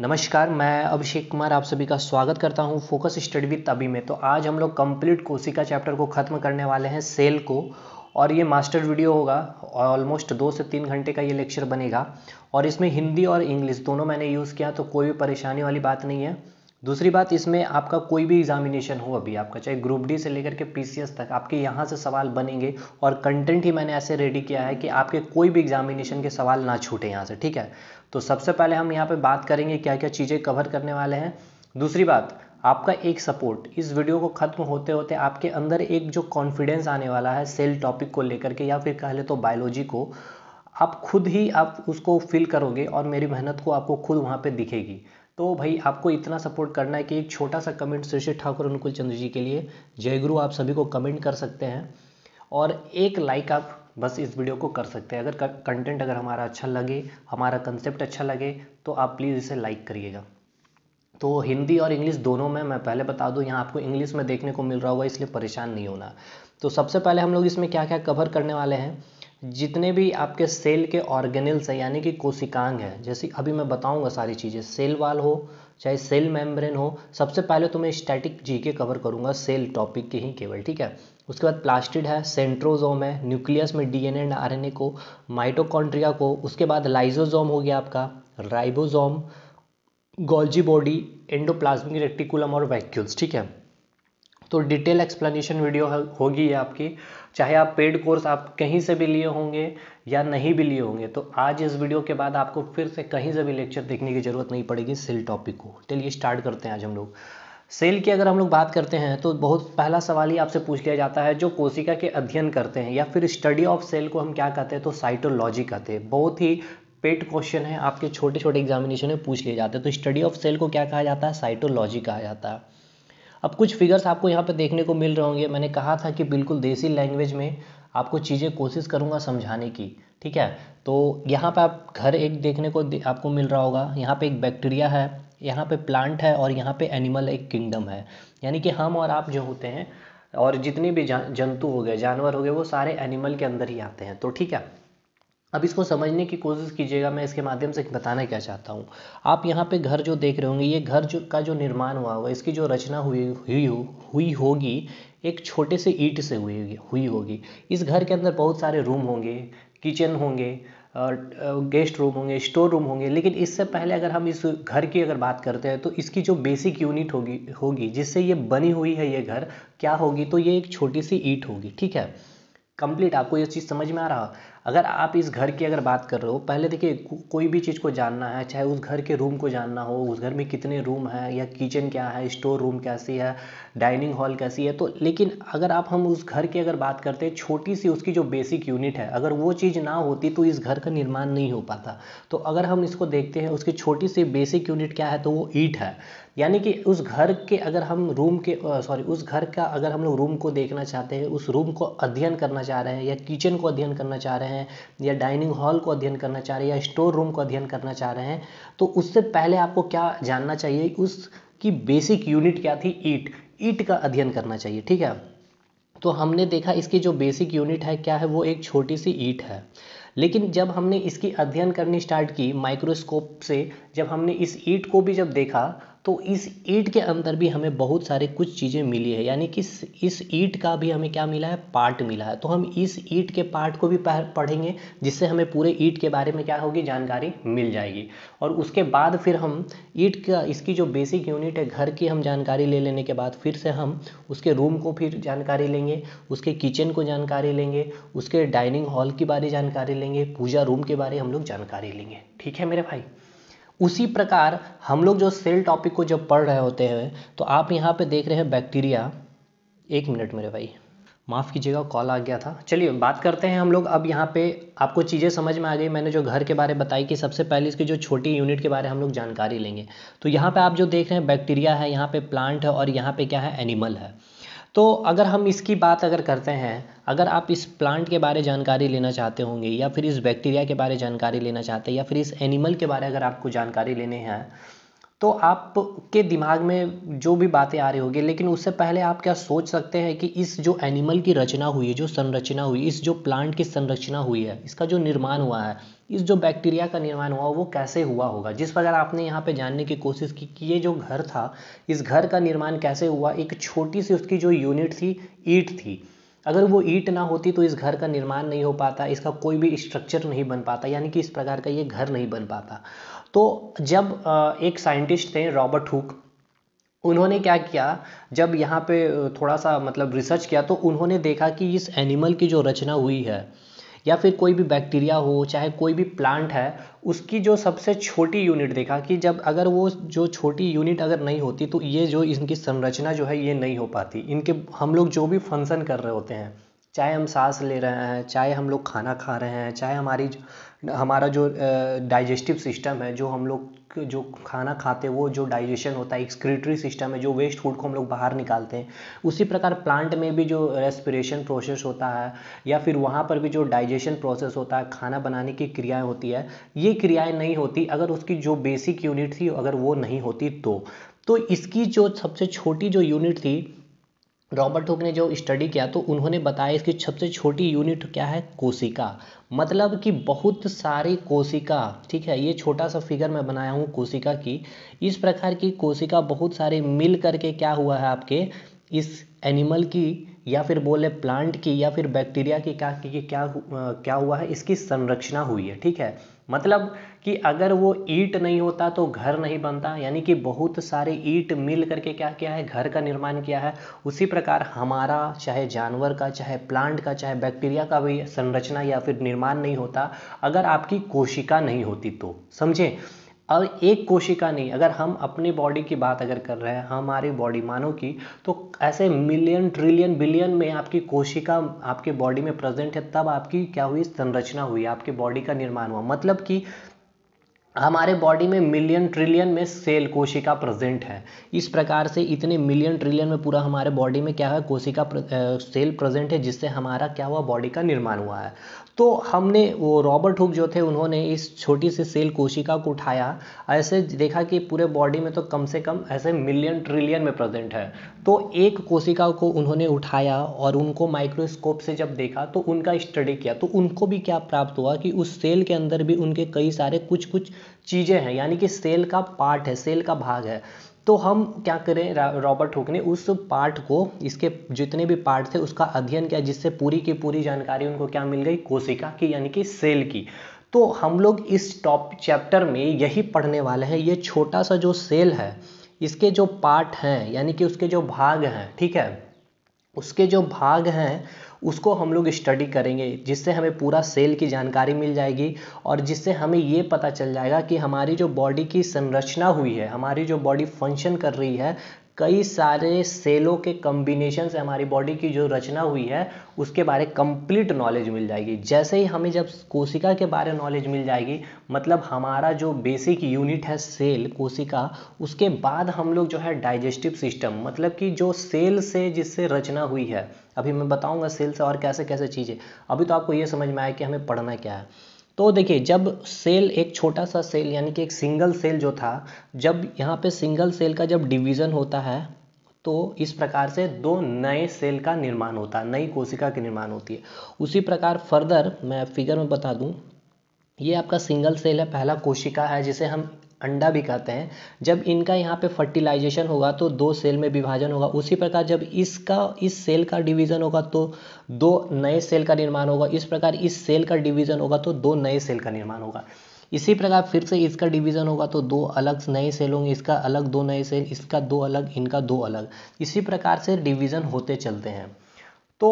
नमस्कार मैं अभिषेक कुमार आप सभी का स्वागत करता हूं फोकस स्टडी विद अभी में तो आज हम लोग कंप्लीट कोशिका चैप्टर को ख़त्म करने वाले हैं सेल को और ये मास्टर वीडियो होगा ऑलमोस्ट दो से तीन घंटे का ये लेक्चर बनेगा और इसमें हिंदी और इंग्लिश दोनों मैंने यूज़ किया तो कोई भी परेशानी वाली बात नहीं है दूसरी बात इसमें आपका कोई भी एग्जामिनेशन हो अभी आपका चाहे ग्रुप डी से लेकर के पीसीएस तक आपके यहाँ से सवाल बनेंगे और कंटेंट ही मैंने ऐसे रेडी किया है कि आपके कोई भी एग्जामिनेशन के सवाल ना छूटे यहाँ से ठीक है तो सबसे पहले हम यहाँ पर बात करेंगे क्या क्या चीज़ें कवर करने वाले हैं दूसरी बात आपका एक सपोर्ट इस वीडियो को ख़त्म होते होते आपके अंदर एक जो कॉन्फिडेंस आने वाला है सेल टॉपिक को लेकर के या फिर कह ले तो बायोलॉजी को आप खुद ही आप उसको फील करोगे और मेरी मेहनत को आपको खुद वहाँ पे दिखेगी तो भाई आपको इतना सपोर्ट करना है कि एक छोटा सा कमेंट शीर्षित ठाकुर अनुकुल चंद्र जी के लिए जय गुरु आप सभी को कमेंट कर सकते हैं और एक लाइक आप बस इस वीडियो को कर सकते हैं अगर कंटेंट अगर हमारा अच्छा लगे हमारा कंसेप्ट अच्छा लगे तो आप प्लीज़ इसे लाइक करिएगा तो हिंदी और इंग्लिश दोनों में मैं पहले बता दूं यहाँ आपको इंग्लिश में देखने को मिल रहा होगा इसलिए परेशान नहीं होना तो सबसे पहले हम लोग इसमें क्या क्या कवर करने वाले हैं जितने भी आपके सेल के ऑर्गेनल्स हैं यानी कि कोशिकांग है जैसे अभी मैं बताऊंगा सारी चीज़ें सेल वाल हो चाहे सेल मेम्ब्रेन हो सबसे पहले तो मैं स्टैटिक जी के कवर करूंगा सेल टॉपिक के ही केवल ठीक है उसके बाद प्लास्टिड है सेंट्रोजोम है न्यूक्लियस में डीएनए एंड आरएनए को माइटोकॉन्ट्रिया को उसके बाद लाइजोजोम हो गया आपका ribosome Golgi body endoplasmic reticulum और वैक्यूल्स ठीक है तो डिटेल एक्सप्लेनेशन वीडियो होगी ये आपकी चाहे आप पेड कोर्स आप कहीं से भी लिए होंगे या नहीं भी लिए होंगे तो आज इस वीडियो के बाद आपको फिर से कहीं से भी लेक्चर देखने की ज़रूरत नहीं पड़ेगी सेल टॉपिक को चलिए स्टार्ट करते हैं आज हम लोग सेल की अगर हम लोग बात करते हैं तो बहुत पहला सवाल ही आपसे पूछ लिया जाता है जो कोशिका के अध्ययन करते हैं या फिर स्टडी ऑफ सेल को हम क्या कहते हैं तो साइटोलॉजी कहते हैं बहुत ही पेट क्वेश्चन है आपके छोटे छोटे एग्जामिनेशन में पूछ लिए जाते हैं तो स्टडी ऑफ सेल को क्या कहा जाता है साइटोलॉजी कहा जाता है अब कुछ फिगर्स आपको यहाँ पे देखने को मिल रहे होंगे मैंने कहा था कि बिल्कुल देसी लैंग्वेज में आपको चीज़ें कोशिश करूँगा समझाने की ठीक है तो यहाँ पे आप घर एक देखने को दे, आपको मिल रहा होगा यहाँ पे एक बैक्टीरिया है यहाँ पे प्लांट है और यहाँ पे एनिमल एक किंगडम है यानी कि हम और आप जो होते हैं और जितने भी जंतु हो गए जानवर हो गए वो सारे एनिमल के अंदर ही आते हैं तो ठीक है अब इसको समझने की कोशिश कीजिएगा मैं इसके माध्यम से बताना क्या चाहता हूँ आप यहाँ पे घर जो देख रहे होंगे ये घर जो का जो निर्माण हुआ होगा इसकी जो रचना हुई हुई हुई होगी एक छोटे से ईट से हुई हुई होगी इस घर के अंदर बहुत सारे रूम होंगे किचन होंगे गेस्ट रूम होंगे स्टोर रूम होंगे लेकिन इससे पहले अगर हम इस घर की अगर बात करते हैं तो इसकी जो बेसिक यूनिट होगी होगी जिससे ये बनी हुई है ये घर क्या होगी तो ये एक छोटी सी ईट होगी ठीक है कंप्लीट आपको ये चीज़ समझ में आ रहा अगर आप इस घर की अगर बात कर रहे हो पहले देखिए को, कोई भी चीज़ को जानना है चाहे उस घर के रूम को जानना हो उस घर में कितने रूम हैं या किचन क्या है स्टोर रूम कैसी है डाइनिंग हॉल कैसी है तो लेकिन अगर आप हम उस घर की अगर बात करते हैं छोटी सी उसकी जो बेसिक यूनिट है अगर वो चीज़ ना होती तो इस घर का निर्माण नहीं हो पाता तो अगर हम इसको देखते हैं उसकी छोटी सी बेसिक यूनिट क्या है तो वो ईट है यानी कि उस घर के अगर हम रूम के सॉरी उस घर का अगर हम लोग रूम को देखना चाहते हैं उस रूम को अध्ययन करना चाह रहे हैं या किचन को अध्ययन करना चाह रहे हैं या डाइनिंग हॉल को अध्ययन करना चाह रहे हैं या स्टोर रूम को अध्ययन करना चाह रहे हैं तो उससे पहले आपको क्या जानना चाहिए उसकी बेसिक यूनिट क्या थी ईट ईट का अध्ययन करना चाहिए ठीक है तो हमने देखा इसकी जो बेसिक यूनिट है क्या है वो एक छोटी सी ईट है लेकिन जब हमने इसकी अध्ययन करनी स्टार्ट की माइक्रोस्कोप से जब हमने इस ईट को भी जब देखा तो इस ईट के अंदर भी हमें बहुत सारे कुछ चीज़ें मिली है यानी कि इस ईट का भी हमें क्या मिला है पार्ट मिला है तो हम इस ईट के पार्ट को भी पढ़ेंगे जिससे हमें पूरे ईट के बारे में क्या होगी जानकारी मिल जाएगी और उसके बाद फिर हम ईट का इसकी जो बेसिक यूनिट है घर की हम जानकारी ले लेने के बाद फिर से हम उसके रूम को फिर जानकारी लेंगे उसके किचन को जानकारी लेंगे उसके डाइनिंग हॉल के बारे जानकारी लेंगे पूजा रूम के बारे हम लोग जानकारी लेंगे ठीक है मेरे भाई उसी प्रकार हम लोग जो सेल टॉपिक को जब पढ़ रहे होते हैं तो आप यहाँ पे देख रहे हैं बैक्टीरिया एक मिनट मेरे भाई माफ़ कीजिएगा कॉल आ गया था चलिए बात करते हैं हम लोग अब यहाँ पे आपको चीज़ें समझ में आ गई मैंने जो घर के बारे बताई कि सबसे पहले इसकी जो छोटी यूनिट के बारे में हम लोग जानकारी लेंगे तो यहाँ पे आप जो देख रहे हैं बैक्टीरिया है यहाँ पे प्लांट है और यहाँ पे क्या है एनिमल है तो अगर हम इसकी बात अगर करते हैं अगर आप इस प्लांट के बारे जानकारी लेना चाहते होंगे या फिर इस बैक्टीरिया के बारे जानकारी लेना चाहते हैं या फिर इस एनिमल के बारे अगर आपको जानकारी लेने हैं तो आप के दिमाग में जो भी बातें आ रही होगी लेकिन उससे पहले आप क्या सोच सकते हैं कि इस जो एनिमल की रचना हुई है जो संरचना हुई इस जो प्लांट की संरचना हुई है इसका जो निर्माण हुआ है इस जो बैक्टीरिया का निर्माण हुआ वो कैसे हुआ होगा जिस प्रकार आपने यहाँ पे जानने की कोशिश की कि ये जो घर था इस घर का निर्माण कैसे हुआ एक छोटी सी उसकी जो यूनिट थी ईट थी अगर वो ईट ना होती तो इस घर का निर्माण नहीं हो पाता इसका कोई भी स्ट्रक्चर नहीं बन पाता यानी कि इस प्रकार का ये घर नहीं बन पाता तो जब एक साइंटिस्ट थे रॉबर्ट हुक उन्होंने क्या किया जब यहाँ पे थोड़ा सा मतलब रिसर्च किया तो उन्होंने देखा कि इस एनिमल की जो रचना हुई है या फिर कोई भी बैक्टीरिया हो चाहे कोई भी प्लांट है उसकी जो सबसे छोटी यूनिट देखा कि जब अगर वो जो छोटी यूनिट अगर नहीं होती तो ये जो इनकी संरचना जो है ये नहीं हो पाती इनके हम लोग जो भी फंक्शन कर रहे होते हैं चाहे हम सांस ले रहे हैं चाहे हम लोग खाना खा रहे हैं चाहे हमारी हमारा जो डाइजेस्टिव सिस्टम है जो हम लोग जो खाना खाते हैं वो जो डाइजेशन होता है एक्सक्रीटरी सिस्टम है जो वेस्ट फूड को हम लोग बाहर निकालते हैं उसी प्रकार प्लांट में भी जो रेस्पिरेशन प्रोसेस होता है या फिर वहाँ पर भी जो डाइजेशन प्रोसेस होता है खाना बनाने की क्रियाएं होती है ये क्रियाएं नहीं होती अगर उसकी जो बेसिक यूनिट थी अगर वो नहीं होती तो, तो इसकी जो सबसे छोटी जो यूनिट थी रॉबर्ट हुक ने जो स्टडी किया तो उन्होंने बताया इसकी सबसे छोटी यूनिट क्या है कोशिका मतलब कि बहुत सारी कोशिका ठीक है ये छोटा सा फिगर मैं बनाया हूँ कोशिका की इस प्रकार की कोशिका बहुत सारे मिल करके क्या हुआ है आपके इस एनिमल की या फिर बोले प्लांट की या फिर बैक्टीरिया की क्या क्या क्या हुआ है इसकी संरचना हुई है ठीक है मतलब कि अगर वो ईट नहीं होता तो घर नहीं बनता यानी कि बहुत सारे ईट मिल करके क्या किया है घर का निर्माण किया है उसी प्रकार हमारा चाहे जानवर का चाहे प्लांट का चाहे बैक्टीरिया का भी संरचना या फिर निर्माण नहीं होता अगर आपकी कोशिका नहीं होती तो समझें और एक कोशिका नहीं अगर हम अपने बॉडी की बात अगर कर रहे हैं हमारे बॉडी मानो की तो ऐसे मिलियन ट्रिलियन बिलियन में आपकी कोशिका आपके बॉडी में प्रेजेंट है तब आपकी क्या हुई संरचना हुई आपके बॉडी का निर्माण हुआ मतलब कि हमारे बॉडी में मिलियन ट्रिलियन में सेल कोशिका प्रेजेंट है इस प्रकार से इतने मिलियन ट्रिलियन में पूरा हमारे बॉडी में क्या है कोशिका सेल प्रेजेंट है जिससे हमारा क्या हुआ बॉडी का निर्माण हुआ है तो हमने वो रॉबर्ट हुक जो थे उन्होंने इस छोटी सी सेल कोशिका को उठाया ऐसे देखा कि पूरे बॉडी में तो कम से कम ऐसे मिलियन ट्रिलियन में प्रेजेंट है तो एक कोशिका को उन्होंने उठाया और उनको माइक्रोस्कोप से जब देखा तो उनका स्टडी किया तो उनको भी क्या प्राप्त हुआ कि उस सेल के अंदर भी उनके कई सारे कुछ कुछ चीज़ें हैं यानी कि सेल का पार्ट है सेल का भाग है तो हम क्या करें रॉबर्ट हुक ने उस पार्ट को इसके जितने भी पार्ट थे उसका अध्ययन किया जिससे पूरी की पूरी जानकारी उनको क्या मिल गई कोशिका की यानी कि सेल की तो हम लोग इस टॉप चैप्टर में यही पढ़ने वाले हैं ये छोटा सा जो सेल है इसके जो पार्ट हैं यानी कि उसके जो भाग हैं ठीक है उसके जो भाग हैं उसको हम लोग स्टडी करेंगे जिससे हमें पूरा सेल की जानकारी मिल जाएगी और जिससे हमें ये पता चल जाएगा कि हमारी जो बॉडी की संरचना हुई है हमारी जो बॉडी फंक्शन कर रही है कई सारे सेलों के कम्बिनेशन से हमारी बॉडी की जो रचना हुई है उसके बारे कंप्लीट नॉलेज मिल जाएगी जैसे ही हमें जब कोशिका के बारे नॉलेज मिल जाएगी मतलब हमारा जो बेसिक यूनिट है सेल कोशिका उसके बाद हम लोग जो है डाइजेस्टिव सिस्टम मतलब कि जो सेल से जिससे रचना हुई है अभी मैं बताऊंगा सेल से और कैसे कैसे चीज़ें अभी तो आपको ये समझ में आया कि हमें पढ़ना क्या है तो देखिए जब सेल एक छोटा सा सेल यानी कि एक सिंगल सेल जो था जब यहाँ पे सिंगल सेल का जब डिवीज़न होता है तो इस प्रकार से दो नए सेल का निर्माण होता है नई कोशिका की निर्माण होती है उसी प्रकार फर्दर मैं फिगर में बता दूँ ये आपका सिंगल सेल है पहला कोशिका है जिसे हम अंडा भी कहते हैं जब इनका यहाँ पे फर्टिलाइजेशन होगा तो दो सेल में विभाजन होगा उसी प्रकार जब इसका इस सेल का डिवीजन होगा तो दो नए सेल का निर्माण होगा इस प्रकार इस सेल का डिवीजन होगा तो दो नए सेल का निर्माण होगा इसी प्रकार फिर से इसका डिवीजन होगा तो दो अलग नए सेल होंगे इसका अलग दो नए सेल इसका दो अलग इनका दो अलग इसी प्रकार से डिवीजन होते चलते हैं तो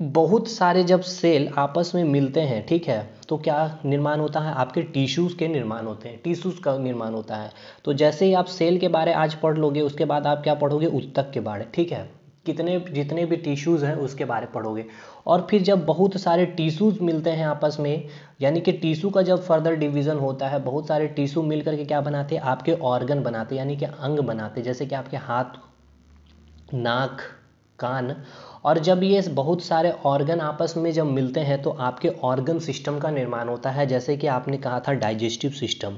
बहुत सारे जब सेल आपस में मिलते हैं ठीक है तो क्या निर्माण होता है आपके टिश्यूज़ के निर्माण होते हैं टिश्यूज़ का निर्माण होता है तो जैसे ही आप सेल के बारे आज पढ़ लोगे उसके बाद आप क्या पढ़ोगे उत्तक के बारे ठीक है कितने जितने भी टिश्यूज़ हैं उसके बारे पढ़ोगे और फिर जब बहुत सारे टिश्यूज़ मिलते हैं आपस में यानी कि टिश्यू का जब फर्दर डिवीज़न होता है बहुत सारे टिश्यू मिल करके क्या बनाते हैं आपके ऑर्गन बनाते यानी कि अंग बनाते जैसे कि आपके हाथ नाक कान और जब ये बहुत सारे ऑर्गन आपस में जब मिलते हैं तो आपके ऑर्गन सिस्टम का निर्माण होता है जैसे कि आपने कहा था digestive system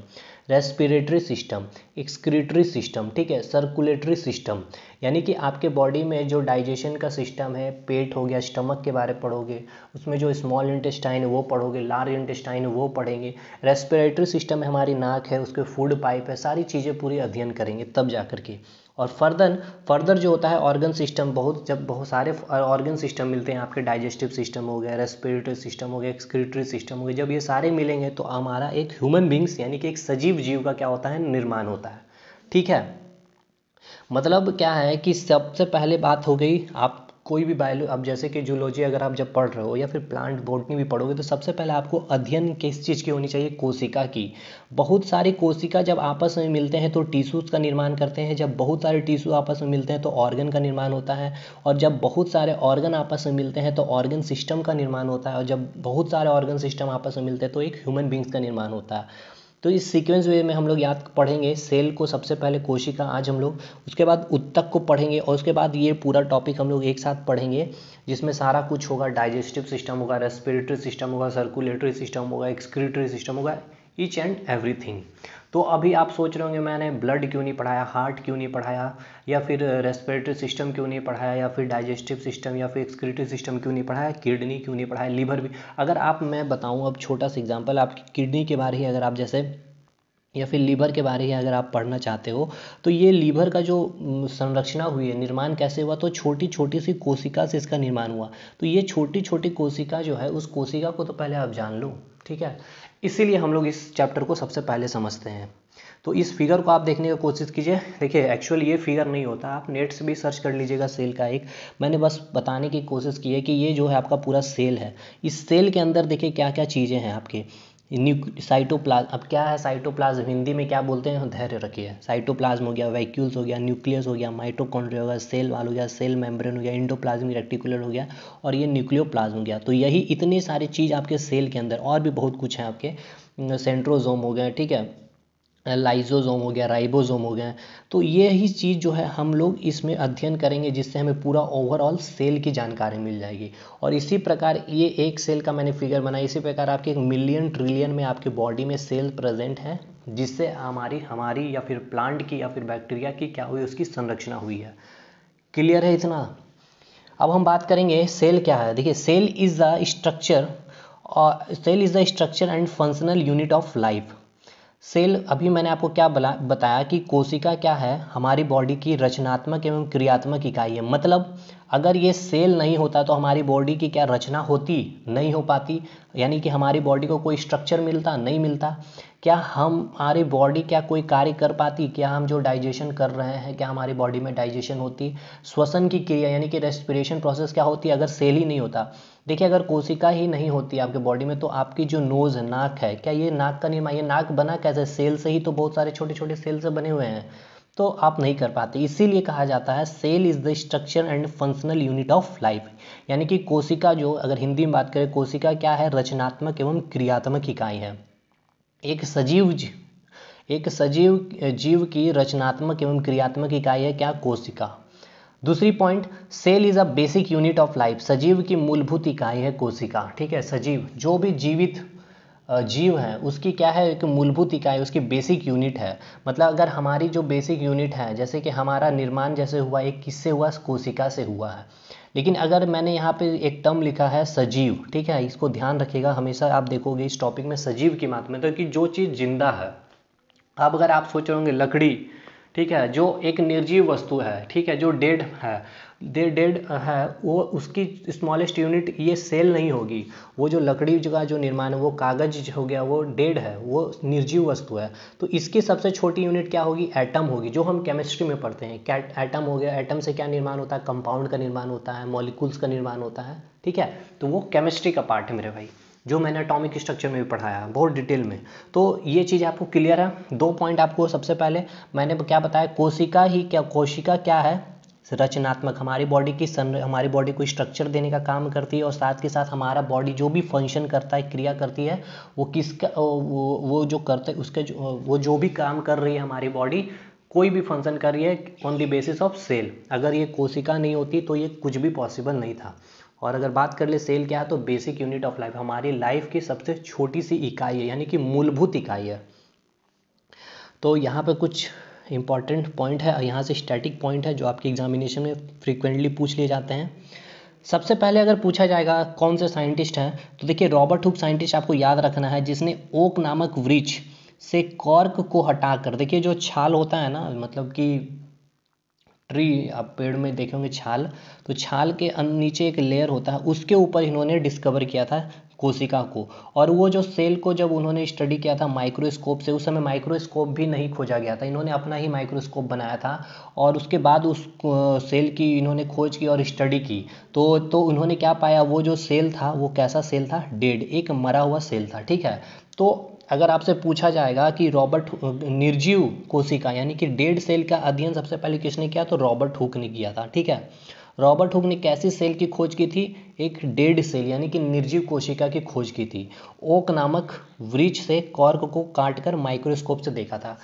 respiratory system excretory system ठीक है सर्कुलेटरी सिस्टम यानी कि आपके बॉडी में जो डाइजेशन का सिस्टम है पेट हो गया स्टमक के बारे में पढ़ोगे उसमें जो स्मॉल इंटेस्टाइन है वो पढ़ोगे लार्ज इंटेस्टाइन है वो पढ़ेंगे रेस्पिरेटरी सिस्टम है हमारी नाक है उसके फूड पाइप है सारी चीज़ें पूरी अध्ययन करेंगे तब जा के और फर्दर फर्दर जो होता है ऑर्गन सिस्टम बहुत जब बहुत सारे ऑर्गन सिस्टम मिलते हैं आपके डाइजेस्टिव सिस्टम हो गया रेस्पिरेटरी सिस्टम हो गया एक्सक्रेटरी सिस्टम हो गया जब ये सारे मिलेंगे तो हमारा एक ह्यूमन बींग्स यानी कि एक सजीव जीव का क्या होता है निर्माण होता है ठीक है मतलब क्या है कि सबसे पहले बात हो गई आप कोई भी बायो अब जैसे कि जूलॉजी अगर आप जब पढ़ रहे हो या फिर प्लांट बोटनी भी पढ़ोगे तो सबसे पहले आपको अध्ययन किस चीज़ की होनी चाहिए कोशिका की बहुत सारी कोशिका जब आपस में मिलते हैं तो टिश्यूज़ का निर्माण करते हैं जब बहुत सारे टिश्यू आपस में मिलते हैं तो ऑर्गन का निर्माण होता है और जब बहुत सारे ऑर्गन आपस में मिलते हैं तो ऑर्गन सिस्टम का निर्माण होता है और जब बहुत सारे ऑर्गन सिस्टम आपस में मिलते हैं तो एक ह्यूमन बींग्स का निर्माण होता है तो इस सीक्वेंस वे में हम लोग याद पढ़ेंगे सेल को सबसे पहले कोशिका आज हम लोग उसके बाद उत्तक को पढ़ेंगे और उसके बाद ये पूरा टॉपिक हम लोग एक साथ पढ़ेंगे जिसमें सारा कुछ होगा डाइजेस्टिव सिस्टम होगा रेस्पिरेटरी सिस्टम होगा सर्कुलेटरी सिस्टम होगा एक्सक्रीटरी सिस्टम होगा ईच एंड एवरीथिंग तो अभी आप सोच रहे होंगे मैंने ब्लड क्यों नहीं पढ़ाया हार्ट क्यों नहीं पढ़ाया या फिर रेस्पिरेटरी uh, सिस्टम क्यों नहीं पढ़ाया या फिर डाइजेस्टिव सिस्टम या फिर एक्सक्रीटरी सिस्टम क्यों नहीं पढ़ाया किडनी क्यों नहीं पढ़ाया लीवर भी अगर आप मैं बताऊँ अब छोटा सा एग्जाम्पल आपकी किडनी के बारे ही अगर आप जैसे या फिर लीवर के बारे में अगर आप पढ़ना चाहते हो तो ये लीवर का जो संरचना हुई है निर्माण कैसे हुआ तो छोटी छोटी सी कोशिका से इसका निर्माण हुआ तो ये छोटी छोटी कोशिका जो है उस कोशिका को तो पहले आप जान लो ठीक है इसीलिए हम लोग इस चैप्टर को सबसे पहले समझते हैं तो इस फिगर को आप देखने की कोशिश कीजिए देखिए एक्चुअल ये फिगर नहीं होता आप नेट से भी सर्च कर लीजिएगा सेल का एक मैंने बस बताने की कोशिश की है कि ये जो है आपका पूरा सेल है इस सेल के अंदर देखिए क्या क्या चीज़ें हैं आपके न्यू साइटोप्लाज अब क्या है साइटोप्लाज्म हिंदी में क्या बोलते हैं धैर्य रखिए साइटोप्लाज्म हो गया वैक्यूल्स हो गया न्यूक्लियस हो गया माइटोकॉन्ड्रिया हो गया सेल वाल हो गया सेल मेम्ब्रेन हो गया इंडोप्लाज्मिक रेक्टिकुलर हो गया और ये न्यूक्लियोप्लाज्म हो गया तो यही इतनी सारी चीज़ आपके सेल के अंदर और भी बहुत कुछ है आपके सेंट्रोजोम हो गए ठीक है लाइजोजोम हो गया राइबोजोम हो गया तो ये ही चीज़ जो है हम लोग इसमें अध्ययन करेंगे जिससे हमें पूरा ओवरऑल सेल की जानकारी मिल जाएगी और इसी प्रकार ये एक सेल का मैंने फिगर बनाया इसी प्रकार आपके एक मिलियन ट्रिलियन में आपके बॉडी में सेल प्रेजेंट है जिससे हमारी हमारी या फिर प्लांट की या फिर बैक्टीरिया की क्या हुई उसकी संरचना हुई है क्लियर है इतना अब हम बात करेंगे सेल क्या है देखिए सेल इज़ द स्ट्रक्चर और cell is the structure and functional unit of life cell अभी मैंने आपको क्या बताया कि कोशिका क्या है हमारी बॉडी की रचनात्मक एवं क्रियात्मक इकाई है मतलब अगर ये सेल नहीं होता तो हमारी बॉडी की क्या रचना होती नहीं हो पाती यानी कि हमारी बॉडी को कोई स्ट्रक्चर मिलता नहीं मिलता क्या हम हमारी बॉडी क्या कोई कार्य कर पाती क्या हम जो डाइजेशन कर रहे हैं क्या हमारी बॉडी में डाइजेशन होती श्वसन की क्रिया यानी कि रेस्पिरेशन प्रोसेस क्या होती अगर सेल ही नहीं होता देखिए अगर कोशिका ही नहीं होती आपके बॉडी में तो आपकी जो नोज़ नाक है क्या ये नाक का निर्माण ये नाक बना कैसे सेल से ही तो बहुत सारे छोटे छोटे सेल से बने हुए हैं तो आप नहीं कर पाते इसीलिए कहा जाता है cell is the structure and functional unit of life यानी कि कोशिका जो अगर हिंदी में बात करें कोशिका क्या है रचनात्मक एवं क्रियात्मक इकाई है एक सजीव एक सजीव जीव की रचनात्मक एवं क्रियात्मक इकाई है क्या कोशिका दूसरी point cell is a basic unit of life सजीव की मूलभूत इकाई है कोशिका ठीक है सजीव जो भी जीवित जीव है उसकी क्या है एक मूलभूत इकाई उसकी बेसिक यूनिट है मतलब अगर हमारी जो बेसिक यूनिट है जैसे कि हमारा निर्माण जैसे हुआ एक किससे हुआ कोशिका से हुआ है लेकिन अगर मैंने यहाँ पे एक टर्म लिखा है सजीव ठीक है इसको ध्यान रखिएगा हमेशा आप देखोगे इस टॉपिक में सजीव की मात्रा मतलब तो कि जो चीज़ जिंदा है अब अगर आप सोच रहे होंगे लकड़ी ठीक है जो एक निर्जीव वस्तु है ठीक है जो डेड है दे डेड है वो उसकी स्मॉलेस्ट यूनिट ये सेल नहीं होगी वो जो लकड़ी का जो निर्माण है वो कागज हो गया वो डेड है वो निर्जीव वस्तु है तो इसकी सबसे छोटी यूनिट क्या होगी एटम होगी जो हम केमिस्ट्री में पढ़ते हैं क्या एटम हो गया एटम से क्या निर्माण होता है कंपाउंड का निर्माण होता है मॉलिकूल्स का निर्माण होता है ठीक है तो वो केमिस्ट्री का पार्ट है मेरे भाई जो मैंने अटोमिक स्ट्रक्चर में भी पढ़ाया है बहुत डिटेल में तो ये चीज़ आपको क्लियर है दो पॉइंट आपको सबसे पहले मैंने क्या बताया कोशिका ही क्या कोशिका क्या है रचनात्मक हमारी बॉडी की सन हमारी बॉडी को स्ट्रक्चर देने का काम करती है और साथ के साथ हमारा बॉडी जो भी फंक्शन करता है क्रिया करती है वो किसका वो वो जो करते उसके जो वो जो भी काम कर रही है हमारी बॉडी कोई भी फंक्शन कर रही है on the basis of cell अगर ये कोशिका नहीं होती तो ये कुछ भी पॉसिबल नहीं था और अगर बात कर ले सेल क्या है तो बेसिक यूनिट ऑफ लाइफ हमारी लाइफ की सबसे छोटी सी इकाई है यानी कि मूलभूत इकाई है तो यहाँ पर कुछ इंपॉर्टेंट पॉइंट है यहाँ से स्टैटिक पॉइंट है जो आपके एग्जामिनेशन में फ्रिक्वेंटली पूछ लिए जाते हैं सबसे पहले अगर पूछा जाएगा कौन से साइंटिस्ट हैं तो देखिए रॉबर्ट हुक साइंटिस्ट आपको याद रखना है जिसने ओक नामक वृक्ष से कॉर्क को हटाकर देखिए जो छाल होता है ना मतलब कि ट्री आप पेड़ में देखे होंगे छाल तो छाल के नीचे एक लेयर होता है उसके ऊपर इन्होंने डिस्कवर किया था कोशिका को और वो जो सेल को जब उन्होंने स्टडी किया था माइक्रोस्कोप से उस समय माइक्रोस्कोप भी नहीं खोजा गया था इन्होंने अपना ही माइक्रोस्कोप बनाया था और उसके बाद उस सेल की इन्होंने खोज की और स्टडी की तो तो उन्होंने क्या पाया वो जो सेल था वो कैसा सेल था डेड एक मरा हुआ सेल था ठीक है तो अगर आपसे पूछा जाएगा कि रॉबर्ट निर्जीव कोशिका यानी कि डेड सेल का अध्ययन सबसे पहले किसने किया तो रॉबर्ट हुक ने किया था ठीक है रॉबर्ट हुक ने कैसी सेल की खोज की थी एक डेड सेल यानी कि निर्जीव कोशिका की खोज की थी ओक नामक वृक्ष से कॉर्क को काट कर माइक्रोस्कोप से देखा था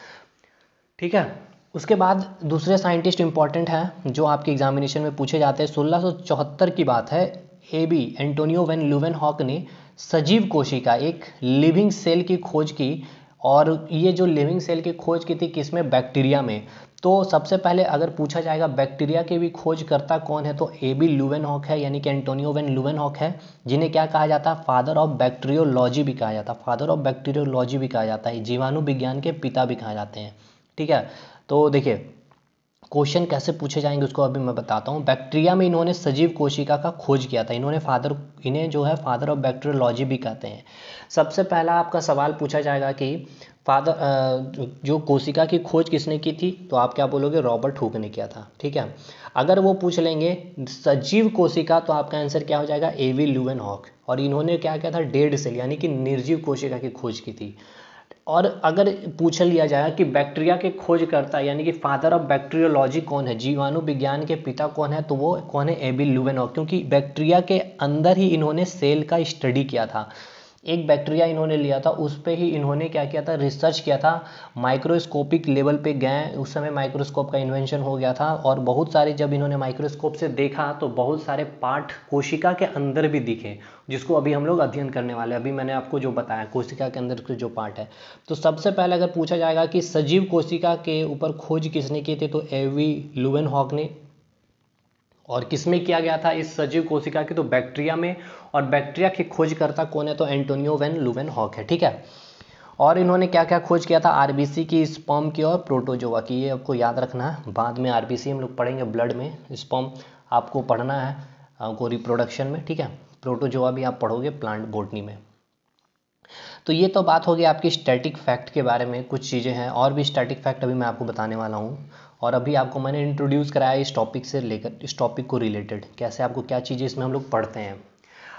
ठीक है उसके बाद दूसरे साइंटिस्ट इंपॉर्टेंट हैं जो आपके एग्जामिनेशन में पूछे जाते हैं 1674 की बात है A B Antonie van Leeuwenhoek ने सजीव कोशिका एक लिविंग सेल की खोज की और ये जो लिविंग सेल की खोज की थी किसमें बैक्टीरिया में तो सबसे पहले अगर पूछा जाएगा बैक्टीरिया के भी खोजकर्ता कौन है तो ए बी लुवेन हॉक है यानी कि एंटोनियो वेन लुवेन हॉक है जिन्हें क्या कहा जाता है फादर ऑफ बैक्टीरियोलॉजी भी कहा जाता है फादर ऑफ बैक्टीरियोलॉजी भी कहा जाता है जीवाणु विज्ञान के पिता भी कहा जाते हैं ठीक है तो देखिए क्वेश्चन कैसे पूछे जाएंगे उसको अभी मैं बताता हूँ बैक्टीरिया में इन्होंने सजीव कोशिका का खोज किया था इन्होंने फादर इन्हें जो है फादर ऑफ बैक्टीरियोलॉजी भी कहते हैं सबसे पहला आपका सवाल पूछा जाएगा कि फादर जो कोशिका की खोज किसने की थी तो आप क्या बोलोगे रॉबर्ट हुक ने किया था ठीक है अगर वो पूछ लेंगे सजीव कोशिका तो आपका आंसर क्या हो जाएगा ए वी हॉक और इन्होंने क्या किया था डेड सेल यानी कि निर्जीव कोशिका की खोज की थी और अगर पूछ लिया जाए कि बैक्टीरिया के खोजकर्ता यानी कि फादर ऑफ बैक्टीरियोलॉजी कौन है जीवाणु विज्ञान के पिता कौन है तो वो कौन है एबिल लुबेनॉक क्योंकि बैक्टीरिया के अंदर ही इन्होंने सेल का स्टडी किया था एक बैक्टीरिया इन्होंने लिया था उस पर ही इन्होंने क्या किया था रिसर्च किया था माइक्रोस्कोपिक लेवल पे गए उस समय माइक्रोस्कोप का इन्वेंशन हो गया था और बहुत सारे जब इन्होंने माइक्रोस्कोप से देखा तो बहुत सारे पार्ट कोशिका के अंदर भी दिखे जिसको अभी हम लोग अध्ययन करने वाले अभी मैंने आपको जो बताया कोशिका के अंदर जो पार्ट है तो सबसे पहले अगर पूछा जाएगा कि सजीव कोशिका के ऊपर खोज किसने की थी तो एवी लुवेन हॉक ने और किसमें किया गया था इस सजीव कोशिका की तो बैक्टीरिया में और बैक्टीरिया के खोजकर्ता कौन है तो एंटोनियो वेन लुवेन हॉक है ठीक है और इन्होंने क्या क्या खोज किया था आरबीसी की स्पॉम की और प्रोटोजोवा की ये आपको याद रखना है बाद में आरबीसी हम लोग पढ़ेंगे ब्लड में स्पॉम आपको पढ़ना है आपको रिप्रोडक्शन में ठीक है प्रोटोजोवा भी आप पढ़ोगे प्लांट बोटनी में तो ये तो बात होगी आपकी स्टैटिक फैक्ट के बारे में कुछ चीज़ें हैं और भी स्टैटिक फैक्ट अभी मैं आपको बताने वाला हूँ और अभी आपको मैंने इंट्रोड्यूस कराया इस टॉपिक से लेकर इस टॉपिक को रिलेटेड कैसे आपको क्या चीज़ें इसमें हम लोग पढ़ते हैं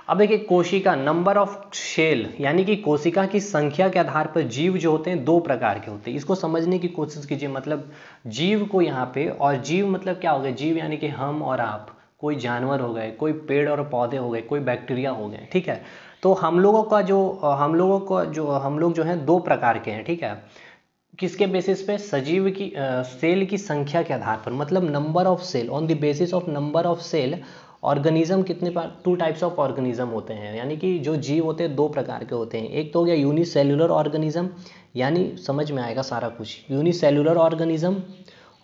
अब देखिए कोशिका नंबर ऑफ शेल यानी कि कोशिका की संख्या के आधार पर जीव जो होते हैं दो प्रकार के होते हैं इसको समझने की कोशिश कीजिए मतलब जीव को यहाँ पे और जीव मतलब क्या हो गया जीव यानी कि हम और आप कोई जानवर हो गए कोई पेड़ और पौधे हो गए कोई बैक्टीरिया हो गए ठीक है तो हम लोगों का जो हम लोगों का जो हम लोग जो हैं दो प्रकार के हैं ठीक है किसके बेसिस पे सजीव की आ, सेल की संख्या के आधार पर मतलब number of cell on the basis of number of cell organism कितने पार टू टाइप्स ऑफ ऑर्गेनिज्म होते हैं यानी कि जो जीव होते हैं दो प्रकार के होते हैं एक तो हो गया यूनिसेलुलर ऑर्गेनिज्म यानी समझ में आएगा सारा कुछ यूनिसेलुलर ऑर्गेनिज्म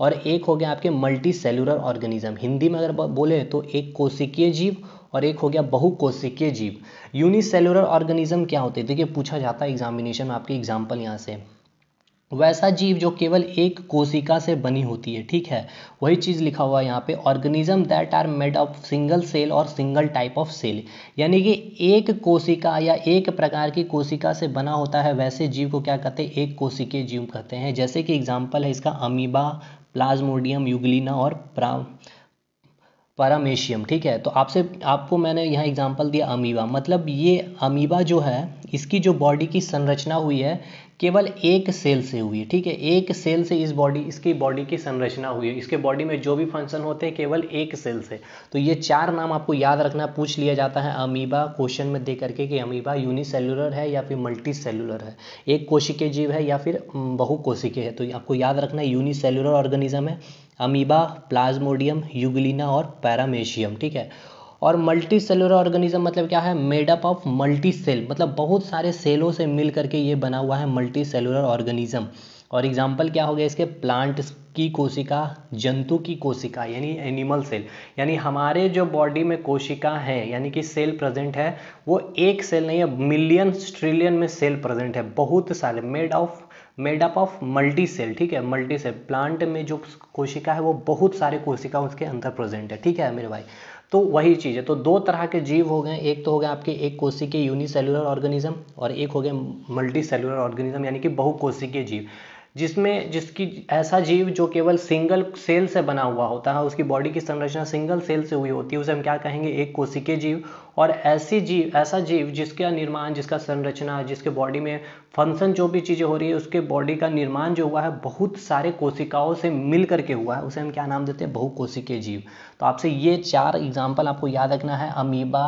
और एक हो गया आपके मल्टी सेलुलर ऑर्गेनिज्म हिंदी में अगर बोले तो एक कोशिकीय जीव और एक हो गया बहुकोशिकीय जीव यूनिसेलुलर ऑर्गेनिज्म क्या होते हैं देखिए पूछा जाता है एग्जामिनेशन में आपके एग्जाम्पल यहाँ से वैसा जीव जो केवल एक कोशिका से बनी होती है ठीक है वही चीज़ लिखा हुआ है यहाँ पे organism that are made of single cell और सिंगल टाइप ऑफ सेल यानी कि एक कोशिका या एक प्रकार की कोशिका से बना होता है वैसे जीव को क्या कहते हैं एक कोशिकीय जीव कहते हैं जैसे कि एग्जाम्पल है इसका अमीबा प्लाज्मोडियम यूगलिना और प्रा पैरामेशियम ठीक है तो आपसे आपको मैंने यहाँ एग्जाम्पल दिया अमीबा मतलब ये अमीबा जो है इसकी जो बॉडी की संरचना हुई है केवल एक सेल से हुई है ठीक है एक सेल से इस बॉडी इसकी बॉडी की संरचना हुई है इसके बॉडी में जो भी फंक्शन होते हैं केवल एक सेल से तो ये चार नाम आपको याद रखना पूछ लिया जाता है अमीबा क्वेश्चन में दे करके कि अमीबा यूनिसेलुलर है या फिर मल्टी सेलुलर है एक कोशिकीय जीव है या फिर बहुकोशिकीय है तो आपको याद रखना यूनिसेलुलर ऑर्गेनिज्म है अमीबा प्लाज्मोडियम यूगलिना और पैरामेशियम ठीक है और मल्टी सेलुलर ऑर्गेनिज्म मतलब क्या है मेडअप ऑफ मल्टी सेल मतलब बहुत सारे सेलों से मिल करके ये बना हुआ है मल्टी सेलुलर ऑर्गेनिज्म और एग्जाम्पल क्या हो गया इसके प्लांट की कोशिका जंतु की कोशिका यानी एनिमल सेल यानी हमारे जो बॉडी में कोशिका है यानी कि सेल प्रेजेंट है वो एक सेल नहीं है मिलियन ट्रिलियन में सेल प्रेजेंट है बहुत सारे made of made up of multi cell ठीक है मल्टी सेल प्लांट में जो कोशिका है वो बहुत सारे कोशिका उसके अंदर प्रेजेंट है ठीक है मेरे भाई तो वही चीज़ है तो दो तरह के जीव हो गए एक तो हो गए आपके एक कोशिकीय यूनिसेलुलर ऑर्गेनिज्म और एक हो गए मल्टी सेलुलर ऑर्गेनिज्म यानी कि बहु कोशिकीय जीव जिसमें जिसकी ऐसा जीव जो केवल सिंगल सेल से बना हुआ होता है उसकी बॉडी की संरचना सिंगल सेल से हुई होती है उसे हम क्या कहेंगे एक कोशिके जीव और ऐसी जीव ऐसा जीव जिसका निर्माण जिसका संरचना जिसके बॉडी में फंक्शन जो भी चीज़ें हो रही है उसके बॉडी का निर्माण जो हुआ है बहुत सारे कोशिकाओं से मिल करके हुआ है उसे हम क्या नाम देते हैं बहुकोशिकीय जीव तो आपसे ये चार एग्जाम्पल आपको याद रखना है अमीबा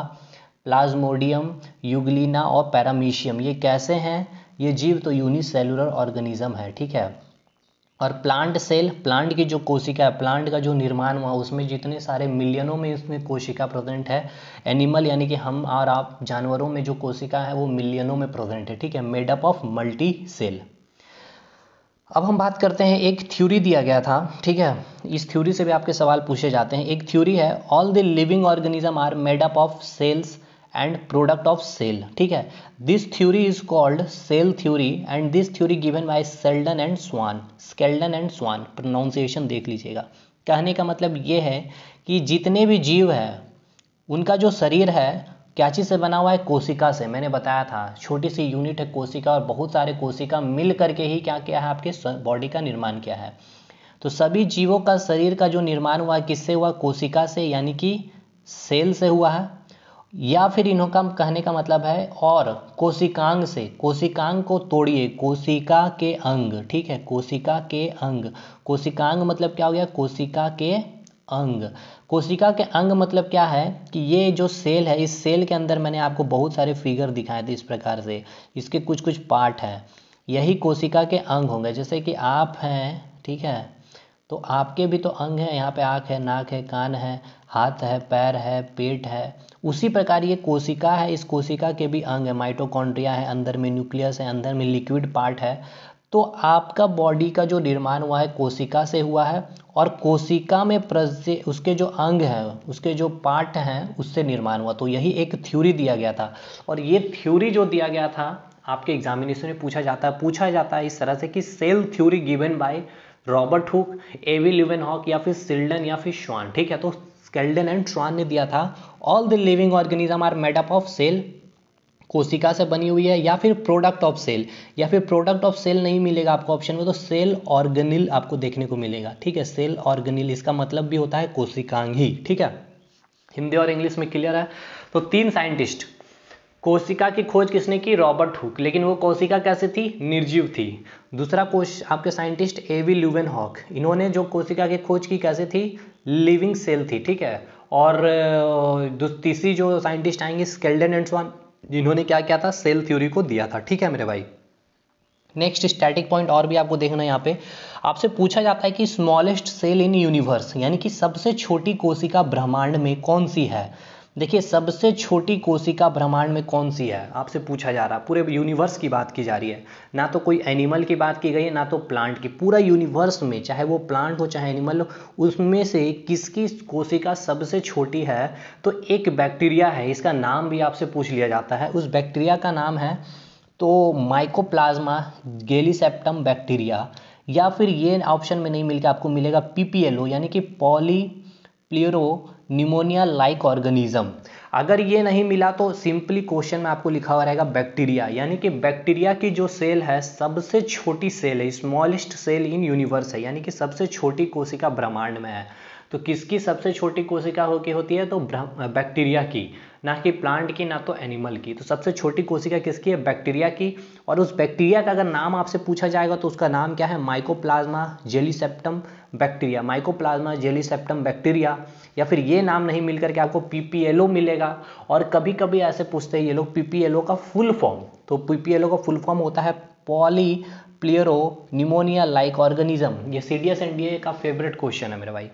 प्लाज्मोडियम युगलीना और पैरामीशियम ये कैसे हैं ये जीव तो यूनिसेलुलर ऑर्गेनिज्म है ठीक है और प्लांट सेल प्लांट की जो कोशिका है प्लांट का जो निर्माण हुआ उसमें जितने सारे मिलियनों में उसमें कोशिका प्रेजेंट है एनिमल यानी कि हम और आप जानवरों में जो कोशिका है वो मिलियनों में प्रेजेंट है ठीक है मेडअप ऑफ मल्टी सेल अब हम बात करते हैं एक थ्योरी दिया गया था ठीक है इस थ्योरी से भी आपके सवाल पूछे जाते हैं एक थ्योरी है all the living organism are made up of cells and product of cell ठीक है this theory is called cell theory and this theory given by Schleiden and Schwann Schleiden and Schwann pronunciation देख लीजिएगा कहने का मतलब ये है कि जितने भी जीव है उनका जो शरीर है क्या चीज से बना हुआ है कोशिका से मैंने बताया था छोटी सी यूनिट है कोशिका और बहुत सारे कोशिका मिल करके ही क्या किया है आपके बॉडी का निर्माण किया है तो सभी जीवों का शरीर का जो निर्माण हुआ किससे हुआ कोशिका से यानी कि सेल से हुआ है या फिर इन्हों का कहने का मतलब है और कोशिकांग से कोशिकांग को तोड़िए कोशिका के अंग ठीक है कोशिका के अंग कोशिकांग मतलब क्या हो गया कोशिका के अंग कोशिका के अंग मतलब क्या है कि ये जो सेल है इस सेल के अंदर मैंने आपको बहुत सारे फिगर दिखाए थे इस प्रकार से इसके कुछ कुछ पार्ट हैं यही कोशिका के अंग होंगे जैसे कि आप हैं ठीक है तो आपके भी तो अंग हैं यहाँ पे आँख है नाक है कान है हाथ है पैर है पेट है उसी प्रकार ये कोशिका है इस कोशिका के भी अंग है माइटोकॉन्ड्रिया है अंदर में न्यूक्लियस है अंदर में लिक्विड पार्ट है तो आपका बॉडी का जो निर्माण हुआ है कोशिका से हुआ है और कोशिका में प्रज उसके जो अंग हैं उसके जो पार्ट हैं उससे निर्माण हुआ तो यही एक थ्योरी दिया गया था और ये थ्योरी जो दिया गया था आपके एग्जामिनेशन में पूछा जाता है पूछा जाता है इस तरह से कि cell theory given by Robert Hooke A V Leeuwenhoek या फिर सिल्डन या फिर श्वान ठीक है तो स्केल्डन एंड श्वान ने दिया था all the living organism are made up of cell कोशिका से बनी हुई है या फिर प्रोडक्ट ऑफ सेल या फिर प्रोडक्ट ऑफ सेल नहीं मिलेगा आपको ऑप्शन में तो सेल ऑर्गेनिल आपको देखने को मिलेगा ठीक है सेल ऑर्गेनिल इसका मतलब भी होता है कोशिकांग ही ठीक है हिंदी और इंग्लिश में क्लियर है तो तीन साइंटिस्ट कोशिका की खोज किसने की रॉबर्ट हुक लेकिन वो कोशिका कैसे थी निर्जीव थी दूसरा कोश आपके साइंटिस्ट एवी ल्यूवेन हॉक इन्होंने जो कोशिका की खोज की कैसे थी लिविंग सेल थी ठीक है और तीसरी जो साइंटिस्ट आएंगे स्केल्डन एंड स्वान जिन्होंने क्या किया था सेल थ्योरी को दिया था ठीक है मेरे भाई नेक्स्ट स्टैटिक पॉइंट और भी आपको देखना है यहाँ पे आपसे पूछा जाता है कि स्मॉलेस्ट सेल इन यूनिवर्स यानी कि सबसे छोटी कोशिका ब्रह्मांड में कौन सी है देखिए सबसे छोटी कोशिका ब्रह्मांड में कौन सी है आपसे पूछा जा रहा है पूरे यूनिवर्स की बात की जा रही है ना तो कोई एनिमल की बात की गई है ना तो प्लांट की पूरा यूनिवर्स में चाहे वो प्लांट हो चाहे एनिमल हो उसमें से किसकी कोशिका सबसे छोटी है तो एक बैक्टीरिया है इसका नाम भी आपसे पूछ लिया जाता है उस बैक्टीरिया का नाम है तो माइकोप्लाज्मा गेलीसेप्टम बैक्टीरिया या फिर ये ऑप्शन में नहीं मिलकर आपको मिलेगा पी यानी कि poly pleuropneumonia like organism अगर ये नहीं मिला तो सिंपली क्वेश्चन में आपको लिखा हुआ रहेगा बैक्टीरिया यानी कि बैक्टीरिया की जो सेल है सबसे छोटी सेल है स्मॉलेस्ट सेल इन यूनिवर्स है यानी कि सबसे छोटी कोशिका ब्रह्मांड में है तो किसकी सबसे छोटी कोशिका हो होती है तो बैक्टीरिया की ना कि प्लांट की ना तो एनिमल की तो सबसे छोटी कोशिका किसकी है बैक्टीरिया की और उस बैक्टीरिया का अगर नाम आपसे पूछा जाएगा तो उसका नाम क्या है mycoplasma gallisepticum bacteria mycoplasma gallisepticum bacteria या फिर ये नाम नहीं मिलकर के आपको पीपीएलओ मिलेगा और कभी कभी ऐसे पूछते हैं ये लोग पीपीएलओ का फुल फॉर्म तो पीपीएलओ का फुल फॉर्म होता है poly pleuropneumonia like organism ये C D S N D A का फेवरेट क्वेश्चन है मेरे भाई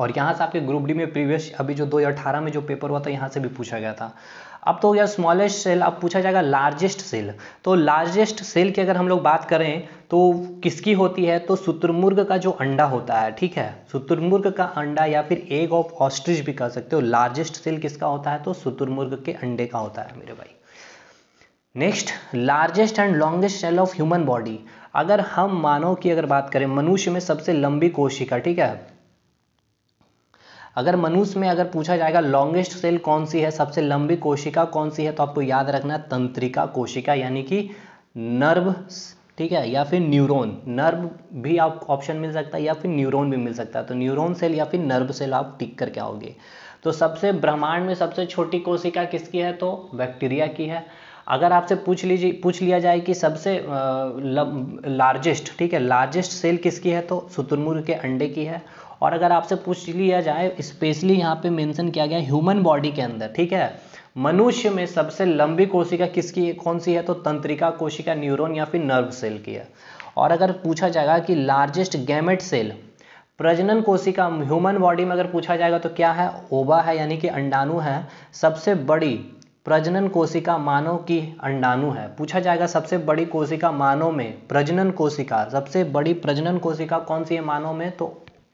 और यहाँ से आपके ग्रुप डी में प्रीवियस अभी जो 2018 में जो पेपर हुआ था यहाँ से भी पूछा गया था अब तो यार स्मॉलेस्ट सेल अब पूछा जाएगा लार्जेस्ट सेल तो लार्जेस्ट सेल की अगर हम लोग बात करें तो किसकी होती है तो शुतुरमुर्ग का जो अंडा होता है ठीक है शुतुरमुर्ग का अंडा या फिर एग ऑफ ऑस्ट्रिच भी कह सकते हो लार्जेस्ट सेल किसका होता है तो शुतुरमुर्ग के अंडे का होता है मेरे भाई next largest and longest cell of human body अगर हम मानव की अगर बात करें मनुष्य में सबसे लंबी कोशिका ठीक है अगर मनुष्य में अगर पूछा जाएगा लॉन्गेस्ट सेल कौन सी है सबसे लंबी कोशिका कौन सी है तो आपको याद रखना तंत्रिका कोशिका यानी कि नर्व ठीक है या फिर न्यूरोन नर्व भी आप ऑप्शन मिल सकता है या फिर न्यूरोन भी मिल सकता है तो न्यूरोन सेल या फिर नर्व सेल आप टिक करके आओगे तो सबसे ब्रह्मांड में सबसे छोटी कोशिका किसकी है तो बैक्टीरिया की है अगर आपसे पूछ लीजिए पूछ लिया जाए कि सबसे लार्जेस्ट ठीक है लार्जेस्ट सेल किसकी है तो शुतुरमुर्ग के अंडे की है और अगर आपसे पूछ लिया जाए स्पेशली यहाँ पे मेंशन किया गया ह्यूमन बॉडी के अंदर ठीक है मनुष्य में सबसे लंबी कोशिका किसकी कौन सी है तो तंत्रिका कोशिका न्यूरोन या फिर नर्व सेल की है और अगर पूछा जाएगा कि लार्जेस्ट गैमेट सेल प्रजनन कोशिका ह्यूमन बॉडी में अगर पूछा जाएगा तो क्या है ओबा है यानी कि अंडाणु है सबसे बड़ी प्रजनन कोशिका मानव की अंडाणु है पूछा जाएगा सबसे बड़ी कोशिका मानव में प्रजनन कोशिका सबसे बड़ी प्रजनन कोशिका कौन सी है मानव में तो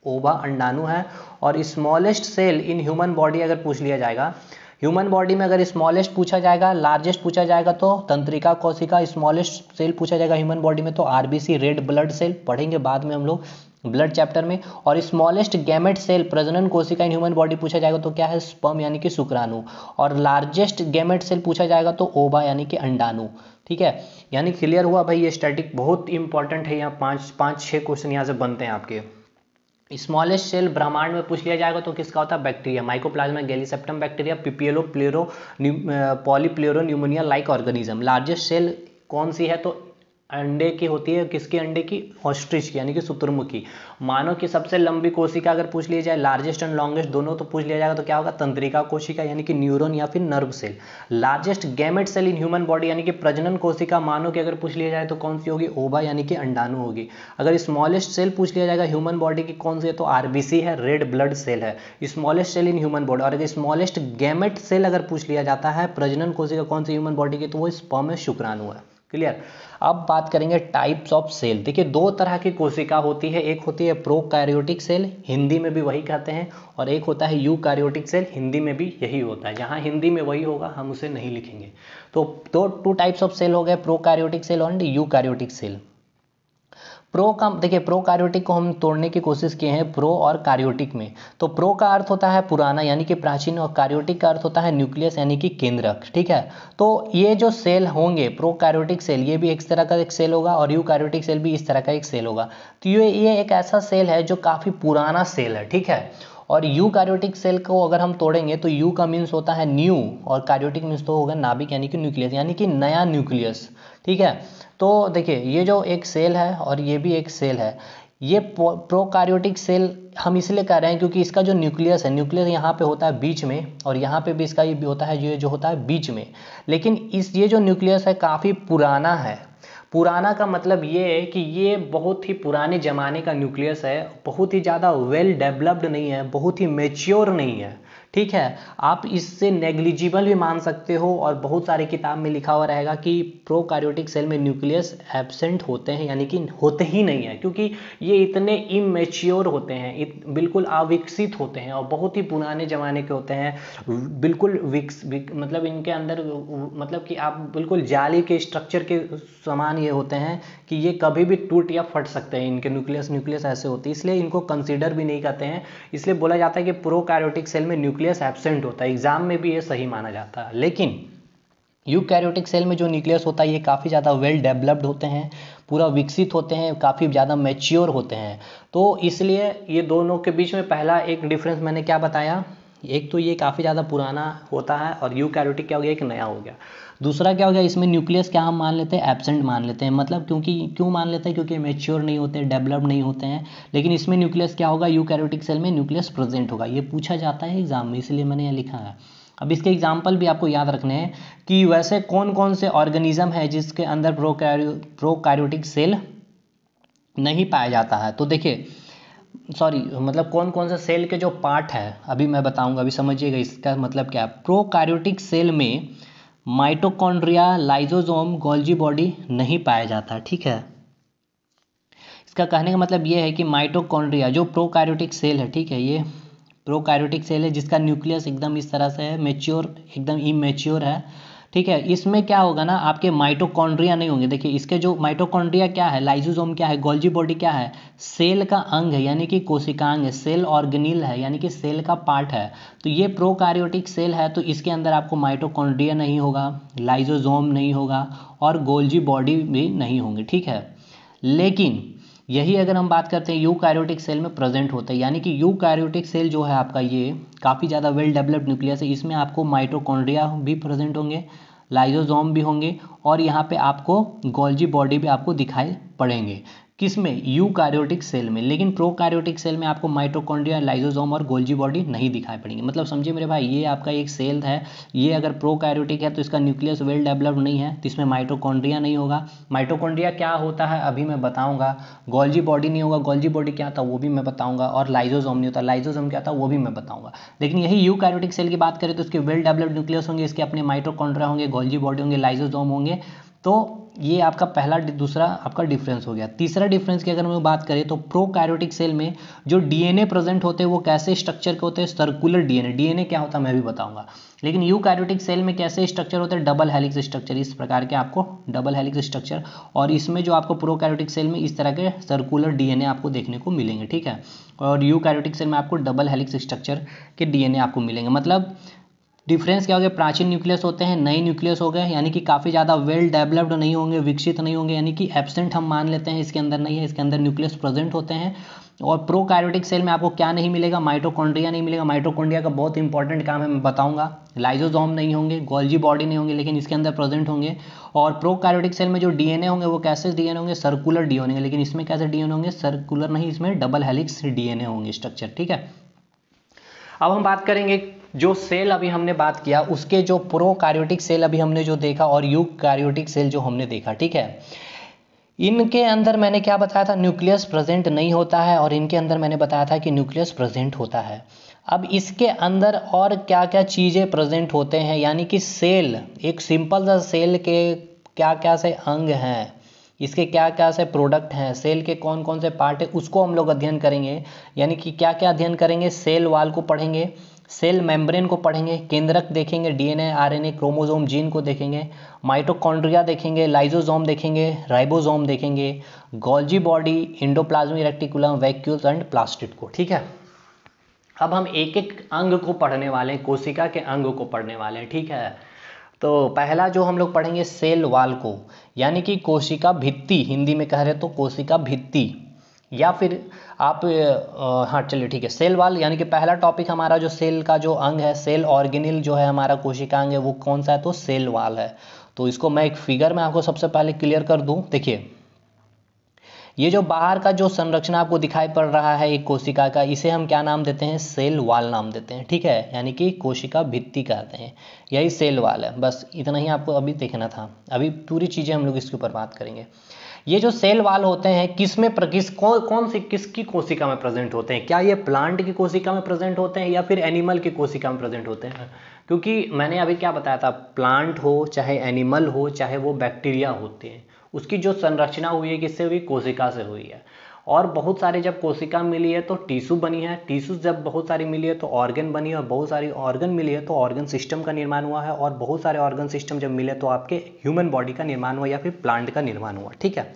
ओवा अंडाणु है और smallest cell in human body अगर पूछ लिया जाएगा ह्यूमन बॉडी में अगर स्मॉलेस्ट पूछा जाएगा लार्जेस्ट पूछा जाएगा तो तंत्रिका कोशिका स्मॉलेस्ट सेल पूछा जाएगा ह्यूमन बॉडी में तो आरबीसी रेड ब्लड सेल पढ़ेंगे बाद में हम लोग ब्लड चैप्टर में और स्मॉलेस्ट गैमेट सेल प्रजनन कोशिका इन ह्यूमन बॉडी पूछा जाएगा तो क्या है स्पर्म यानी कि शुक्राणु और लार्जेस्ट गैमेट सेल पूछा जाएगा तो ओबा यानी कि अंडाणु ठीक है यानी क्लियर हुआ भाई ये स्टैटिक बहुत इंपॉर्टेंट है यहाँ पांच पांच छह क्वेश्चन यहाँ से बनते हैं आपके स्मॉलेस्ट सेल ब्रह्मांड में पूछ लिया जाएगा तो किसका होता है bacteria mycoplasma gallisepticum bacteria PPLO pleuro polypleuro pneumonia like organism largest cell कौन सी है तो अंडे की होती है किसके अंडे की ऑस्ट्रिच की यानी कि शुतुर्मुखी मानव की सबसे लंबी कोशिका अगर पूछ लिया जाए लार्जेस्ट एंड लॉन्गेस्ट दोनों तो पूछ लिया जाएगा तो क्या होगा तंत्रिका कोशिका यानी कि न्यूरॉन या फिर nerve cell largest gamete cell in human body यानी कि प्रजनन कोशिका मानव की अगर पूछ लिया जाए तो कौन सी होगी ओबा यानी कि अंडाणु होगी अगर स्मॉलेस्ट सेल पूछ लिया जाएगा ह्यूमन बॉडी की कौन सी है तो आरबीसी है रेड ब्लड सेल है smallest cell in human body और अगर स्मॉलेस्ट गैमेट सेल अगर पूछ लिया जाता है प्रजनन कोशिका कौन सी ह्यूमन बॉडी की तो वो स्पर्म शुक्राणु है क्लियर अब बात करेंगे टाइप्स ऑफ सेल देखिए दो तरह की कोशिका होती है एक होती है प्रोकैरियोटिक सेल हिंदी में भी वही कहते हैं और एक होता है यूकैरियोटिक सेल हिंदी में भी यही होता है जहां हिंदी में वही होगा हम उसे नहीं लिखेंगे तो दो टू टाइप्स ऑफ सेल हो गए प्रोकैरियोटिक सेल और यूकैरियोटिक सेल प्रो का देखिए प्रो कार्योटिक को हम तोड़ने की कोशिश किए हैं प्रो और कार्योटिक में तो प्रो का अर्थ होता है पुराना यानी कि प्राचीन और कार्योटिक का अर्थ होता है न्यूक्लियस यानी कि केंद्रक ठीक है तो ये जो सेल होंगे प्रो कार्योटिक सेल ये भी एक तरह का एक सेल होगा और यू कार्योटिक सेल भी इस तरह का एक सेल होगा तो ये ये एक ऐसा सेल है जो काफ़ी पुराना सेल है ठीक है और यू कार्योटिक सेल को अगर हम तोड़ेंगे तो यू का मीन्स होता है न्यू और कार्योटिक मीन्स तो होगा नाभिक यानी कि न्यूक्लियस यानी कि नया न्यूक्लियस ठीक है तो देखिए ये जो एक सेल है और ये भी एक सेल है ये प्रोकार्योटिक सेल हम इसलिए कह रहे हैं क्योंकि इसका जो न्यूक्लियस है न्यूक्लियस यहाँ पे होता है बीच में और यहाँ पे भी इसका ये भी होता है ये जो होता है बीच में लेकिन इस ये जो न्यूक्लियस है काफ़ी पुराना है पुराना का मतलब ये है कि ये बहुत ही पुराने ज़माने का न्यूक्लियस है बहुत ही ज़्यादा वेल डेवलप्ड नहीं है बहुत ही मेच्योर नहीं है ठीक है आप इससे नेग्लिजिबल भी मान सकते हो और बहुत सारे किताब में लिखा हुआ रहेगा कि प्रोकार्योटिक सेल में न्यूक्लियस एबसेंट होते हैं यानी कि होते ही नहीं है क्योंकि ये इतने इमेच्योर होते हैं बिल्कुल अविकसित होते हैं और बहुत ही पुराने ज़माने के होते हैं बिल्कुल विक्स विक, मतलब इनके अंदर मतलब कि आप बिल्कुल जाली के स्ट्रक्चर के समान ये होते हैं कि ये कभी भी टूट या फट सकते हैं इनके न्यूक्लियस न्यूक्लियस ऐसे होते हैं इसलिए इनको कंसिडर भी नहीं करते हैं इसलिए बोला जाता है कि प्रोकैरियोटिक सेल में न्यूक्लियस एबसेंट होता है एग्जाम में भी ये सही माना जाता है लेकिन यूकैरियोटिक सेल में जो न्यूक्लियस होता है ये काफ़ी ज़्यादा वेल डेवलप्ड होते हैं पूरा विकसित होते हैं काफ़ी ज़्यादा मैच्योर होते हैं तो इसलिए ये दोनों के बीच में पहला एक डिफरेंस मैंने क्या बताया एक तो ये काफ़ी ज़्यादा पुराना होता है और यूकैरियोटिक क्या हो गया एक नया हो गया दूसरा क्या हो गया इसमें न्यूक्लियस क्या हम मान लेते हैं एबसेंट मान लेते हैं मतलब क्योंकि क्यों मान लेते हैं क्योंकि मेच्योर नहीं होते डेवलप नहीं होते हैं लेकिन इसमें न्यूक्लियस क्या होगा यूकैरियोटिक सेल में न्यूक्लियस प्रेजेंट होगा ये पूछा जाता है एग्जाम में इसलिए मैंने यहाँ लिखा है अब इसके एग्जाम्पल भी आपको याद रखने हैं कि वैसे कौन कौन से ऑर्गेनिज्म है जिसके अंदर प्रो प्रोकैरियोटिक सेल नहीं पाया जाता है तो देखिए सॉरी मतलब कौन कौन से सेल के जो पार्ट है अभी मैं बताऊंगा अभी समझिएगा इसका मतलब क्या है प्रोकैरियोटिक सेल में माइटोकॉन्ड्रिया लाइजोजोम गोल्जी बॉडी नहीं पाया जाता ठीक है इसका कहने का मतलब यह है कि माइटोकॉन्ड्रिया जो प्रोकैरियोटिक सेल है ठीक है ये प्रोकैरियोटिक सेल है जिसका न्यूक्लियस एकदम इस तरह से है मेच्योर एकदम इमेच्योर है ठीक है इसमें क्या होगा ना आपके माइटोकॉन्ड्रिया नहीं होंगे देखिए इसके जो माइटोकॉन्ड्रिया क्या है लाइजोजोम क्या है गोल्जी बॉडी क्या है सेल का अंग है यानी कि कोशिकांग है सेल ऑर्गेनिल है यानी कि सेल का पार्ट है तो ये प्रोकारियोटिक सेल है तो इसके अंदर आपको माइटोकॉन्ड्रिया नहीं होगा लाइजोजोम नहीं होगा और गोल्जी बॉडी भी नहीं होंगे ठीक है लेकिन यही अगर हम बात करते हैं यू कैरियोटिक सेल में प्रेजेंट होता है यानी कि यू कैरियोटिक सेल जो है आपका ये काफ़ी ज़्यादा वेल डेवलप्ड न्यूक्लियस है इसमें आपको माइटोकॉन्ड्रिया भी प्रेजेंट होंगे लाइजोजोम भी होंगे और यहाँ पे आपको गोल्जी बॉडी भी आपको दिखाई पड़ेंगे किस में यू कार्योटिक सेल में लेकिन प्रो कार्योटिक सेल में आपको माइट्रोकॉन्ड्रिया लाइजोजोम और गोल्जी बॉडी नहीं दिखाई पड़ेंगे मतलब समझिए मेरे भाई ये आपका एक सेल है ये अगर प्रो कार्योटिक है तो इसका न्यूक्लियस वेल डेवलप्ड नहीं है तो इसमें माइट्रोकॉन्ड्रिया नहीं होगा माइट्रोकॉन्ड्रिया क्या होता है अभी मैं बताऊँगा गोल्जी बॉडी नहीं होगा गोल्जी बॉडी क्या था वो भी मैं बताऊँगा और लाइजोजोम नहीं होता लाइजोजोम क्या था वो भी मैं बताऊँगा लेकिन यही यू कार्योटिक सेल की बात करें तो इसके वेल डेवलप्ड न्यूक्लियस होंगे इसके अपने माइट्रोकॉन्ड्रिया होंगे गोल्जी बॉडी होंगे लाइजोजोम होंगे तो ये आपका पहला दूसरा आपका डिफरेंस हो गया तीसरा डिफरेंस की अगर हम बात करें तो प्रोकैरियोटिक सेल में जो डीएनए प्रेजेंट होते हैं वो कैसे स्ट्रक्चर के होते हैं सर्कुलर डीएनए डीएनए क्या होता है मैं भी बताऊंगा लेकिन यू कैरोटिक सेल में कैसे स्ट्रक्चर होते हैं डबल हेलिक्स स्ट्रक्चर इस प्रकार के आपको डबल हेलिक्स स्ट्रक्चर और इसमें जो आपको प्रो कैरोटिक सेल में इस तरह के सर्कुलर डीएनए आपको देखने को मिलेंगे ठीक है और यू कैरोटिक सेल में आपको डबल हेलिक्स स्ट्रक्चर के डीएनए आपको मिलेंगे मतलब डिफरेंस क्या हो गया प्राचीन न्यूक्लियस होते हैं नए न्यूक्लियस हो गए यानी कि काफ़ी ज़्यादा वेल डेवलप्ड नहीं होंगे विकसित नहीं होंगे यानी कि एबसेंट हम मान लेते हैं इसके अंदर नहीं है इसके अंदर न्यूक्लियस प्रेजेंट होते हैं और प्रोकार्योटिक सेल में आपको क्या नहीं मिलेगा माइटोकॉन्ड्रिया नहीं मिलेगा माइटोकॉन्ड्रिया का बहुत इंपॉर्टेंट काम है मैं बताऊंगा लाइजोजोम नहीं होंगे गोल्जी बॉडी नहीं होंगे लेकिन इसके अंदर प्रेजेंट होंगे और प्रोकार्योटिक सेल में जो डीएनए होंगे वो कैसे डीएनए होंगे सर्कुलर डीएनए होंगे लेकिन इसमें कैसे डीएनए होंगे सर्कुलर नहीं इसमें डबल हेलिक्स डीएनए होंगे स्ट्रक्चर ठीक है अब हम बात करेंगे जो सेल अभी हमने बात किया उसके जो प्रो कार्योटिक सेल अभी हमने जो देखा और यू कार्योटिक सेल जो हमने देखा ठीक है इनके अंदर मैंने क्या बताया था न्यूक्लियस प्रेजेंट नहीं होता है और इनके अंदर मैंने बताया था कि न्यूक्लियस प्रेजेंट होता है अब इसके अंदर और क्या क्या चीज़ें प्रेजेंट होते हैं यानी कि सेल एक सिंपल सा सेल के क्या क्या से अंग हैं इसके क्या क्या से प्रोडक्ट हैं सेल के कौन कौन से पार्ट है उसको हम लोग अध्ययन करेंगे यानी कि क्या क्या अध्ययन करेंगे सेल वाल को पढ़ेंगे सेल मेम्ब्रेन को पढ़ेंगे केंद्रक देखेंगे डीएनए आरएनए क्रोमोसोम जीन को देखेंगे माइटोकॉन्ड्रिया देखेंगे लाइजोजोम देखेंगे राइबोजोम देखेंगे Golgi body endoplasmic reticulum vacuoles and plastid को ठीक है अब हम एक एक अंग को पढ़ने वाले हैं कोशिका के अंग को पढ़ने वाले हैं ठीक है तो पहला जो हम लोग पढ़ेंगे सेल वाल को यानी कि कोशिका भित्ति हिंदी में कह रहे तो कोशिका भित्ति या फिर आप हाँ चलिए ठीक है सेल वाल यानी कि पहला टॉपिक हमारा जो सेल का जो अंग है सेल ऑर्गेनिल जो है हमारा कोशिका अंग है वो कौन सा है तो सेल वाल है तो इसको मैं एक फिगर में आपको सबसे पहले क्लियर कर दूं देखिए ये जो बाहर का जो संरचना आपको दिखाई पड़ रहा है एक कोशिका का इसे हम क्या नाम देते हैं सेल वाल नाम देते हैं ठीक है यानी कि कोशिका भित्ति कहते हैं यही सेल वाल है बस इतना ही आपको अभी देखना था अभी पूरी चीज़ें हम लोग इसके ऊपर बात करेंगे ये जो सेल वाल होते हैं किस में किस कौन कौन सी किसकी कोशिका में प्रेजेंट होते हैं क्या ये प्लांट की कोशिका में प्रेजेंट होते हैं या फिर एनिमल की कोशिका में प्रेजेंट होते हैं क्योंकि मैंने अभी क्या बताया था प्लांट हो चाहे एनिमल हो चाहे वो बैक्टीरिया होते हैं उसकी जो संरचना हुई है किससे हुई कोशिका से हुई है और बहुत सारे जब कोशिका मिली है तो टिश्यू बनी है टिश्यू जब बहुत सारी मिली है तो ऑर्गन बनी है और बहुत सारी ऑर्गन मिली है तो ऑर्गन सिस्टम का निर्माण हुआ है और बहुत सारे ऑर्गन सिस्टम जब मिले तो आपके ह्यूमन बॉडी का निर्माण हुआ या फिर प्लांट का निर्माण हुआ ठीक है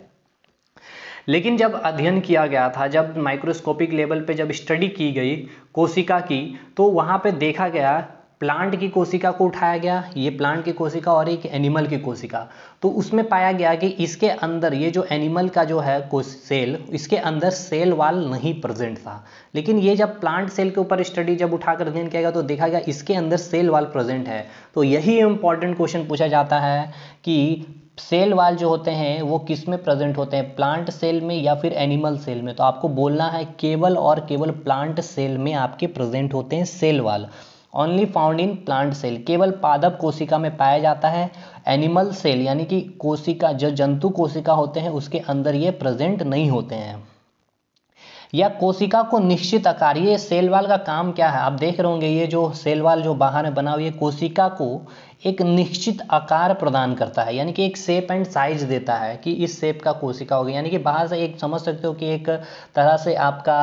लेकिन जब अध्ययन किया गया था जब माइक्रोस्कोपिक लेवल पे जब स्टडी की गई कोशिका की तो वहाँ पे देखा गया प्लांट की कोशिका को उठाया गया ये प्लांट की कोशिका और एक एनिमल की कोशिका तो उसमें पाया गया कि इसके अंदर ये जो एनिमल का जो है सेल इसके अंदर सेल वाल नहीं प्रेजेंट था लेकिन ये जब प्लांट सेल के ऊपर स्टडी जब उठाकर अध्ययन किया गया तो देखा गया इसके अंदर सेल वाल प्रेजेंट है तो यही इंपॉर्टेंट क्वेश्चन पूछा जाता है कि सेल वाल जो होते हैं वो किस में प्रेजेंट होते हैं प्लांट सेल में या फिर एनिमल सेल में तो आपको बोलना है केवल और केवल प्लांट सेल में आपके प्रेजेंट होते हैं cell wall only found in plant cell केवल पादप कोशिका में पाया जाता है एनिमल सेल यानी कि कोशिका जो जंतु कोशिका होते हैं उसके अंदर ये प्रेजेंट नहीं होते हैं या कोशिका को निश्चित आकार ये सेल वाल का काम क्या है आप देख रहे होंगे ये जो सेल वाल जो बाहर में बना हुआ है कोशिका को एक निश्चित आकार प्रदान करता है यानी कि एक सेप एंड साइज देता है कि इस शेप का कोशिका होगी यानी कि बाहर से एक समझ सकते हो कि एक तरह से आपका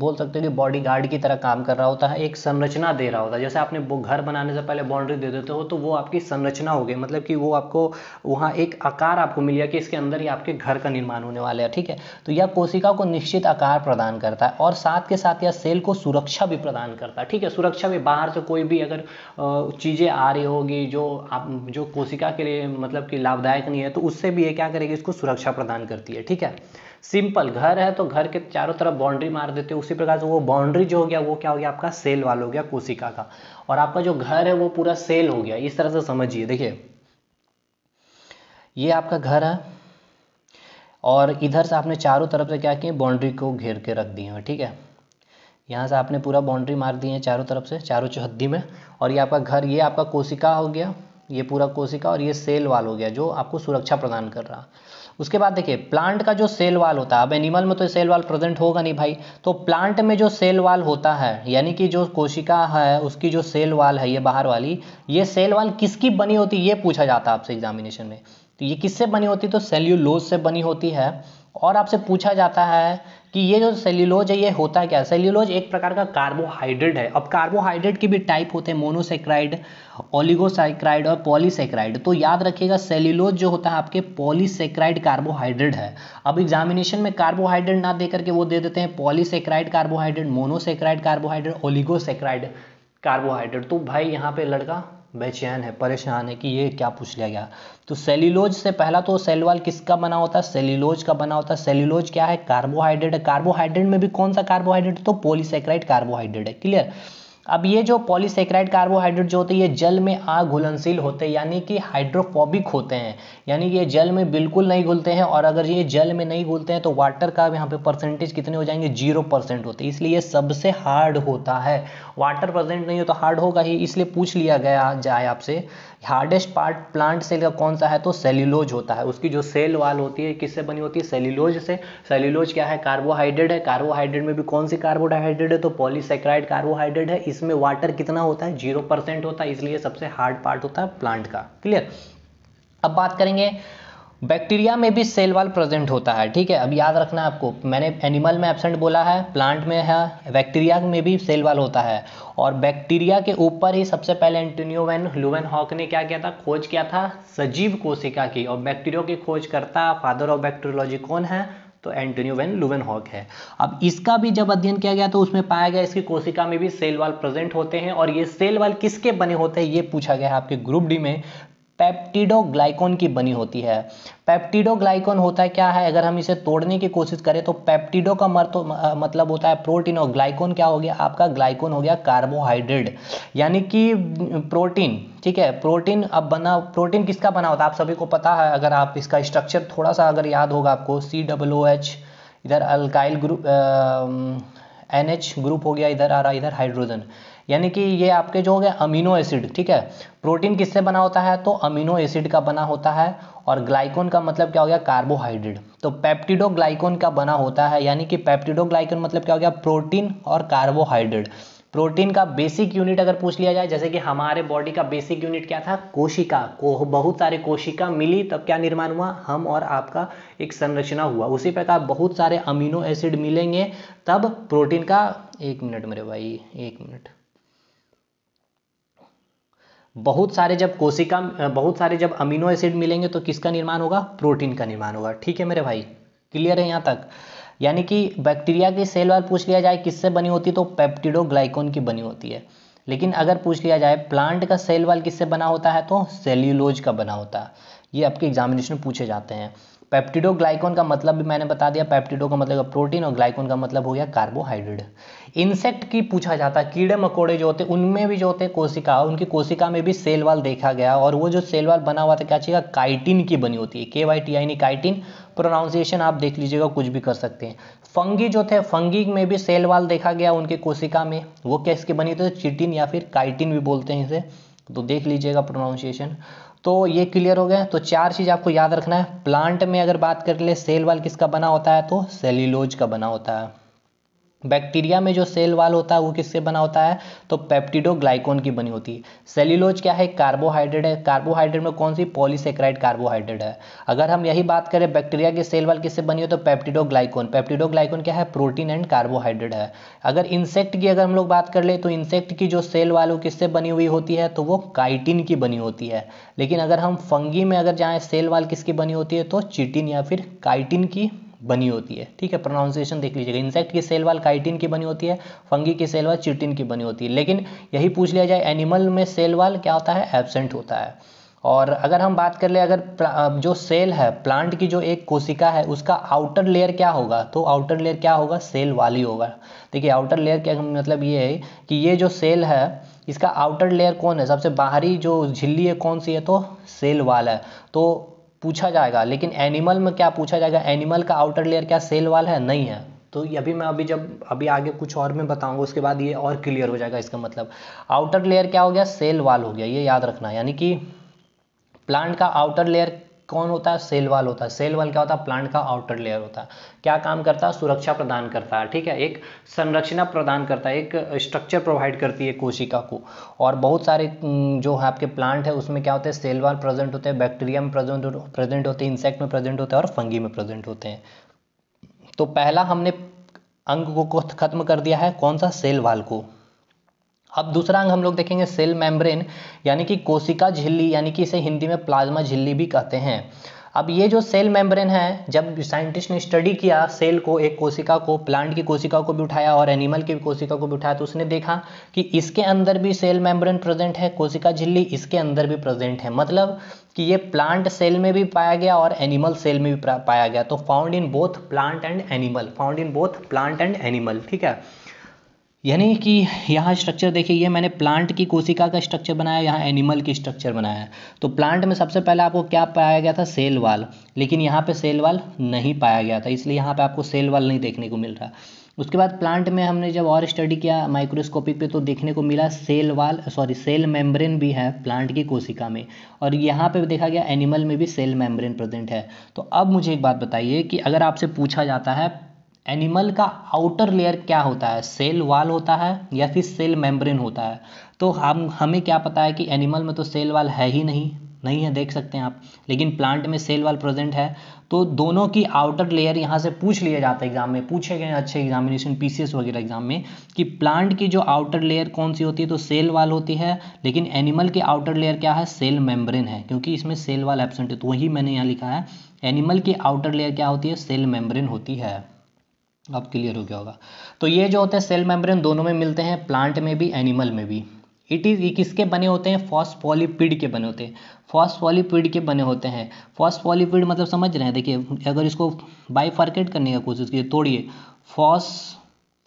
बोल सकते हो कि बॉडी गार्ड की तरह काम कर रहा होता है एक संरचना दे रहा होता है जैसे आपने घर बनाने से पहले बाउंड्री दे देते हो तो वो आपकी संरचना हो गई मतलब कि वो आपको वहाँ एक आकार आपको मिल गया कि इसके अंदर ही आपके घर का निर्माण होने वाला है ठीक है तो यह कोशिका को निश्चित आकार प्रदान करता है और साथ के साथ यह सेल को सुरक्षा भी प्रदान करता है ठीक है सुरक्षा भी बाहर से कोई भी अगर चीज़ें आ रही होगी जो आप जो कोशिका के लिए मतलब कि लाभदायक नहीं है तो उससे भी ये क्या करेगी इसको सुरक्षा प्रदान करती है ठीक है सिंपल घर है तो घर के चारों तरफ बाउंड्री मार देते हो उसी प्रकार से वो बाउंड्री जो हो गया वो क्या हो गया आपका सेल वाल हो गया कोशिका का और आपका जो घर है वो पूरा सेल हो गया इस तरह से समझिए देखिए ये आपका घर है और इधर से आपने चारों तरफ से क्या किए बाउंड्री को घेर के रख दिए हैं ठीक है यहाँ से आपने पूरा बाउंड्री मार दी है चारों तरफ से चारों चौहद्दी में और ये आपका घर ये आपका कोशिका हो गया ये पूरा कोशिका और ये सेल वाल हो गया जो आपको सुरक्षा प्रदान कर रहा उसके बाद देखिए प्लांट का जो सेल वाल होता है अब एनिमल में तो सेल वाल प्रेजेंट होगा नहीं भाई तो प्लांट में जो सेल वाल होता है यानी कि जो कोशिका है उसकी जो सेल वाल है ये बाहर वाली ये सेल वाल किसकी बनी होती है ये पूछा जाता है आपसे एग्जामिनेशन में तो ये किससे बनी होती है तो सेल्यूलोज से बनी होती है और आपसे पूछा जाता है कि ये जो सेल्यूलोज है ये होता है क्या सेल्यूलोज एक प्रकार का कार्बोहाइड्रेट है अब कार्बोहाइड्रेट के भी टाइप होते हैं मोनोसेक्राइड ओलिगोसाइक्राइड और पॉलीसेक्राइड तो याद रखिएगा सेल्यूलोज जो होता है आपके पॉलीसेक्राइड कार्बोहाइड्रेट है अब एग्जामिनेशन में कार्बोहाइड्रेट ना दे करके वो दे देते हैं polysaccharide carbohydrate monosaccharide carbohydrate oligosaccharide carbohydrate तो भाई यहाँ पे लड़का बेचैन है परेशान है कि ये क्या पूछ लिया गया तो सेल्यूलोज से पहला तो सेलवाल किसका बना होता है सेल्यूलोज का बना होता है सेल्यूलोज क्या है कार्बोहाइड्रेट है कार्बोहाइड्रेट में भी कौन सा कार्बोहाइड्रेट तो पोलिसक्राइड कार्बोहाइड्रेट है क्लियर अब ये जो पॉलीसेक्राइड कार्बोहाइड्रेट जो होते हैं ये जल में आ घुलनशील होते हैं यानी कि हाइड्रोफोबिक होते हैं यानी कि ये जल में बिल्कुल नहीं घुलते हैं और अगर ये जल में नहीं घुलते हैं तो वाटर का यहाँ पे परसेंटेज कितने हो जाएंगे जीरो परसेंट होते हैं इसलिए सबसे हार्ड होता है वाटर प्रेजेंट नहीं हो तो हार्ड होगा ही इसलिए पूछ लिया गया जाए आपसे हार्डेस्ट पार्ट प्लांट सेल का कौन सा है तो सेल्यूलोज होता है उसकी जो सेल वाल होती है किससे बनी होती है सेल्यूलोज से सेल्यूलोज क्या है कार्बोहाइड्रेट है कार्बोहाइड्रेट में भी कौन सी कार्बोहाइड्रेट है तो पॉलीसेक्राइड कार्बोहाइड्रेट है इसमें वाटर कितना होता है जीरो परसेंट होता है इसलिए सबसे हार्ड पार्ट होता है प्लांट का क्लियर अब बात करेंगे बैक्टीरिया में भी सेल वाल प्रेजेंट होता है ठीक है अब याद रखना आपको मैंने एनिमल में एबसेंट बोला है प्लांट में है बैक्टीरिया में भी सेल वाल होता है और बैक्टीरिया के ऊपर ही सबसे पहले एंटोनियोवेन लुवेन हॉक ने क्या किया था खोज किया था सजीव कोशिका की और बैक्टीरियो की खोज करता फादर ऑफ बैक्टीरियोलॉजी कौन है तो एंटोनियो वेन लुवेन हॉक है अब इसका भी जब अध्ययन किया गया तो उसमें पाया गया इसकी कोशिका में भी सेल वाल प्रेजेंट होते हैं और ये सेल वाल किसके बने होते हैं ये पूछा गया है आपके ग्रुप डी में पैप्टिडोग्लाइकोन की बनी होती है पैप्टिडोग्लाइकोन होता है क्या है अगर हम इसे तोड़ने की कोशिश करें तो पैप्टिडो का मर तो मतलब होता है प्रोटीन और ग्लाइकोन क्या हो गया आपका ग्लाइकोन हो गया कार्बोहाइड्रेट यानी कि प्रोटीन ठीक है प्रोटीन अब बना प्रोटीन किसका बना होता है आप सभी को पता है अगर आप इसका स्ट्रक्चर थोड़ा सा अगर याद होगा आपको सी डब्ल्यू एच इधर alkyl group N H group हो गया इधर आ रहा इधर हाइड्रोजन यानी कि ये आपके जो हो गए अमीनो एसिड ठीक है प्रोटीन किससे बना होता है तो अमीनो एसिड का बना होता है और ग्लाइकोन का मतलब क्या हो गया कार्बोहाइड्रेट तो पैप्टिडोग्लाइकोन का बना होता है यानी कि पैप्टिडोग्लाइकोन मतलब क्या हो गया प्रोटीन और कार्बोहाइड्रेट प्रोटीन का बेसिक यूनिट अगर पूछ लिया जाए जैसे कि हमारे बॉडी का बेसिक यूनिट क्या था कोशिका को बहुत सारे कोशिका मिली तब क्या निर्माण हुआ हम और आपका एक संरचना हुआ उसी प्रकार बहुत सारे अमीनो एसिड मिलेंगे तब प्रोटीन का एक मिनट मेरे भाई एक मिनट बहुत सारे जब कोशिका बहुत सारे जब अमीनो एसिड मिलेंगे तो किसका निर्माण होगा प्रोटीन का निर्माण होगा ठीक है मेरे भाई क्लियर है यहाँ तक यानी कि बैक्टीरिया की सेल वाल पूछ लिया जाए किससे बनी होती है तो पेप्टिडोग्लाइकोन की बनी होती है लेकिन अगर पूछ लिया जाए प्लांट का सेल वाल किससे बना होता है तो सेल्यूलोज का बना होता है ये आपके एग्जामिनेशन पूछे जाते हैं पेप्टिडोग्लाइकोन का मतलब भी मैंने बता दिया पेप्टिडो का मतलब प्रोटीन और ग्लाइकोन का मतलब हो गया कार्बोहाइड्रेट इंसेक्ट की पूछा जाता है कीड़े मकोड़े जो होते उनमें भी जो होते कोशिका उनकी कोशिका में भी सेल वाल देखा गया और वो जो सेल वाल बना हुआ था क्या चाहिए काइटिन की बनी होती है K Y T I N chitin pronunciation आप देख लीजिएगा कुछ भी कर सकते हैं फंगी जो थे फंगी में भी सेल वाल देखा गया उनके कोशिका में वो कैसे बनी थी चिटिन या फिर काइटिन भी बोलते हैं इसे तो देख लीजिएगा प्रोनाउंसिएशन तो ये क्लियर हो गया तो चार चीज़ आपको याद रखना है प्लांट में अगर बात कर ले सेल वाल किसका बना होता है तो सेल्यूलोज का बना होता है बैक्टीरिया में जो सेल वाल होता है वो किससे बना होता है तो पेप्टिडोग्लाइकोन की बनी होती है सेल्यूलोज क्या है कार्बोहाइड्रेट है कार्बोहाइड्रेट में कौन सी पॉलीसेक्राइड कार्बोहाइड्रेट है अगर हम यही बात करें बैक्टीरिया की सेल वाल किससे बनी हो तो पेप्टिडोग्लाइकोन पेप्टिडोग्लाइकोन क्या है प्रोटीन एंड कार्बोहाइड्रेट है अगर इंसेक्ट की अगर हम लोग बात कर ले तो इंसेक्ट की जो सेल वाल वो किससे बनी हुई होती है तो वो काइटिन की बनी होती है लेकिन अगर हम फंगी में अगर जाएँ सेल वाल किसकी बनी होती है तो चिटिन या फिर काइटिन की बनी होती है ठीक है प्रोनाउंसिएशन देख लीजिएगा इंसेक्ट की सेल वाल काइटिन की बनी होती है फंगी की सेल वाल चिटिन की बनी होती है लेकिन यही पूछ लिया जाए एनिमल में सेल वाल क्या होता है एबसेंट होता है और अगर हम बात कर ले अगर जो सेल है प्लांट की जो एक कोशिका है उसका आउटर लेयर क्या होगा तो आउटर लेयर क्या होगा सेल वाली होगा देखिए आउटर लेयर क्या मतलब ये है कि ये जो सेल है इसका आउटर लेयर कौन है सबसे बाहरी जो झिल्ली है कौन सी है तो सेल वाल है तो पूछा जाएगा लेकिन एनिमल में क्या पूछा जाएगा एनिमल का आउटर लेयर क्या सेल वाल है नहीं है तो ये अभी मैं अभी जब अभी आगे कुछ और में बताऊंगा उसके बाद ये और क्लियर हो जाएगा इसका मतलब आउटर लेयर क्या हो गया सेल वाल हो गया ये याद रखना यानी कि प्लांट का आउटर लेयर कौन होता है सेल वाल होता है सेल वाल क्या होता है प्लांट का आउटर लेयर होता है क्या काम करता है सुरक्षा प्रदान करता है ठीक है एक संरचना प्रदान करता है एक स्ट्रक्चर प्रोवाइड करती है कोशिका को और बहुत सारे जो है आपके प्लांट है उसमें क्या होते हैं सेल वाल प्रेजेंट होते हैं बैक्टीरिया में प्रेजेंट प्रेजेंट होते हैं इंसेक्ट में प्रेजेंट होते हैं और फंगी में प्रेजेंट होते हैं तो पहला हमने अंग को खत्म कर दिया है कौन सा सेल वाल को अब दूसरा अंग हम लोग देखेंगे सेल मेम्ब्रेन यानी कि कोशिका झिल्ली यानी कि इसे हिंदी में प्लाज्मा झिल्ली भी कहते हैं अब ये जो सेल मेम्ब्रेन है जब साइंटिस्ट ने स्टडी किया सेल को एक कोशिका को प्लांट की कोशिका को भी उठाया और एनिमल की कोशिका को भी उठाया तो उसने देखा कि इसके अंदर भी सेल मेम्ब्रेन प्रेजेंट है कोशिका झिल्ली इसके अंदर भी प्रेजेंट है मतलब कि ये प्लांट सेल में भी पाया गया और एनिमल सेल में भी पाया गया तो found in both plant and animal found in both plant and animal ठीक है यानी कि यहाँ स्ट्रक्चर देखिए ये मैंने प्लांट की कोशिका का स्ट्रक्चर बनाया यहाँ एनिमल की स्ट्रक्चर बनाया है तो प्लांट में सबसे पहले आपको क्या पाया गया था सेल वाल लेकिन यहाँ पे सेल वाल नहीं पाया गया था इसलिए यहाँ पे आपको सेल वाल नहीं देखने को मिल रहा उसके बाद प्लांट में हमने जब और स्टडी किया माइक्रोस्कोपिक पे तो देखने को मिला cell wall sorry cell membrane भी है प्लांट की कोशिका में और यहाँ पे देखा गया एनिमल में भी सेल मेम्ब्रेन प्रेजेंट है तो अब मुझे एक बात बताइए कि अगर आपसे पूछा जाता है एनिमल का आउटर लेयर क्या होता है सेल वाल होता है या फिर सेल मेम्ब्रेन होता है तो हम हमें क्या पता है कि एनिमल में तो सेल वाल है ही नहीं नहीं है देख सकते हैं आप लेकिन प्लांट में सेल वाल प्रेजेंट है तो दोनों की आउटर लेयर यहाँ से पूछ लिए जाते हैं एग्जाम में पूछे गए अच्छे एग्जामिनेशन पीसीएस वगैरह एग्जाम में कि प्लांट की जो आउटर लेयर कौन सी होती है तो सेल वाल होती है लेकिन एनिमल की आउटर लेयर क्या है सेल मेम्ब्रेन है क्योंकि इसमें सेल वाल एबसेंट है तो वही मैंने यहाँ लिखा है एनिमल की आउटर लेयर क्या होती है सेल मेम्ब्रेन होती है अब क्लियर हो गया होगा तो ये जो होते हैं सेल मेम्ब्रेन दोनों में मिलते हैं प्लांट में भी एनिमल में भी इट इज़ किसके बने होते हैं फॉस्फोलिपिड के बने होते हैं फॉस्फोलिपिड के बने होते हैं फॉस्फोलिपिड मतलब समझ रहे हैं देखिए अगर इसको बाईफार्केट करने का कोशिश कीजिए तोड़िए फॉस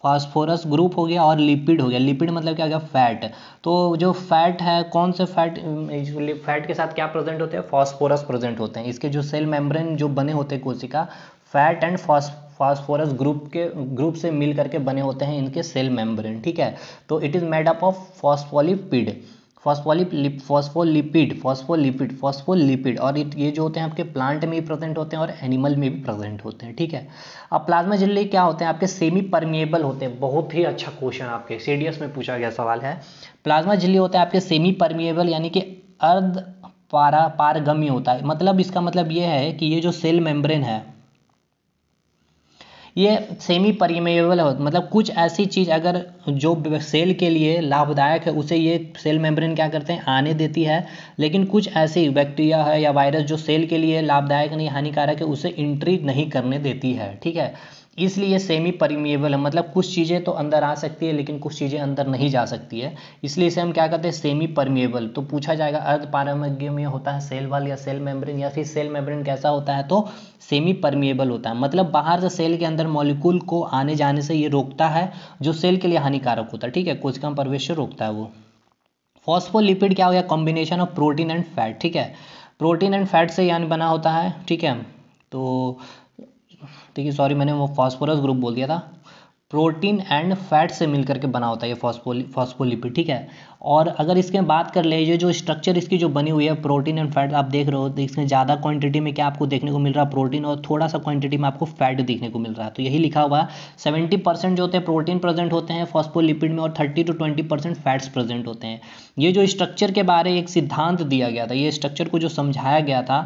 फॉस्फोरस ग्रुप हो गया और लिपिड हो गया लिपिड मतलब क्या हो गया फैट तो जो फैट है कौन से फैट फैट के साथ क्या प्रेजेंट होते हैं फॉस्फोरस प्रेजेंट होते हैं इसके जो सेल मेम्ब्रेन जो बने होते हैं कोशिका fat and phos phosphorus group के ग्रुप से मिल करके बने होते हैं इनके सेल मेम्ब्रेन ठीक है तो it is made up of phospholipid phospholip phospholipid phospholipid phospholipid और ये जो होते हैं आपके प्लांट में भी प्रेजेंट होते हैं और एनिमल में भी प्रेजेंट होते हैं ठीक है अब प्लाज्मा झिल्ली क्या होते हैं आपके सेमी परमिएबल होते हैं बहुत ही अच्छा क्वेश्चन आपके सीडीएस में पूछा गया सवाल है प्लाज्मा झिल्ली होता है आपके सेमी परमिएबल यानी कि अर्ध पारा पारगमी होता है मतलब इसका मतलब ये है कि ये जो सेल मेम्ब्रेन है ये सेमी परिमेबल हो मतलब कुछ ऐसी चीज़ अगर जो सेल के लिए लाभदायक है उसे ये सेल मेम्ब्रेन क्या करते हैं आने देती है लेकिन कुछ ऐसी बैक्टीरिया है या वायरस जो सेल के लिए लाभदायक नहीं हानिकारक है उसे इंट्री नहीं करने देती है ठीक है इसलिए सेमी परमिएबल है मतलब कुछ चीज़ें तो अंदर आ सकती है लेकिन कुछ चीज़ें अंदर नहीं जा सकती है इसलिए इसे हम क्या कहते हैं सेमी परमिएबल तो पूछा जाएगा अर्ध पारमज्ञ में होता है सेल वाल या सेल मेम्ब्रेन या फिर सेल मेम्ब्रेन कैसा होता है तो सेमी परमिएबल होता है मतलब बाहर से सेल के अंदर मॉलिक्यूल को आने जाने से ये रोकता है जो सेल के लिए हानिकारक होता है ठीक है कम प्रवेश रोकता है वो फॉस्फोलिपिड क्या हो गया combination of protein and fat ठीक है प्रोटीन एंड फैट से यानी बना होता है ठीक है तो देखिए सॉरी मैंने वो फॉस्फोरस ग्रुप बोल दिया था प्रोटीन एंड फैट से मिल करके बना होता है ये फॉस्फोली फॉस्फोलिपिड ठीक है और अगर इसके बात कर लीजिए जो स्ट्रक्चर इसकी जो बनी हुई है प्रोटीन एंड फैट आप देख रहे हो तो इसमें ज़्यादा क्वांटिटी में क्या आपको देखने को मिल रहा है प्रोटीन और थोड़ा सा क्वांटिटी में आपको फैट देखने को मिल रहा है तो यही लिखा हुआ सेवेंटी परसेंट जो होते हैं प्रोटीन प्रेजेंट होते हैं फॉस्फोलिपिड में और thirty two twenty percent fats present होते हैं ये जो स्ट्रक्चर के बारे एक सिद्धांत दिया गया था ये स्ट्रक्चर को जो समझाया गया था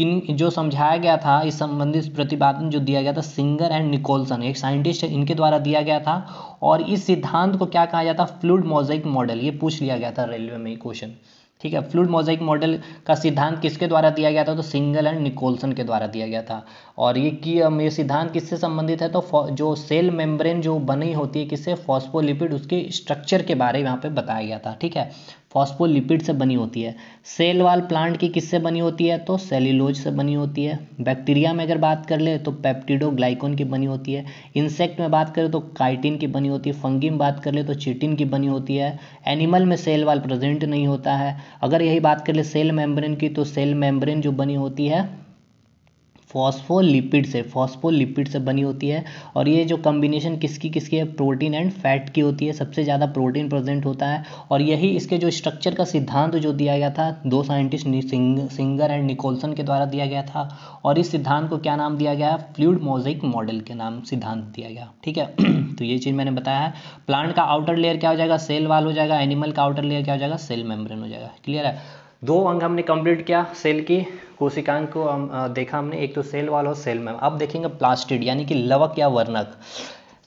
किन जो समझाया गया था इस संबंधित प्रतिपादन जो दिया गया था सिंगर एंड निकोलसन एक साइंटिस्ट है इनके द्वारा दिया गया था और इस सिद्धांत को क्या कहा जाता फ्लूड मोजाइक मॉडल ये पूछ लिया गया था रेलवे में क्वेश्चन ठीक है फ्लूड मोजाइक मॉडल का सिद्धांत किसके द्वारा दिया गया था तो सिंगल एंड निकोलसन के द्वारा दिया गया था और ये कि ये सिद्धांत किससे संबंधित है तो जो सेल मेम्ब्रेन जो बनी होती है किससे फॉस्फोलिपिड उसके स्ट्रक्चर के बारे में यहाँ पे बताया गया था ठीक है फॉस्फोलिपिड से बनी होती है सेल वाल प्लांट की किससे बनी होती है तो सेलिलोज से बनी होती है बैक्टीरिया में अगर बात कर ले तो पेप्टिडो ग्लाइकोन की बनी होती है इंसेक्ट में बात करें तो काइटिन की बनी होती है फंगी में बात कर ले तो चिटिन की बनी होती है एनिमल में सेल वाल प्रेजेंट नहीं होता है अगर यही बात कर ले सेल मेम्ब्रेन की तो सेल मेम्ब्रेन जो बनी होती है फॉस्फोलिपिड से फॉस्फोलिपिड से बनी होती है और ये जो कम्बिनेशन किसकी किसकी है प्रोटीन एंड फैट की होती है सबसे ज़्यादा प्रोटीन प्रेजेंट होता है और यही इसके जो स्ट्रक्चर का सिद्धांत जो दिया गया था दो scientist sing, Singer and Nicolson के द्वारा दिया गया था और इस सिद्धांत को क्या नाम दिया गया है फ्लूड मोजिक मॉडल के नाम सिद्धांत दिया गया ठीक है तो ये चीज़ मैंने बताया है प्लांट का आउटर लेयर क्या हो जाएगा सेल वाल हो जाएगा एनिमल का आउटर लेयर क्या हो जाएगा सेल मेम्ब्रेन हो जाएगा क्लियर है दो अंग हमने कंप्लीट किया सेल की कोशिकांग को हम देखा हमने एक तो सेल वाल और सेल में अब देखेंगे प्लास्टिड यानी कि लवक या वर्णक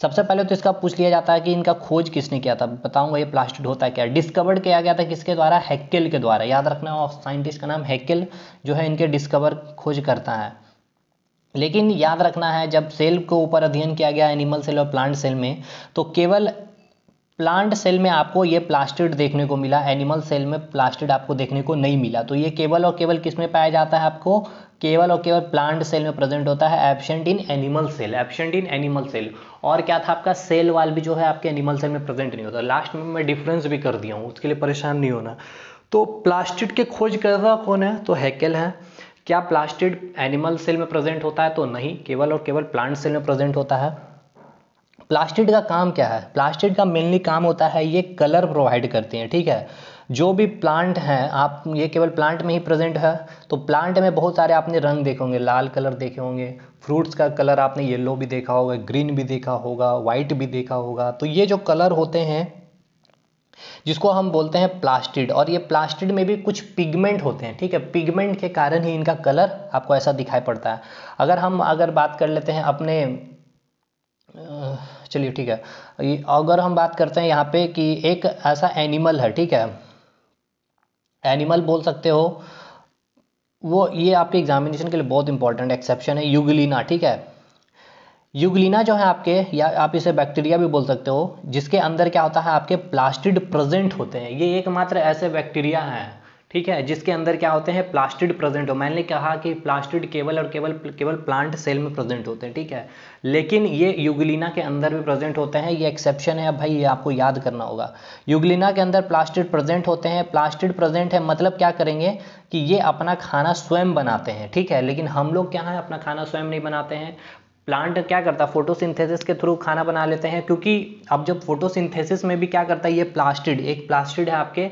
सबसे पहले तो इसका पूछ लिया जाता है कि इनका खोज किसने किया था बताऊंगा ये प्लास्टिड होता है क्या डिस्कवर किया गया था किसके द्वारा हैकेल के द्वारा याद रखना साइंटिस्ट का नाम हैकेल जो है इनके डिस्कवर खोज करता है लेकिन याद रखना है जब सेल को ऊपर अध्ययन किया गया एनिमल सेल और प्लांट सेल में तो केवल प्लांट सेल में आपको ये प्लास्टिड देखने को मिला एनिमल सेल में प्लास्टिड आपको देखने को नहीं मिला तो ये केवल और केवल किस में पाया जाता है आपको केवल और केवल प्लांट सेल में प्रेजेंट होता है absent in animal cell absent in animal cell और क्या था आपका सेल वाल भी जो है आपके एनिमल सेल में प्रेजेंट नहीं होता लास्ट में मैं डिफरेंस भी कर दिया हूँ उसके लिए परेशान नहीं होना तो प्लास्टिड के खोज कर रहा कौन है तो हैकेल है क्या प्लास्टिड एनिमल सेल में प्रेजेंट होता है तो नहीं केवल और केवल प्लांट सेल में प्रेजेंट होता है प्लास्टिड का काम क्या है प्लास्टिड का मेनली काम होता है ये कलर प्रोवाइड करते हैं ठीक है जो भी प्लांट हैं आप ये केवल प्लांट में ही प्रेजेंट है तो प्लांट में बहुत सारे आपने रंग देखे होंगे लाल कलर देखे होंगे फ्रूट्स का कलर आपने येलो भी देखा होगा ग्रीन भी देखा होगा वाइट भी देखा होगा तो ये जो कलर होते हैं जिसको हम बोलते हैं प्लास्टिड और ये प्लास्टिड में भी कुछ पिगमेंट होते हैं ठीक है पिगमेंट के कारण ही इनका कलर आपको ऐसा दिखाई पड़ता है अगर हम अगर बात कर लेते हैं अपने चलिए ठीक है अगर हम बात करते हैं यहाँ पे कि एक ऐसा एनिमल है ठीक है एनिमल बोल सकते हो वो ये आपके एग्जामिनेशन के लिए बहुत इंपॉर्टेंट एक्सेप्शन है युगलीना ठीक है युगलिना जो है आपके या आप इसे बैक्टीरिया भी बोल सकते हो जिसके अंदर क्या होता है आपके प्लास्टिड प्रेजेंट होते हैं ये एकमात्र ऐसे बैक्टीरिया हैं ठीक है जिसके अंदर क्या होते हैं प्लास्टिड प्रेजेंट हो मैंने कहा कि प्लास्टिड केवल और केवल केवल प्लांट सेल में प्रेजेंट होते हैं ठीक है लेकिन ये युगलीना के अंदर भी प्रेजेंट होते हैं ये एक्सेप्शन है भाई ये आपको याद करना होगा यूगलिना के अंदर प्लास्टिड प्रेजेंट होते हैं प्लास्टिड प्रेजेंट है मतलब क्या करेंगे कि ये अपना खाना स्वयं बनाते हैं ठीक है लेकिन हम लोग क्या है अपना खाना स्वयं नहीं बनाते हैं प्लांट क्या करता है फोटोसिंथेसिस के थ्रू खाना बना लेते हैं क्योंकि अब जब फोटोसिंथेसिस में भी क्या करता है ये प्लास्टिड एक प्लास्टिड है आपके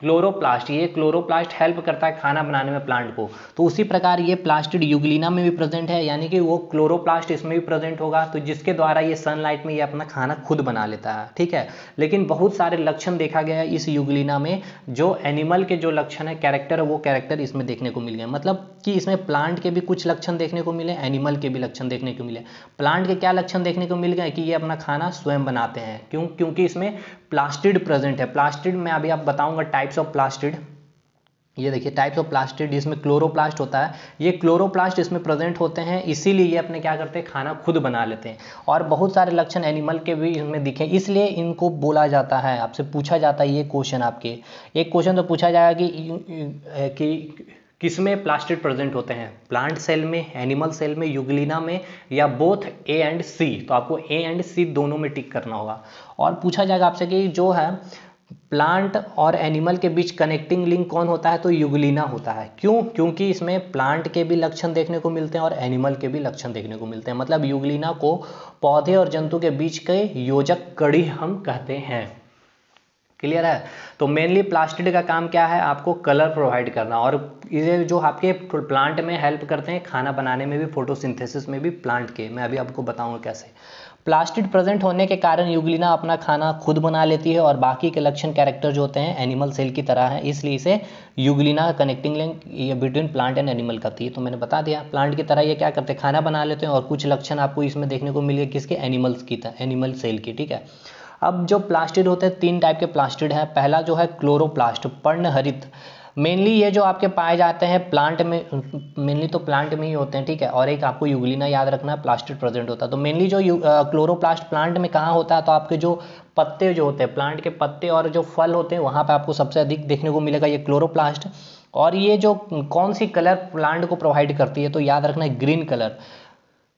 क्लोरोप्लास्ट ये क्लोरोप्लास्ट हेल्प करता है खाना बनाने में प्लांट को तो उसी प्रकार ये प्लास्टिड यूगलिना में भी प्रेजेंट है यानी कि वो क्लोरोप्लास्ट इसमें भी प्रेजेंट होगा तो जिसके द्वारा ये सनलाइट में ये अपना खाना खुद बना लेता है ठीक है लेकिन बहुत सारे लक्षण देखा गया है इस यूगलिना में जो एनिमल के जो लक्षण है कैरेक्टर है वो कैरेक्टर इसमें देखने को मिल गया मतलब कि इसमें प्लांट के भी कुछ लक्षण देखने को मिले एनिमल के भी लक्षण देखने को मिले प्लांट के क्या लक्षण देखने को मिल गए कि ये अपना खाना स्वयं बनाते हैं क्यों क्योंकि इसमें प्लास्टिड प्रेजेंट है प्लास्टिड में अभी आप बताऊंगा टाइप्स ऑफ प्लास्टिड ये देखिए टाइप्स ऑफ प्लास्टिड इसमें क्लोरोप्लास्ट होता है ये क्लोरोप्लास्ट इसमें प्रेजेंट होते हैं इसीलिए ये अपने क्या करते हैं खाना खुद बना लेते हैं और बहुत सारे लक्षण एनिमल के भी इसमें दिखे इसलिए इनको बोला जाता है आपसे पूछा जाता है ये क्वेश्चन आपके एक क्वेश्चन तो पूछा जाएगा कि, कि किसमें प्लास्टिड प्रेजेंट होते हैं प्लांट सेल में एनिमल सेल में यूगलिना में या बोथ ए एंड सी तो आपको ए एंड सी दोनों में टिक करना होगा और पूछा जाएगा आपसे कि जो है प्लांट और एनिमल के बीच कनेक्टिंग लिंक कौन होता है तो युगलिना होता है क्यों क्योंकि इसमें प्लांट के भी लक्षण देखने को मिलते हैं और एनिमल के भी लक्षण देखने को मिलते हैं मतलब युगलिना को पौधे और जंतु के बीच के योजक कड़ी हम कहते हैं क्लियर है तो मेनली प्लास्टिड का काम क्या है आपको कलर प्रोवाइड करना और ये जो आपके प्लांट में हेल्प करते हैं खाना बनाने में भी फोटोसिंथेसिस में भी प्लांट के मैं अभी आपको बताऊंगा कैसे प्लास्टिड प्रेजेंट होने के कारण यूगलिना अपना खाना खुद बना लेती है और बाकी के लक्षण कैरेक्टर जो होते हैं एनिमल सेल की तरह है इसलिए इसे यूगलिना कनेक्टिंग लिंक ये बिटवीन प्लांट एंड एनिमल करती है तो मैंने बता दिया प्लांट की तरह ये क्या करते हैं खाना बना लेते हैं और कुछ लक्षण आपको इसमें देखने को मिले किसके एनिमल्स की तरह एनिमल सेल की ठीक है अब जो प्लास्टिड होते हैं तीन टाइप के प्लास्टिड हैं पहला जो है क्लोरोप्लास्ट पर्णहरित मेनली ये जो आपके पाए जाते हैं प्लांट में मेनली तो प्लांट में ही होते हैं ठीक है और एक आपको युगलिना याद रखना है प्लास्टिक प्रेजेंट होता है तो मेनली जो क्लोरोप्लास्ट प्लांट में कहाँ होता है तो आपके जो पत्ते जो होते हैं प्लांट के पत्ते और जो फल होते हैं वहाँ पर आपको सबसे अधिक देखने को मिलेगा ये क्लोरोप्लास्ट और ये जो कौन सी कलर प्लांट को प्रोवाइड करती है तो याद रखना है ग्रीन कलर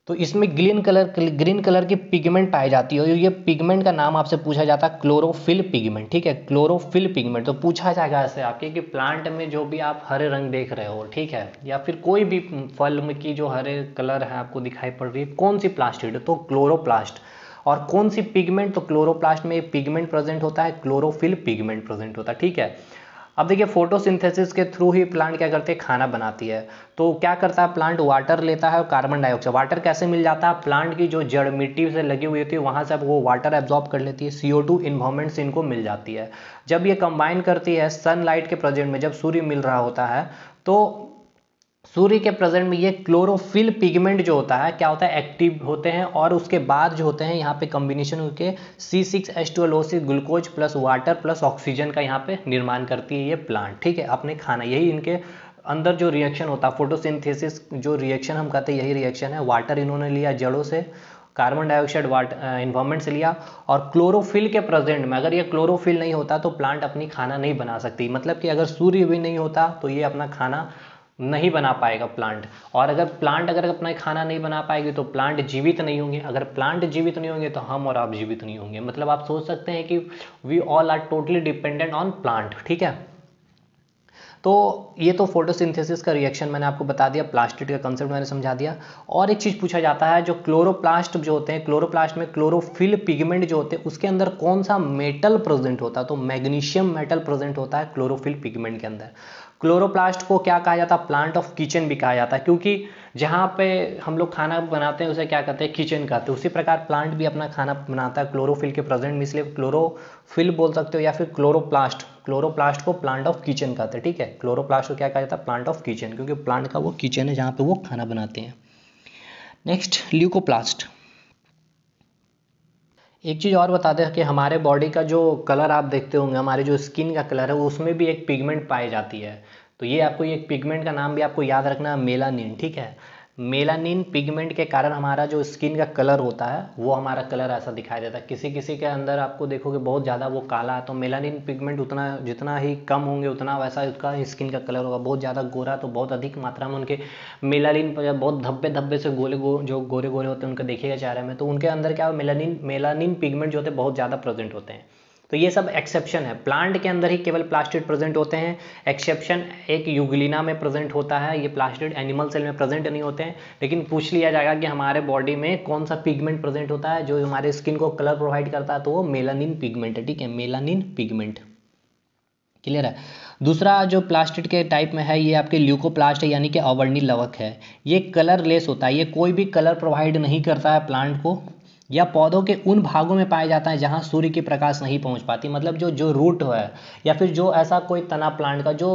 तो इसमें ग्रीन कलर ग्रीन कलर की पिगमेंट पाई जाती है और ये पिगमेंट का नाम आपसे पूछा जाता है क्लोरोफिल पिगमेंट ठीक है क्लोरोफिल पिगमेंट तो पूछा जाएगा ऐसे आपके कि प्लांट में जो भी आप हरे रंग देख रहे हो ठीक है या फिर कोई भी फल की जो हरे कलर है आपको दिखाई पड़ रही है कौन सी प्लास्टिड तो क्लोरोप्लास्ट और कौन सी पिगमेंट तो क्लोरोप्लास्ट में पिगमेंट प्रेजेंट होता है क्लोरोफिल पिगमेंट प्रेजेंट होता है ठीक है अब देखिए फोटोसिंथेसिस के थ्रू ही प्लांट क्या करते हैं खाना बनाती है तो क्या करता है प्लांट वाटर लेता है और कार्बन डाइऑक्साइड वाटर कैसे मिल जाता है प्लांट की जो जड़ मिट्टी से लगी हुई होती है वहाँ से अब वो वाटर एब्जॉर्ब कर लेती है सी ओ टू इन्वॉर्मेंट से इनको मिल जाती है जब ये कंबाइन करती है सनलाइट के प्रेजेंट में जब सूर्य मिल रहा होता है तो सूर्य के प्रेजेंट में ये क्लोरोफिल पिगमेंट जो होता है क्या होता है एक्टिव होते हैं और उसके बाद जो होते हैं यहाँ पे कॉम्बिनेशन होकर C six H two L O C glucose plus water plus oxygen का यहाँ पे निर्माण करती है ये प्लांट ठीक है अपने खाना यही इनके अंदर जो रिएक्शन होता है फोटोसिंथेसिस जो रिएक्शन हम कहते हैं यही रिएक्शन है वाटर इन्होंने लिया जड़ों से कार्बन डाइऑक्साइड वाट इन्वायरमेंट से लिया और क्लोरोफिल के प्रेजेंट में अगर ये क्लोरोफिल नहीं होता तो प्लांट अपनी खाना नहीं बना सकती मतलब कि अगर सूर्य भी नहीं होता तो ये अपना खाना नहीं बना पाएगा प्लांट और अगर प्लांट अगर अपना खाना नहीं बना पाएगी तो प्लांट जीवित नहीं होंगे अगर प्लांट जीवित नहीं होंगे तो हम और आप जीवित नहीं होंगे मतलब आप सोच सकते हैं कि we all are totally dependent on plant ठीक है तो ये तो फोटोसिंथेसिस का रिएक्शन मैंने आपको बता दिया प्लास्टिड का कंसेप्ट मैंने समझा दिया और एक चीज़ पूछा जाता है जो क्लोरोप्लास्ट जो होते हैं क्लोरोप्लास्ट में क्लोरोफिल पिगमेंट जो होते हैं उसके अंदर कौन सा मेटल प्रेजेंट होता है तो मैग्नीशियम मेटल प्रेजेंट होता है क्लोरोफिल पिगमेंट के अंदर क्लोरोप्लास्ट को क्या कहा जाता है प्लांट ऑफ किचन भी कहा जाता है क्योंकि जहाँ पे हम लोग खाना बनाते हैं उसे क्या कहते हैं किचन कहते हैं उसी प्रकार प्लांट भी अपना खाना बनाता है क्लोरोफिल के प्रेजेंट में इसलिए क्लोरोफिल बोल सकते हो या फिर क्लोरोप्लास्ट क्लोरोप्लास्ट को प्लांट ऑफ किचन कहते हैं ठीक है क्लोरोप्लास्ट को क्या कहा जाता है प्लांट ऑफ किचन क्योंकि प्लांट का वो किचन है जहाँ पर वो खाना बनाते हैं नेक्स्ट ल्यूकोप्लास्ट एक चीज़ और बता दें कि हमारे बॉडी का जो कलर आप देखते होंगे हमारे जो स्किन का कलर है उसमें भी एक पिगमेंट पाई जाती है तो ये आपको ये पिगमेंट का नाम भी आपको याद रखना मेलानिन ठीक है मेलानिन पिगमेंट के कारण हमारा जो स्किन का कलर होता है वो हमारा कलर ऐसा दिखाई देता है किसी किसी के अंदर आपको देखोगे बहुत ज़्यादा वो काला है तो मेलानिन पिगमेंट उतना जितना ही कम होंगे उतना वैसा उसका स्किन का कलर होगा बहुत ज़्यादा गोरा तो बहुत अधिक मात्रा में उनके मेलानिन पर बहुत धब्बे धब्बे से गोले गो जो गोरे गोरे होते हैं उनका देखिएगा चेहरे में तो उनके अंदर क्या मेलानिन मेलानिन पिगमेंट जो होते हैं बहुत ज़्यादा प्रेजेंट होते हैं तो ये सब एक्सेप्शन है प्लांट के अंदर ही केवल प्लास्टिड प्रेजेंट होते हैं एक्सेप्शन एक यूगलिना में प्रेजेंट होता है ये प्लास्टिड एनिमल सेल में प्रेजेंट नहीं होते हैं लेकिन पूछ लिया जाएगा कि हमारे बॉडी में कौन सा पिगमेंट प्रेजेंट होता है जो हमारे स्किन को कलर प्रोवाइड करता है तो वो मेलानिन पिगमेंट है ठीक है मेलानिन पिगमेंट क्लियर है दूसरा जो प्लास्टिड के टाइप में है ये आपके ल्यूकोप्लास्ट है यानी कि अवर्णी लवक है ये कलरलेस होता है ये कोई भी कलर प्रोवाइड नहीं करता है प्लांट को या पौधों के उन भागों में पाया जाता है जहाँ सूर्य की प्रकाश नहीं पहुँच पाती मतलब जो जो रूट है या फिर जो ऐसा कोई तना प्लांट का जो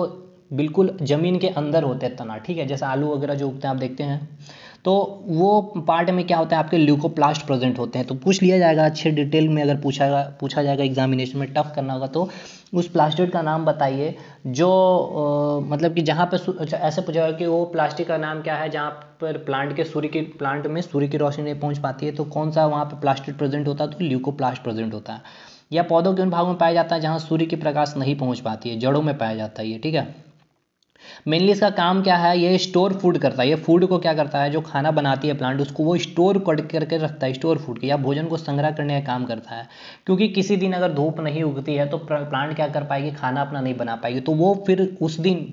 बिल्कुल ज़मीन के अंदर होते हैं तना ठीक है जैसे आलू वगैरह जो उगते हैं आप देखते हैं तो वो पार्ट में क्या होता है आपके ल्यूकोप्लास्ट प्रेजेंट होते हैं तो पूछ लिया जाएगा अच्छे डिटेल में अगर पूछा पूछा जाएगा एग्जामिनेशन में टफ करना होगा तो उस प्लास्टिड का नाम बताइए जो आ, मतलब कि जहाँ पर अच्छा, ऐसे पूछा जाएगा कि वो प्लास्टिक का नाम क्या है जहाँ पर प्लांट के सूर्य के प्लांट में सूर्य की रोशनी नहीं पहुँच पाती है तो कौन सा वहाँ पर प्लास्टिड प्रेजेंट होता है तो ल्यूकोप्लास्ट प्रेजेंट होता है या पौधों के उन भागों में पाया जाता है जहाँ सूर्य की प्रकाश नहीं पहुँच पाती है जड़ों में पाया जाता है ये ठीक है मेनली इसका काम क्या है ये स्टोर फूड करता है ये फूड को क्या करता है जो खाना बनाती है प्लांट उसको वो स्टोर कर करके रखता है स्टोर फूड के या भोजन को संग्रह करने का काम करता है क्योंकि किसी दिन अगर धूप नहीं उगती है तो प्लांट क्या कर पाएगी खाना अपना नहीं बना पाएगी तो वो फिर उस दिन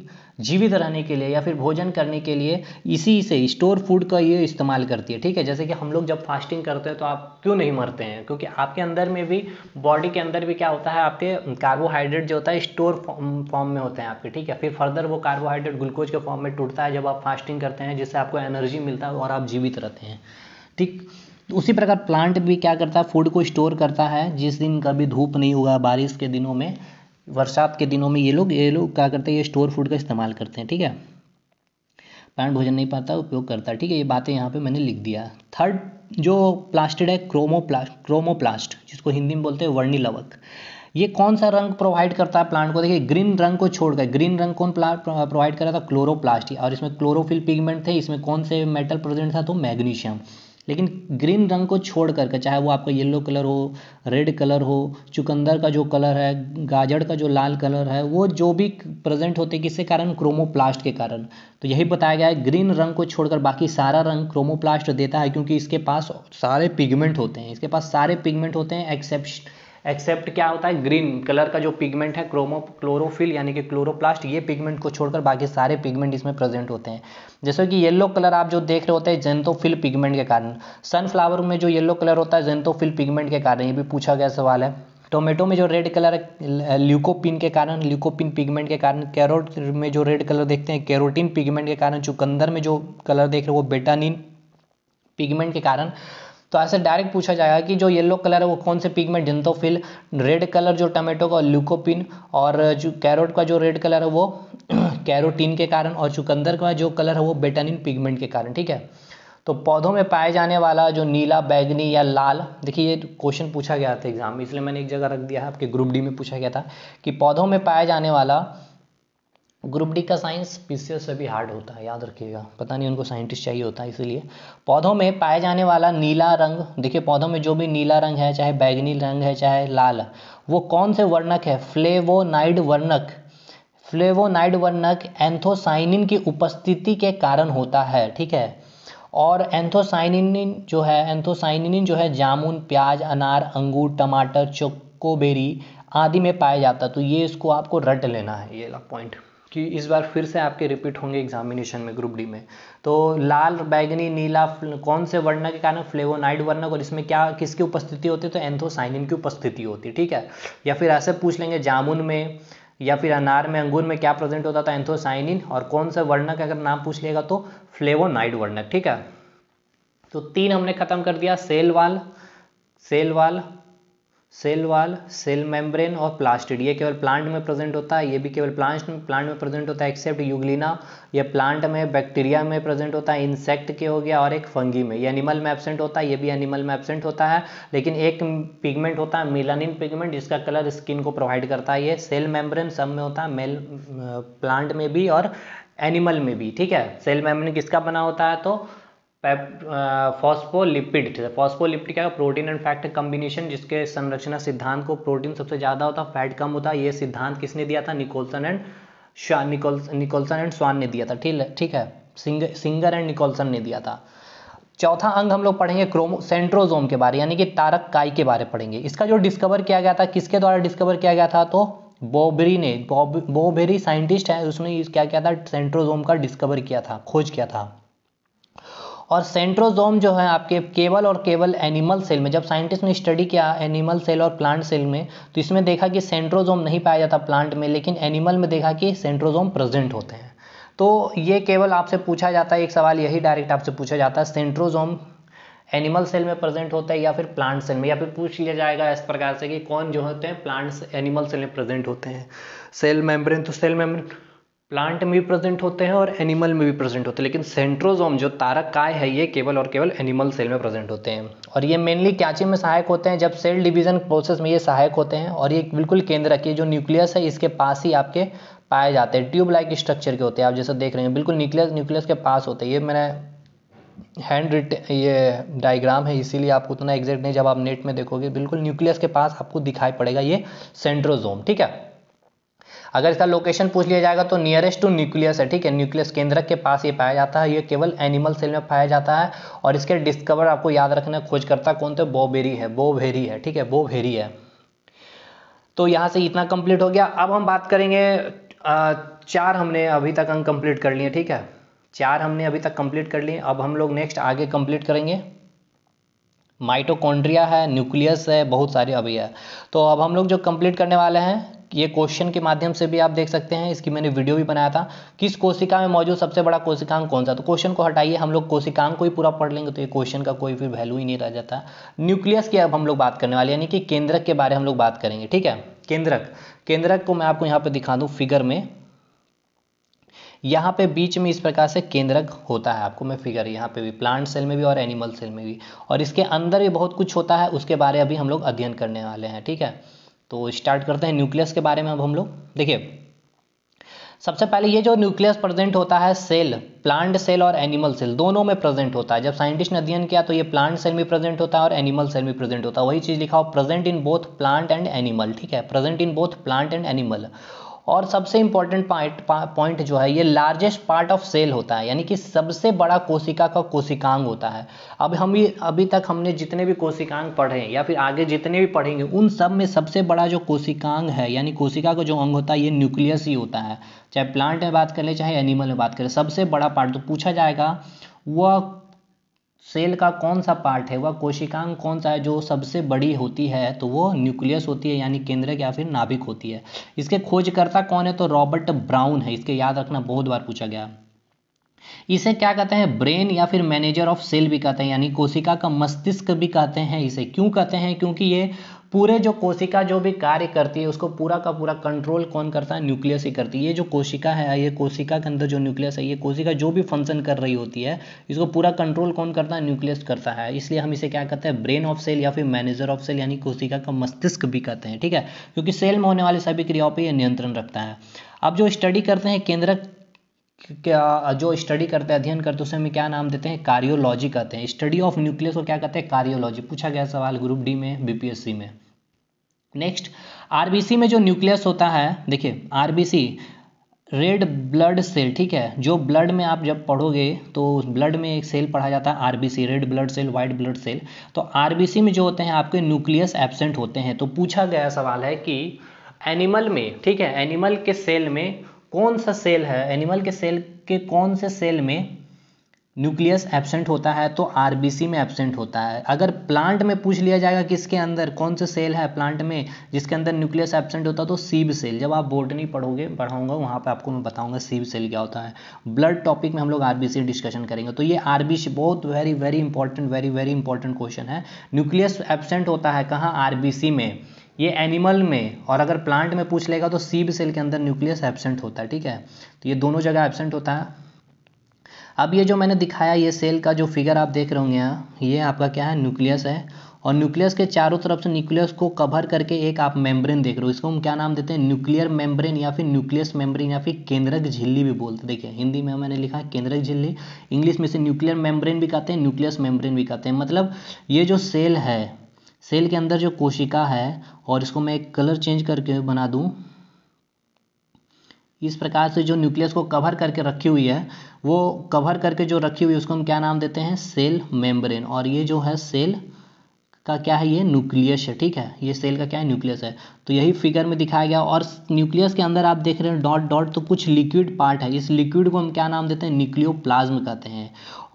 जीवित रहने के लिए या फिर भोजन करने के लिए इसी से स्टोर फूड का ये इस्तेमाल करती है ठीक है जैसे कि हम लोग जब फास्टिंग करते हैं तो आप क्यों नहीं मरते हैं क्योंकि आपके अंदर में भी बॉडी के अंदर भी क्या होता है आपके कार्बोहाइड्रेट जो होता है स्टोर फॉर्म में होते हैं आपके ठीक है फिर फर्दर वो कार्बोहाइड्रेट ग्लूकोज के फॉर्म में टूटता है जब आप फास्टिंग करते हैं जिससे आपको एनर्जी मिलता है और आप जीवित रहते हैं ठीक उसी प्रकार प्लांट भी क्या करता है फूड को स्टोर करता है जिस दिन कभी धूप नहीं हुआ बारिश के दिनों में बरसात के दिनों में ये लोग ये लोग क्या करते हैं ये स्टोर फूड का इस्तेमाल करते हैं ठीक है पैंट भोजन नहीं पाता उपयोग करता ठीक है ये बातें यहाँ पे मैंने लिख दिया थर्ड जो प्लास्टिड है क्रोमोप्लास्ट क्रोमोप्लास्ट जिसको हिंदी में बोलते हैं वर्णी लवक ये कौन सा रंग प्रोवाइड करता है प्लांट को देखिए ग्रीन रंग को छोड़कर ग्रीन रंग कौन प्रोवाइड कर रहा था क्लोरोप्लास्ट और इसमें क्लोरोफिल पिगमेंट थे इसमें कौन से मेटल प्रेजेंट था तो मैग्नीशियम लेकिन ग्रीन रंग को छोड़ करके चाहे वो आपका येलो कलर हो रेड कलर हो चुकंदर का जो कलर है गाजर का जो लाल कलर है वो जो भी प्रेजेंट होते हैं किसके कारण क्रोमोप्लास्ट के कारण तो यही बताया गया है ग्रीन रंग को छोड़कर बाकी सारा रंग क्रोमोप्लास्ट देता है क्योंकि इसके पास सारे पिगमेंट होते हैं इसके पास सारे पिगमेंट होते हैं एक्सेप्ट एक्सेप्ट क्या होता है ग्रीन कलर का जो पिगमेंट है क्रोमो क्लोरोफिल यानी कि क्लोरोप्लास्ट ये पिगमेंट को छोड़कर बाकी सारे पिगमेंट इसमें प्रेजेंट होते हैं जैसे कि येलो कलर आप जो देख रहे होते हैं जेंतोफिल पिगमेंट के कारण सनफ्लावर में जो येलो कलर होता है जेंतोफिल पिगमेंट के कारण ये भी पूछा गया सवाल है टोमेटो में जो रेड कलर ल्यूकोपिन के कारण ल्यूकोपिन पिगमेंट के कारण कैरोट में जो रेड कलर देखते हैं कैरोटीन पिगमेंट के कारण चुकंदर में जो कलर देख रहे हो वो बेटानिन पिगमेंट के कारण तो ऐसे डायरेक्ट पूछा जाएगा कि जो येलो कलर है वो कौन से पिगमेंट जिंतोफिल रेड कलर जो टमाटो का ल्यूकोपिन और जो कैरोट का जो रेड कलर है वो कैरोटीन के कारण और चुकंदर का जो कलर है वो बेटानिन पिगमेंट के कारण ठीक है तो पौधों में पाए जाने वाला जो नीला बैगनी या लाल देखिए ये क्वेश्चन पूछा गया था एग्जाम में इसलिए मैंने एक जगह रख दिया है आपके ग्रुप डी में पूछा गया था कि पौधों में पाया जाने वाला ग्रुप डी का साइंस पीसीएस से भी हार्ड होता है याद रखिएगा पता नहीं उनको साइंटिस्ट चाहिए होता है इसीलिए पौधों में पाया जाने वाला नीला रंग देखिए पौधों में जो भी नीला रंग है चाहे बैगनी रंग है चाहे लाल वो कौन से वर्णक है फ्लेवोनाइड वर्णक फ्लेवोनाइड वर्णक एंथोसाइनिन की उपस्थिति के कारण होता है ठीक है और एंथोसाइनिन जो है एंथोसाइनिन जो है जामुन प्याज अनार अंगूर टमाटर चोकोबेरी आदि में पाया जाता है तो ये इसको आपको रट लेना है ये पॉइंट कि इस बार फिर से आपके रिपीट होंगे एग्जामिनेशन में ग्रुप डी में तो लाल बैगनी नीला कौन से वर्ण के कारण फ्लेवोनाइड वर्णक और इसमें क्या किसकी उपस्थिति होती है तो एंथोसाइनिन की उपस्थिति होती है ठीक है या फिर ऐसे पूछ लेंगे जामुन में या फिर अनार में अंगूर में क्या प्रेजेंट होता था एंथोसाइनिन तो और कौन सा वर्णक अगर नाम पूछ लेगा तो फ्लेवोनाइड वर्णक ठीक है तो तीन हमने खत्म कर दिया cell wall cell wall cell wall cell membrane और प्लास्टिड ये केवल प्लांट में प्रेजेंट होता है ये भी केवल प्लांट में प्लांट में प्रेजेंट होता है एक्सेप्ट यूगलिना ये प्लांट में बैक्टीरिया में प्रेजेंट होता है इंसेक्ट के हो गया और एक फंगी में ये एनिमल में एबसेंट होता है ये भी एनिमल में एबसेंट होता है लेकिन एक पिगमेंट होता है मिलानिन पिगमेंट जिसका कलर स्किन को प्रोवाइड करता है ये सेल मेम्ब्रेन सब में होता है मेल प्लांट uh, में भी और एनिमल में भी ठीक है सेल मेम्ब्रेन किसका बना होता है तो फॉस्फोलिपिड तो फॉस्फोलिपिड क्या है प्रोटीन एंड फैट कॉम्बिनेशन जिसके संरचना सिद्धांत को प्रोटीन सबसे ज़्यादा होता फैट कम होता ये सिद्धांत किसने दिया था Nicolson and Nicolson and Schwann ने दिया था ठीक है ठीक है सिंगर एंड निकोलसन ने दिया था चौथा अंग हम लोग पढ़ेंगे क्रोमो सेंट्रोजोम के बारे यानी कि तारक काई के बारे पढ़ेंगे इसका जो डिस्कवर किया गया था किसके द्वारा डिस्कवर किया गया था तो बोबरी ने बोबेरी साइंटिस्ट है उसने क्या किया था सेंट्रोजोम का डिस्कवर किया था खोज किया था और सेंट्रोजोम जो है आपके केवल और केवल एनिमल सेल में जब साइंटिस्ट ने स्टडी किया एनिमल सेल और प्लांट सेल में तो इसमें देखा कि सेंट्रोजोम नहीं पाया जाता प्लांट में लेकिन एनिमल में देखा कि सेंट्रोजोम प्रेजेंट होते हैं तो ये केवल आपसे पूछा जाता है एक सवाल यही डायरेक्ट आपसे पूछा जाता है सेंट्रोजोम एनिमल सेल में प्रेजेंट होता है या फिर प्लांट सेल में या फिर पूछ लिया जाएगा इस प्रकार से कि कौन जो होते हैं प्लांट्स एनिमल सेल में प्रेजेंट होते हैं सेल मेम्ब्रेन तो सेल मेम्ब्रेन प्लांट में भी प्रेजेंट होते हैं और एनिमल में भी प्रेजेंट होते हैं लेकिन सेंट्रोजोम जो तारक काय है ये केवल और केवल एनिमल सेल में प्रेजेंट होते हैं और ये मेनली क्याची में सहायक होते हैं जब सेल डिवीजन प्रोसेस में ये सहायक होते हैं और ये बिल्कुल केंद्र की जो न्यूक्लियस है इसके पास ही आपके पाए जाते हैं ट्यूब लाइक स्ट्रक्चर के होते हैं आप जैसे देख रहे हैं बिल्कुल न्यूक्लियस न्यूक्लियस के पास होते हैं ये मैंने हैंड रिट ये डायग्राम है इसीलिए आपको उतना एग्जैक्ट नहीं जब आप नेट में देखोगे बिल्कुल न्यूक्लियस के पास आपको दिखाई पड़ेगा ये सेंट्रोजोम ठीक है अगर इसका लोकेशन पूछ लिया जाएगा तो नियरेस्ट टू न्यूक्लियस है ठीक है न्यूक्लियस केंद्रक के पास ये पाया जाता है ये केवल एनिमल सेल में पाया जाता है और इसके डिस्कवर आपको याद रखना खोजकर्ता कौन थे बोबेरी है बोभेरी है ठीक है बोभेरी है तो यहाँ से इतना कंप्लीट हो गया अब हम बात करेंगे चार हमने अभी तक अंक कंप्लीट कर लिए ठीक है चार हमने अभी तक कंप्लीट कर लिए अब हम लोग नेक्स्ट आगे कंप्लीट करेंगे माइटोकॉन्ड्रिया है न्यूक्लियस है बहुत सारे अभी है तो अब हम लोग जो कंप्लीट करने वाले हैं ये क्वेश्चन के माध्यम से भी आप देख सकते हैं इसकी मैंने वीडियो भी बनाया था किस कोशिका में मौजूद सबसे बड़ा कोशिकांग कौन सा तो क्वेश्चन को हटाइए हम लोग कोशिकांग को ही पूरा पढ़ लेंगे तो ये क्वेश्चन का कोई फिर वैल्यू ही नहीं रह जाता न्यूक्लियस की अब हम लोग बात करने वाले यानी कि केंद्रक के बारे में हम लोग बात करेंगे ठीक है केंद्रक केंद्रक को मैं आपको यहाँ पर दिखा दूँ फिगर में यहाँ पे बीच में इस प्रकार से केंद्रक होता है आपको मैं फिगर यहाँ पे भी प्लांट सेल में भी और एनिमल सेल में भी और इसके अंदर भी बहुत कुछ होता है उसके बारे अभी हम लोग अध्ययन करने वाले हैं ठीक है तो स्टार्ट करते हैं न्यूक्लियस के बारे में अब हम लोग देखिए सबसे पहले ये जो न्यूक्लियस प्रेजेंट होता है सेल प्लांट सेल और एनिमल सेल दोनों में प्रेजेंट होता है जब साइंटिस्ट ने अध्ययन किया तो ये प्लांट सेल में प्रेजेंट होता है और एनिमल सेल में प्रेजेंट होता है वही चीज़ लिखा हो present in both plant and animal ठीक है present in both plant and animal और सबसे इंपॉर्टेंट पॉइंट पॉइंट जो है ये लार्जेस्ट पार्ट ऑफ सेल होता है यानी कि सबसे बड़ा कोशिका का कोशिकांग होता है अब हम ये अभी तक हमने जितने भी कोशिकांग पढ़े या फिर आगे जितने भी पढ़ेंगे उन सब में सबसे बड़ा जो कोशिकांग है यानी कोशिका का जो अंग होता है ये न्यूक्लियस ही होता है चाहे प्लांट में बात कर ले चाहे एनिमल में बात करें सबसे बड़ा पार्ट तो पूछा जाएगा वह सेल का कौन सा पार्ट है वह कोशिकांग कौन सा है जो सबसे बड़ी होती है तो वो न्यूक्लियस होती है यानी केंद्रक या फिर नाभिक होती है इसके खोजकर्ता कौन है तो रॉबर्ट ब्राउन है इसके याद रखना बहुत बार पूछा गया इसे क्या कहते हैं ब्रेन या फिर मैनेजर ऑफ सेल भी कहते हैं यानी कोशिका का मस्तिष्क भी कहते हैं इसे क्यों कहते हैं क्योंकि ये पूरे जो कोशिका जो भी कार्य करती है उसको पूरा का पूरा कंट्रोल कौन करता है न्यूक्लियस ही करती है ये जो कोशिका है ये कोशिका के अंदर जो न्यूक्लियस है ये कोशिका जो भी फंक्शन कर रही होती है इसको पूरा कंट्रोल कौन करता है न्यूक्लियस करता है इसलिए हम इसे क्या कहते हैं ब्रेन ऑफ सेल या फिर मैनेजर ऑफ सेल यानी कोशिका का मस्तिष्क भी कहते हैं ठीक है क्योंकि सेल में होने वाले सभी क्रियाओं पर यह नियंत्रण रखता है अब जो स्टडी करते हैं केंद्रक क्या जो स्टडी करते हैं अध्ययन करते हैं उसे हमें क्या नाम देते हैं कार्योलॉजी कहते हैं स्टडी ऑफ न्यूक्लियस को क्या कहते हैं कार्योलॉजी पूछा गया सवाल ग्रुप डी में बीपीएससी में नेक्स्ट आरबीसी में जो न्यूक्लियस होता है देखिए आरबीसी रेड ब्लड सेल ठीक है जो ब्लड में आप जब पढ़ोगे तो ब्लड में एक सेल पढ़ा जाता है RBC red blood cell white blood cell तो आरबीसी में जो होते हैं आपके न्यूक्लियस एबसेंट होते हैं तो पूछा गया सवाल है कि एनिमल में ठीक है एनिमल के सेल में कौन सा सेल है एनिमल के सेल के कौन से सेल में न्यूक्लियस एबसेंट होता है तो आरबीसी में एबसेंट होता है अगर प्लांट में पूछ लिया जाएगा किसके अंदर कौन से सेल है प्लांट में जिसके अंदर न्यूक्लियस एबसेंट होता है तो सीब सेल जब आप बोटनी पढ़ोगे पढ़ाऊंगा वहाँ पे आपको मैं बताऊंगा सीब सेल क्या होता है ब्लड टॉपिक में हम लोग आरबीसी डिस्कशन करेंगे तो ये आरबीसी बहुत very very important very very important question है न्यूक्लियस एबसेंट होता है कहाँ आरबीसी में ये एनिमल में और अगर प्लांट में पूछ लेगा तो सीब सेल के अंदर न्यूक्लियस एबसेंट होता है ठीक है तो ये दोनों जगह एबसेंट होता है अब ये जो मैंने दिखाया ये सेल का जो फिगर आप देख रहे होंगे यहाँ ये आपका क्या है न्यूक्लियस है और न्यूक्लियस के चारों तरफ से न्यूक्लियस को कवर करके एक आप मेम्ब्रेन देख रहे हो इसको हम क्या नाम देते हैं न्यूक्लियर मेम्ब्रेन या फिर न्यूक्लियस मेम्ब्रेन या फिर केंद्रक झिल्ली भी बोलते हैं देखिए हिंदी में मैंने लिखा है केंद्रक झिल्ली इंग्लिश में से न्यूक्लियर मेम्ब्रेन भी कहते हैं न्यूक्लियस मेम्ब्रेन भी कहते हैं मतलब ये जो सेल है सेल के अंदर जो कोशिका है और इसको मैं एक कलर चेंज करके बना दूं इस प्रकार से जो न्यूक्लियस को कवर करके रखी हुई है वो कवर करके जो रखी हुई है उसको हम क्या नाम देते हैं सेल मेम्ब्रेन और ये जो है सेल का क्या है ये न्यूक्लियस है ठीक है ये सेल का क्या है न्यूक्लियस है तो यही फिगर में दिखाया गया और न्यूक्लियस के अंदर आप देख रहे हैं डॉट डॉट तो कुछ लिक्विड पार्ट है इस लिक्विड को हम क्या नाम देते हैं न्यूक्लियो कहते हैं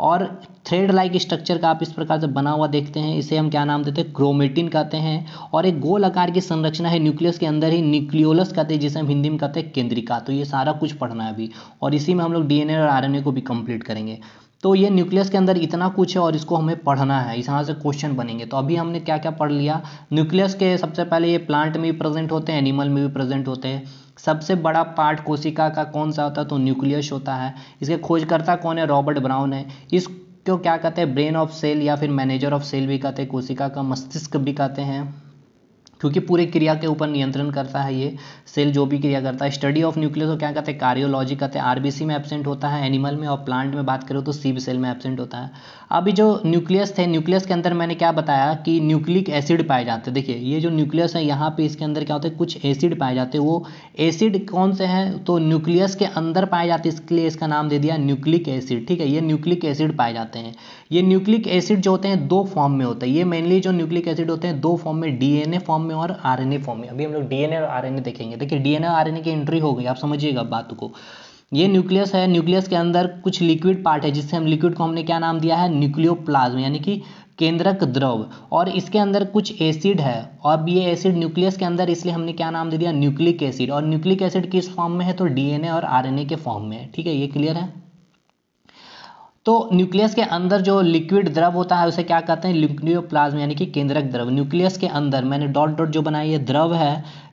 और थ्रेड लाइक स्ट्रक्चर का आप इस प्रकार से बना हुआ देखते हैं इसे हम क्या नाम देते हैं क्रोमेटिन कहते हैं और एक गोल आकार की संरचना है न्यूक्लियस के अंदर ही न्यूक्लियोलस कहते हैं जिसे हम हिंदी में कहते हैं केंद्रिका तो ये सारा कुछ पढ़ना है अभी और इसी में हम लोग डी और आर को भी कंप्लीट करेंगे तो ये न्यूक्लियस के अंदर इतना कुछ है और इसको हमें पढ़ना है इस यहाँ से क्वेश्चन बनेंगे तो अभी हमने क्या क्या पढ़ लिया न्यूक्लियस के सबसे पहले ये प्लांट में भी प्रेजेंट होते हैं एनिमल में भी प्रेजेंट होते हैं सबसे बड़ा पार्ट कोशिका का कौन सा होता है तो न्यूक्लियस होता है इसके खोजकर्ता कौन है रॉबर्ट ब्राउन है इस क्या कहते हैं ब्रेन ऑफ सेल या फिर मैनेजर ऑफ सेल भी कहते हैं कोशिका का मस्तिष्क भी कहते हैं क्योंकि पूरे क्रिया के ऊपर नियंत्रण करता है ये सेल जो भी क्रिया करता है स्टडी ऑफ न्यूक्लियस को क्या कहते हैं कार्डियोलॉजी कहते हैं आरबीसी में एबसेंट होता है एनिमल में और प्लांट में बात करो तो सीब सेल में एबसेंट होता है अभी जो न्यूक्लियस थे न्यूक्लियस के अंदर मैंने क्या बताया कि न्यूक्लिक एसिड पाए जाते हैं देखिए ये जो न्यूक्लियस है यहाँ पे इसके अंदर क्या होता है कुछ एसिड पाए जाते हैं वो एसिड कौन से हैं तो न्यूक्लियस के अंदर पाए जाते हैं इसके लिए इसका नाम दे दिया न्यूक्लिक एसिड ठीक है ये न्यूक्लिक एसिड पाए जाते हैं ये न्यूक्लिक एसिड जो होते हैं दो फॉर्म में होते हैं ये मेनली जो न्यूक्लिक एसिड होते हैं दो फॉर्म में डी फॉर्म में और आर फॉर्म में अभी हम लोग डी और आर देखेंगे देखिए डी और आर की एंट्री हो गई आप समझिएगा बात को ये न्यूक्लियस है न्यूक्लियस के अंदर कुछ लिक्विड पार्ट है जिससे हम लिक्विड को हमने क्या नाम दिया है न्यूक्लियोप्लाज्म यानी कि केंद्रक द्रव और इसके अंदर कुछ एसिड है और ये एसिड न्यूक्लियस के अंदर इसलिए हमने क्या नाम दे दिया न्यूक्लिक एसिड और न्यूक्लिक एसिड किस फॉर्म में है तो डीएनए और आरएनए के फॉर्म में है ठीक है ये क्लियर है तो न्यूक्लियस के अंदर जो लिक्विड द्रव होता है उसे क्या कहते हैं न्यूक्लियोप्लाज्म यानी कि केंद्रक द्रव न्यूक्लियस के अंदर मैंने डॉट डॉट जो बनाई है द्रव है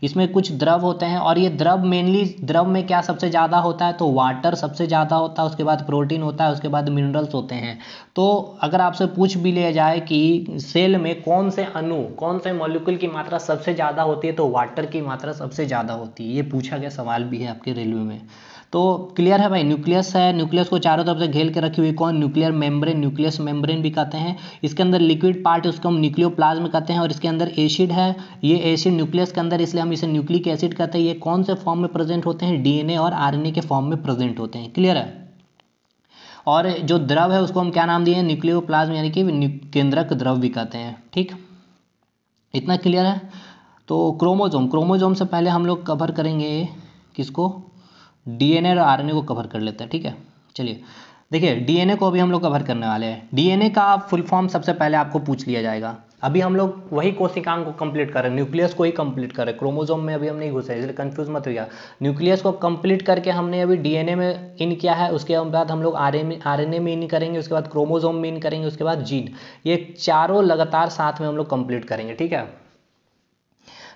इसमें कुछ द्रव होते हैं और ये द्रव मेनली द्रव में क्या सबसे ज़्यादा होता है तो वाटर सबसे ज़्यादा होता है उसके बाद प्रोटीन होता है उसके बाद मिनरल्स होते हैं तो अगर आपसे पूछ भी लिया जाए कि सेल में कौन से अनु कौन से मोलिकुल की मात्रा सबसे ज़्यादा होती है तो वाटर की मात्रा सबसे ज़्यादा होती है ये पूछा गया सवाल भी है आपके रेलवे में तो क्लियर है भाई न्यूक्लियस है न्यूक्लियस को चारों तरफ से घेर के रखी हुई कौन न्यूक्लियर मेम्ब्रेन न्यूक्लियस मेम्ब्रेन भी कहते हैं इसके अंदर लिक्विड पार्ट उसको हम न्यूक्लियो कहते हैं और इसके अंदर एसिड है ये एसिड न्यूक्लियस के अंदर इसलिए हम इसे न्यूक्लिक एसिड कहते हैं ये कौन से फॉर्म में प्रेजेंट होते हैं डीएनए और आरएनए के फॉर्म में प्रेजेंट होते हैं क्लियर है और जो द्रव है उसको हम क्या नाम दिए न्यूक्लियो प्लाज्म यानी कि केंद्रक द्रव भी कहते हैं ठीक इतना क्लियर है तो क्रोमोजोम क्रोमोजोम से पहले हम लोग कवर करेंगे किसको डीएनए और आरएनए को कवर कर लेते हैं ठीक है चलिए देखिए डीएनए को अभी हम लोग कवर करने वाले हैं डीएनए का फुल फॉर्म सबसे पहले आपको पूछ लिया जाएगा अभी हम लोग वही कोशिकांग को कंप्लीट कर रहे हैं न्यूक्लियस को ही कंप्लीट कर रहे हैं क्रोमोजोम में अभी हम नहीं घुसे इसलिए कंफ्यूज मत होइए न्यूक्लियस को कंप्लीट करके हमने अभी डीएनए में इन किया है उसके बाद हम लोग आर एन में इन करेंगे उसके बाद क्रोमोजोम में इन करेंगे उसके बाद जीन ये चारों लगातार साथ में हम लोग कंप्लीट करेंगे ठीक है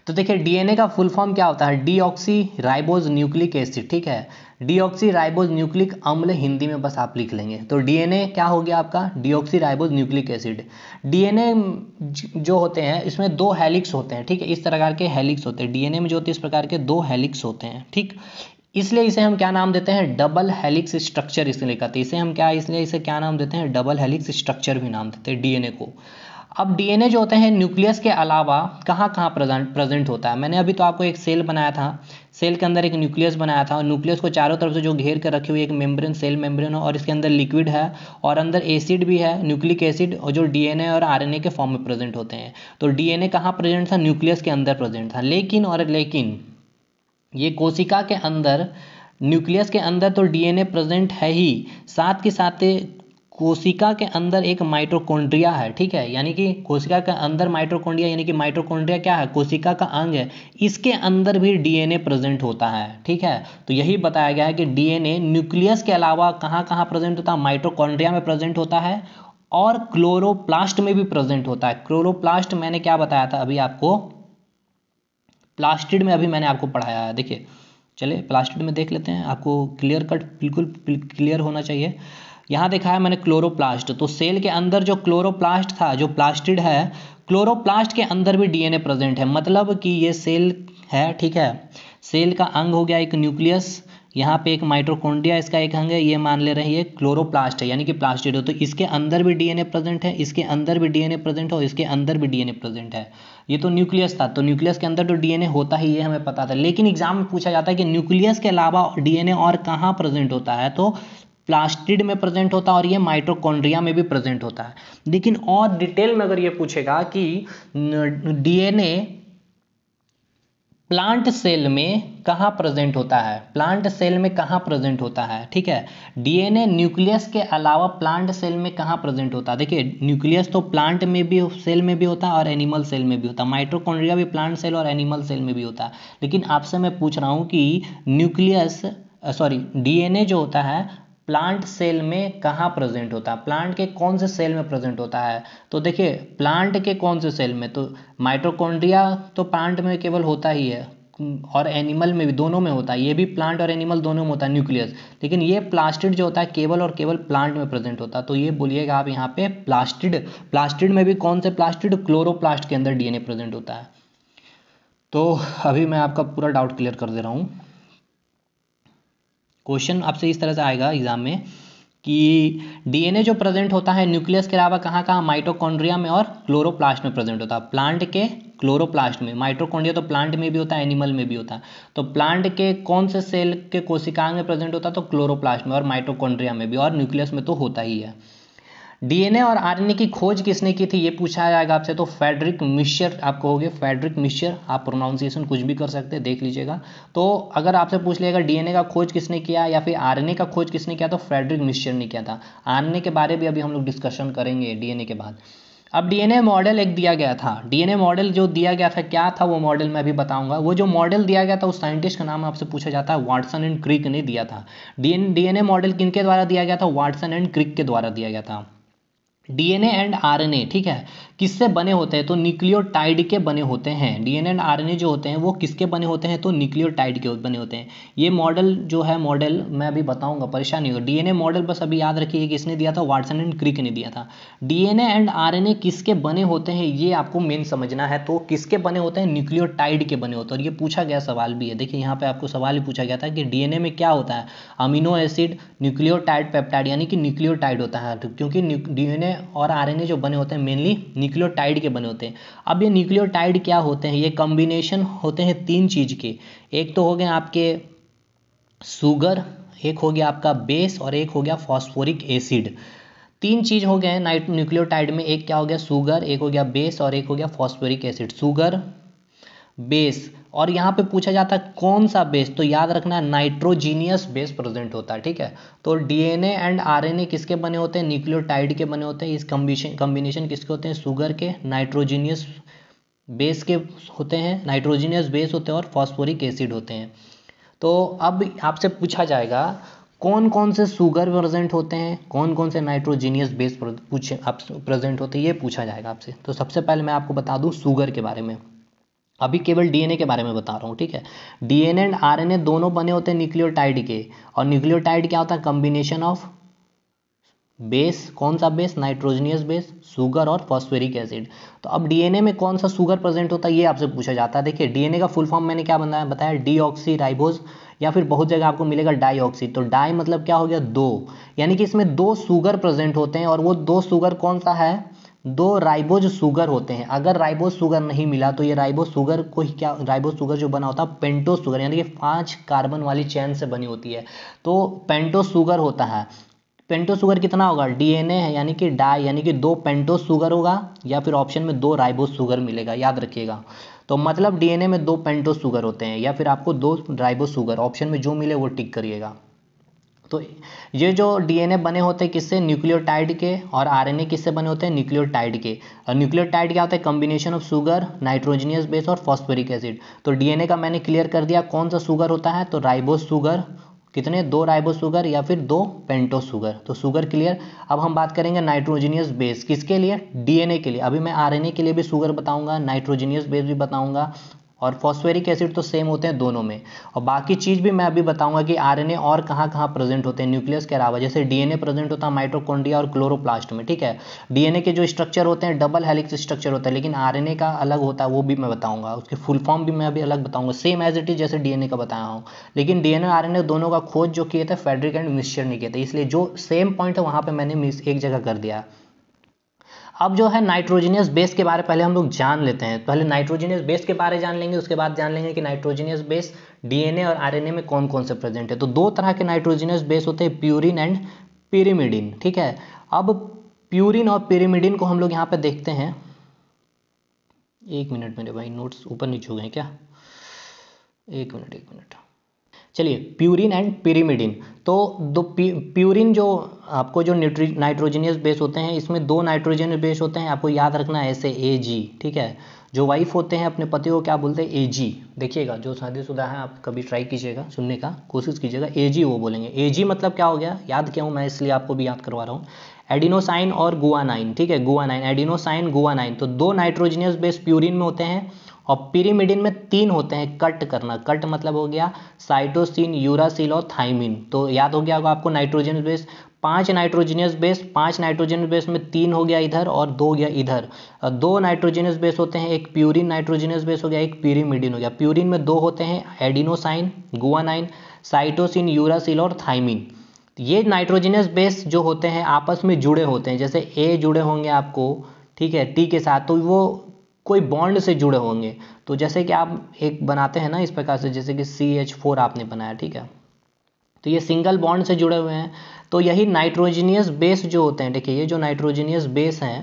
तो देखिए डीएनए का फुल फॉर्म क्या होता है डीऑक्सी राइबोज न्यूक्लिक एसिड ठीक है डीऑक्सी राइबोज न्यूक्लिक अम्ल हिंदी में बस आप लिख लेंगे तो डीएनए क्या हो गया आपका deoxy ribose nucleic acid DNA जो होते हैं इसमें दो हेलिक्स होते हैं ठीक है इस प्रकार के हेलिक्स होते हैं डीएनए में जो होते हैं इस प्रकार के दो हेलिक्स होते हैं ठीक इसलिए इसे हम क्या नाम देते हैं डबल हेलिक्स स्ट्रक्चर इसलिए कहते हैं इसे हम क्या इसलिए इसे क्या नाम देते हैं डबल हेलिक्स स्ट्रक्चर भी नाम देते हैं डीएनए को अब डीएनए जो होते हैं न्यूक्लियस के अलावा कहाँ कहाँ प्रेजेंट प्रेजेंट होता है मैंने अभी तो आपको एक सेल बनाया था सेल के अंदर एक न्यूक्लियस बनाया था और न्यूक्लियस को चारों तरफ से जो घेर कर रखी हुई एक मेम्ब्रेन सेल मेम्ब्रेन है और इसके अंदर लिक्विड है और अंदर एसिड भी है न्यूक्लिक एसिड और जो डी और आर के फॉर्म में प्रेजेंट होते हैं तो डी कहाँ प्रेजेंट था न्यूक्लियस के अंदर प्रेजेंट था लेकिन और लेकिन ये कोशिका के अंदर न्यूक्लियस के अंदर तो डीएनए प्रेजेंट है ही साथ के साथ कोशिका के अंदर एक माइटोकॉन्ड्रिया है ठीक है यानी कि कोशिका के अंदर माइटोकॉन्ड्रिया यानी कि माइटोकॉन्ड्रिया क्या है कोशिका का अंग है इसके अंदर भी डीएनए प्रेजेंट होता है ठीक है तो यही बताया गया है कि डीएनए न्यूक्लियस के अलावा कहाँ कहाँ प्रेजेंट होता है माइटोकॉन्ड्रिया में प्रेजेंट होता है और क्लोरोप्लास्ट में भी प्रेजेंट होता है क्लोरोप्लास्ट मैंने क्या बताया था अभी आपको प्लास्टिड में अभी मैंने आपको पढ़ाया है देखिए चलिए प्लास्टिड में देख लेते हैं आपको क्लियर कट बिल्कुल क्लियर होना चाहिए यहाँ देखा है मैंने क्लोरोप्लास्ट तो सेल के अंदर जो क्लोरोप्लास्ट था जो प्लास्टिड है क्लोरोप्लास्ट के अंदर भी डीएनए प्रेजेंट है मतलब कि ये सेल है ठीक है सेल का अंग हो गया एक न्यूक्लियस यहाँ पे एक माइट्रोकोन्डिया इसका एक अंग है ये मान ले रही है क्लोरोप्लास्ट है यानी कि प्लास्टिड हो तो इसके अंदर भी डीएनए प्रेजेंट है इसके अंदर भी डीएनए प्रेजेंट हो इसके अंदर भी डीएनए प्रेजेंट है ये तो न्यूक्लियस था तो न्यूक्लियस के अंदर तो डीएनए होता ही ये हमें पता था लेकिन एग्जाम में पूछा जाता है कि न्यूक्लियस के अलावा डीएनए और कहाँ प्रेजेंट होता है तो प्लास्टिड में प्रेजेंट होता है और ये माइट्रोकॉन्ड्रिया में भी प्रेजेंट होता है लेकिन और डिटेल में अगर ये पूछेगा कि डीएनए प्लांट सेल में कहाँ प्रेजेंट होता है प्लांट सेल में कहाँ प्रेजेंट होता है ठीक है डीएनए न्यूक्लियस के अलावा प्लांट सेल में कहाँ प्रेजेंट होता है देखिए न्यूक्लियस तो प्लांट में भी सेल में भी होता है और एनिमल सेल में भी होता है माइट्रोकॉन्ड्रिया भी प्लांट सेल और एनिमल सेल में भी होता है लेकिन आपसे मैं पूछ रहा हूँ कि न्यूक्लियस सॉरी डीएनए जो होता है प्लांट सेल में कहाँ प्रेजेंट होता है प्लांट के कौन से सेल में प्रेजेंट होता है तो देखिए प्लांट के कौन से सेल में तो माइटोकॉन्ड्रिया तो प्लांट में केवल होता ही है और एनिमल में भी दोनों में होता है ये भी प्लांट और एनिमल दोनों में होता है न्यूक्लियस लेकिन ये प्लास्टिड जो होता है केवल और केवल प्लांट में प्रेजेंट होता है तो ये बोलिएगा आप यहाँ पे प्लास्टिड प्लास्टिड में भी कौन से प्लास्टिड क्लोरोप्लास्ट के अंदर डीएनए प्रेजेंट होता है तो अभी मैं आपका पूरा डाउट क्लियर कर दे रहा हूँ क्वेश्चन आपसे इस तरह से आएगा एग्जाम में कि डीएनए जो प्रेजेंट होता है न्यूक्लियस के अलावा कहाँ कहाँ माइटोकॉन्ड्रिया में और क्लोरोप्लास्ट में प्रेजेंट होता है प्लांट के क्लोरोप्लास्ट में माइटोकॉन्ड्रिया तो प्लांट में भी होता है एनिमल में भी होता है तो प्लांट के कौन से सेल के कोशिकांग में प्रेजेंट होता है तो क्लोरोप्लास्ट में और माइटोकॉन्ड्रिया में भी और न्यूक्लियस में तो होता ही है डीएनए और आरएनए की खोज किसने की थी ये पूछा जाएगा आपसे तो फेडरिक मिश्र आप कहोगे फेडरिक मिश्र आप प्रोनाउंसिएशन कुछ भी कर सकते हैं देख लीजिएगा तो अगर आपसे पूछ लिएगा डीएनए का खोज किसने किया या फिर आरएनए का खोज किसने किया तो फेडरिक मिश्र ने किया था आरएनए के बारे में अभी हम लोग डिस्कशन करेंगे डीएनए के बाद अब डीएनए मॉडल एक दिया गया था डीएनए मॉडल जो दिया गया था क्या था वो मॉडल मैं अभी बताऊंगा वो जो मॉडल दिया गया था उस साइंटिस्ट का नाम आपसे पूछा जाता है वाटसन एंड क्रिक ने दिया था डीएनए मॉडल किनके द्वारा दिया गया था वाटसन एंड क्रिक के द्वारा दिया गया था डीएनए एंड आरएनए ठीक है किससे बने होते हैं तो न्यूक्लियोटाइड के बने होते हैं डीएनए एंड आरएनए जो होते हैं वो किसके बने होते हैं तो न्यूक्लियोटाइड के बने होते हैं ये मॉडल जो है मॉडल मैं अभी बताऊंगा परेशानी हो डीएनए मॉडल बस अभी याद रखिए किसने दिया था वाटसन एंड क्रिक ने दिया था डीएनए एंड आर किसके बने होते हैं ये आपको मेन समझना है तो किसके बने होते हैं न्यूक्लियोटाइड के बने होते हैं और ये पूछा गया सवाल भी है देखिए यहाँ पे आपको सवाल ही पूछा गया था कि डीएनए में क्या होता है अमीनो एसिड न्यूक्लियोटाइड पेप्टाइड यानी कि न्यूक्लियोटाइड होता है क्योंकि डीएनए और आर जो बने होते हैं मेनली न्यूक्लियोटाइड के बने होते हैं अब ये न्यूक्लियोटाइड क्या होते हैं ये कॉम्बिनेशन होते हैं तीन चीज़ के एक तो हो गए आपके सुगर एक हो गया आपका बेस और एक हो गया फॉस्फोरिक एसिड तीन चीज़ हो गए हैं नाइट न्यूक्लियोटाइड में एक क्या हो गया सुगर एक हो गया बेस और एक हो गया फॉस्फोरिक एसिड सुगर बेस और यहाँ पे पूछा जाता है कौन सा बेस तो याद रखना है नाइट्रोजीनियस बेस प्रेजेंट होता है ठीक है तो डीएनए एंड आरएनए किसके बने होते हैं न्यूक्लियोटाइड के बने होते हैं इस कम्बिशन कम्बिनेशन किसके होते हैं शुगर के नाइट्रोजीनियस बेस के होते हैं नाइट्रोजीनियस बेस होते हैं और फॉस्फोरिक एसिड होते हैं तो अब आपसे पूछा जाएगा कौन कौन से शुगर प्रेजेंट होते हैं कौन कौन से नाइट्रोजीनियस बेस पूछे आप प्रेजेंट होते हैं ये पूछा जाएगा आपसे तो सबसे पहले मैं आपको बता दूं शुगर के बारे में अभी केवल डीएनए के बारे में बता रहा हूँ ठीक है डीएनए एंड आरएनए दोनों बने होते हैं न्यूक्लियोटाइड के और न्यूक्लियोटाइड क्या होता है कॉम्बिनेशन ऑफ बेस कौन सा बेस नाइट्रोजनियस बेस सुगर और फॉस्फेरिक एसिड तो अब डीएनए में कौन सा सुगर प्रेजेंट होता है ये आपसे पूछा जाता है देखिए डीएनए का फुल फॉर्म मैंने क्या बनाया बताया डीऑक्सी राइबोज या फिर बहुत जगह आपको मिलेगा ऑक्सी तो डाई मतलब क्या हो गया दो यानी कि इसमें दो सुगर प्रेजेंट होते हैं और वो दो सुगर कौन सा है दो राइबोज सुगर होते हैं अगर राइबोज सुगर नहीं मिला तो ये राइबोज सुगर को ही क्या राइबोज सुगर जो बना होता है पेंटो सुगर यानी कि पांच कार्बन वाली चैन से बनी होती है तो पेंटो सुगर होता है पेंटो सुगर कितना होगा डीएनए है यानी कि डाई यानी कि दो पेंटो सुगर होगा या फिर ऑप्शन में दो राइबो सुगर मिलेगा याद रखिएगा तो मतलब डीएनए में दो पेंटो सुगर होते हैं या फिर आपको दो राइबो सुगर ऑप्शन में जो मिले वो टिक करिएगा तो ये जो डीएनए बने होते हैं किससे न्यूक्लियोटाइड के और आरएनए किससे बने होते हैं न्यूक्लियोटाइड के और न्यूक्लियोटाइड क्या होता है combination of sugar nitrogenous base और फॉस्फोरिक एसिड तो डीएनए का मैंने क्लियर कर दिया कौन सा सुगर होता है तो राइबोस सुगर कितने दो राइबो सुगर या फिर दो पेंटो सुगर तो शुगर क्लियर अब हम बात करेंगे नाइट्रोजीनियस बेस किसके लिए डीएनए के लिए अभी मैं आरएनए के लिए भी शुगर बताऊंगा नाइट्रोजीनियस बेस भी बताऊंगा और फॉस्फेरिक एसिड तो सेम होते हैं दोनों में और बाकी चीज़ भी मैं अभी बताऊंगा कि आरएनए और कहाँ कहाँ प्रेजेंट होते हैं न्यूक्लियस के अलावा जैसे डीएनए प्रेजेंट होता है माइटोकॉन्ड्रिया और क्लोरोप्लास्ट में ठीक है डीएनए के जो स्ट्रक्चर होते हैं डबल हेलिक्स स्ट्रक्चर होता है लेकिन आरएनए का अलग होता है वो भी मैं बताऊंगा उसके फुल फॉर्म भी मैं अभी अलग बताऊंगा सेम एज इट इज जैसे डीएनए का बताया हूँ लेकिन डीएनए आर दोनों का खोज जो किए थे फेडरिक एंड मिक्सचर ने किए थे इसलिए जो सेम पॉइंट है वहाँ पर मैंने मिस एक जगह कर दिया अब जो है नाइट्रोजीनियस बेस के बारे पहले हम लोग जान लेते हैं पहले नाइट्रोजीनियस बेस के बारे जान लेंगे उसके बाद जान लेंगे कि नाइट्रोजीनियस बेस डीएनए और आरएनए में कौन कौन से प्रेजेंट है तो दो तरह के नाइट्रोजीनियस बेस होते हैं प्यूरिन एंड पिरीमिडिन ठीक है अब प्यूरिन और पिरीमिडिन को हम लोग यहाँ पर देखते हैं एक मिनट मेरे भाई नोट्स ऊपर नीचे हो गए क्या एक मिनट एक मिनट चलिए प्यूरिन एंड पिरीमिडिन तो दो प्यूरिन जो आपको जो न्यूट्री नाइट्रोजनियस बेस होते हैं इसमें दो नाइट्रोजनियस बेस होते हैं आपको याद रखना है ऐसे ए जी ठीक है जो वाइफ होते हैं अपने पति को क्या बोलते हैं ए जी देखिएगा जो शादीशुदा है आप कभी ट्राई कीजिएगा सुनने का कोशिश कीजिएगा ए जी वो बोलेंगे ए जी मतलब क्या हो गया याद क्या हूँ मैं इसलिए आपको भी याद करवा रहा हूँ एडिनोसाइन और गुआनाइन ठीक है गुआनाइन एडिनोसाइन गुआनाइन तो दो नाइट्रोजनियस बेस प्यूरिन में होते हैं और पिरीमिडिन में तीन होते हैं कट करना कट मतलब हो गया साइटोसिन यूरासिल और थाइमिन तो याद हो गया होगा आपको नाइट्रोजन बेस पांच नाइट्रोजनियस बेस पांच नाइट्रोजनियस बेस में तीन हो गया इधर और दो गया इधर दो नाइट्रोजनियस बेस होते हैं एक प्यूरिन नाइट्रोजनियस बेस हो गया एक पिरीमिडिन हो गया प्यूरिन में दो होते हैं एडिनोसाइन गुआनाइन साइटोसिन यूरासिल और थाइमिन ये नाइट्रोजनस बेस जो होते हैं आपस में जुड़े होते हैं जैसे ए जुड़े होंगे आपको ठीक है टी के साथ तो वो कोई बॉन्ड से जुड़े होंगे तो जैसे कि आप एक बनाते हैं ना इस प्रकार से जैसे कि सी एच फोर आपने बनाया ठीक है तो ये सिंगल बॉन्ड से जुड़े हुए हैं तो यही नाइट्रोजीनियस बेस जो होते हैं देखिए ये जो नाइट्रोजीनियस बेस हैं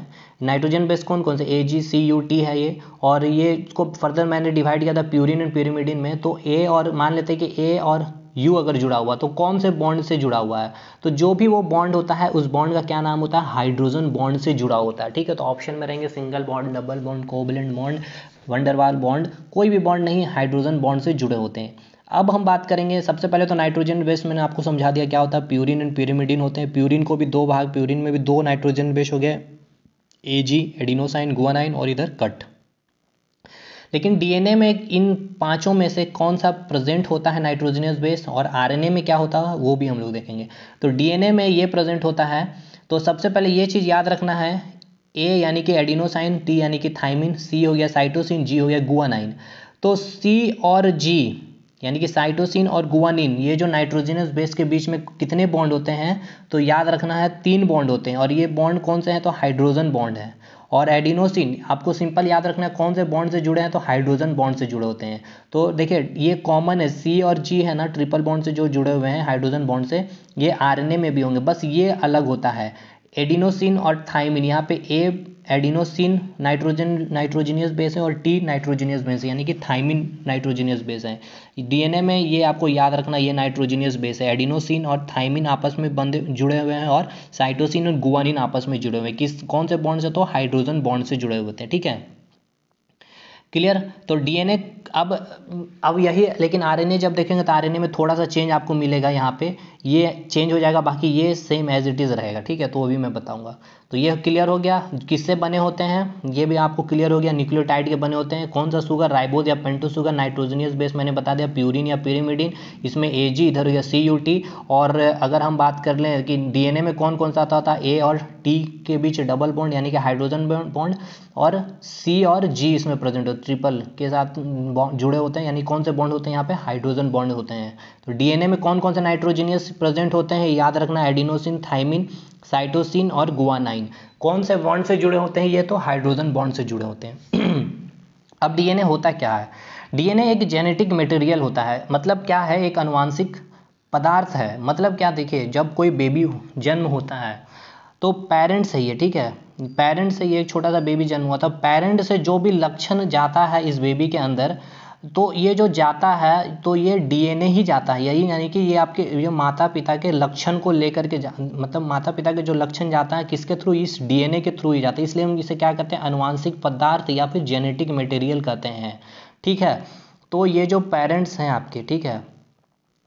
नाइट्रोजन बेस कौन कौन से ए जी सी यू टी है ये और ये इसको फर्दर मैंने डिवाइड किया था प्यूरिन एंड प्यूरिमिडिन में तो ए और मान लेते हैं कि ए और यू अगर जुड़ा हुआ तो कौन से बॉन्ड से जुड़ा हुआ है तो जो भी वो बॉन्ड होता है उस बॉन्ड का क्या नाम होता है हाइड्रोजन बॉन्ड से जुड़ा होता है ठीक है तो ऑप्शन में रहेंगे single bond double bond covalent bond van der Waals bond कोई भी बॉन्ड नहीं हाइड्रोजन बॉन्ड से जुड़े होते हैं अब हम बात करेंगे सबसे पहले तो नाइट्रोजन बेस मैंने आपको समझा दिया क्या होता है प्यूरिन एंड प्यूरिमिडिन होते हैं प्यूरिन को भी दो भाग प्यूरिन में भी दो नाइट्रोजन बेस हो गए ए जी एडिनोसाइन गुआनाइन और इधर कट लेकिन डीएनए में इन पांचों में से कौन सा प्रेजेंट होता है नाइट्रोजनियस बेस और आरएनए में क्या होता है वो भी हम लोग देखेंगे तो डीएनए में ये प्रेजेंट होता है तो सबसे पहले ये चीज़ याद रखना है ए यानी कि एडिनोसाइन टी यानी कि थाइमिन सी हो गया साइटोसिन जी हो गया गुआनाइन तो सी और जी यानी कि साइटोसिन और गुआनिन ये जो नाइट्रोजनस बेस के बीच में कितने बॉन्ड होते हैं तो याद रखना है तीन बॉन्ड होते हैं और ये बॉन्ड कौन से हैं तो हाइड्रोजन बॉन्ड है और एडिनोसिन आपको सिंपल याद रखना है कौन से बॉन्ड से जुड़े हैं तो हाइड्रोजन बॉन्ड से जुड़े होते हैं तो देखिए ये कॉमन है सी और जी है ना ट्रिपल बॉन्ड से जो जुड़े हुए हैं हाइड्रोजन बॉन्ड से ये आरएनए में भी होंगे बस ये अलग होता है एडिनोसिन और थाइमिन यहाँ पे A adenosine nitrogen nitrogenous base है और टी नाइट्रोजीनियस बेस है यानी कि थाइमिन नाइट्रोजीनियस बेस है डीएनए में ये आपको याद रखना ये नाइट्रोजीनियस बेस है एडिनोसिन और थाइमिन आपस में बंधे जुड़े हुए हैं और साइटोसिन और गुआनिन आपस में जुड़े हुए हैं किस कौन से बॉन्ड से तो हाइड्रोजन बॉन्ड से जुड़े हुए थे ठीक है क्लियर तो डीएनए अब अब यही लेकिन आरएनए जब देखेंगे तो आरएनए में थोड़ा सा चेंज आपको मिलेगा यहाँ पे ये चेंज हो जाएगा बाकी ये सेम एज इट इज़ रहेगा ठीक है तो वो भी मैं बताऊंगा तो ये क्लियर हो गया किससे बने होते हैं ये भी आपको क्लियर हो गया न्यूक्लियोटाइड के बने होते हैं कौन सा शुगर राइबोज या पेंटो शुगर नाइट्रोजनियस बेस मैंने बता दिया प्यूरिन या प्यूरिमिडिन इसमें ए जी इधर हो गया सी यू टी और अगर हम बात कर लें कि डीएनए में कौन कौन सा आता था ए और टी के बीच डबल बॉन्ड यानी कि हाइड्रोजन बॉन्ड और सी और जी इसमें प्रेजेंट हो ट्रिपल के साथ जुड़े होते हैं यानी कौन से बॉन्ड होते हैं यहाँ पे हाइड्रोजन बॉन्ड होते हैं तो डीएनए में कौन कौन से नाइट्रोजनियस प्रेजेंट होते हैं याद रखना एडिनोसिन थाइमिन साइटोसिन और गुआनाइन कौन से बॉन्ड से जुड़े होते हैं ये तो हाइड्रोजन बॉन्ड से जुड़े होते हैं अब डीएनए होता क्या है डीएनए एक जेनेटिक मटेरियल होता है मतलब क्या है एक अनुवांशिक पदार्थ है मतलब क्या देखिए जब कोई बेबी जन्म होता है तो पेरेंट से ही है ठीक है पेरेंट से ये एक छोटा सा बेबी जन्म हुआ था पेरेंट से जो भी लक्षण जाता है इस बेबी के अंदर तो ये जो जाता है तो ये डीएनए ही जाता है यही यानी कि ये आपके ये माता पिता के लक्षण को लेकर के मतलब माता पिता के जो लक्षण जाता है किसके थ्रू इस डीएनए के थ्रू ही जाता है इसलिए हम इसे क्या कहते हैं अनुवांशिक पदार्थ या फिर जेनेटिक मटेरियल कहते हैं ठीक है तो ये जो पेरेंट्स हैं आपके ठीक है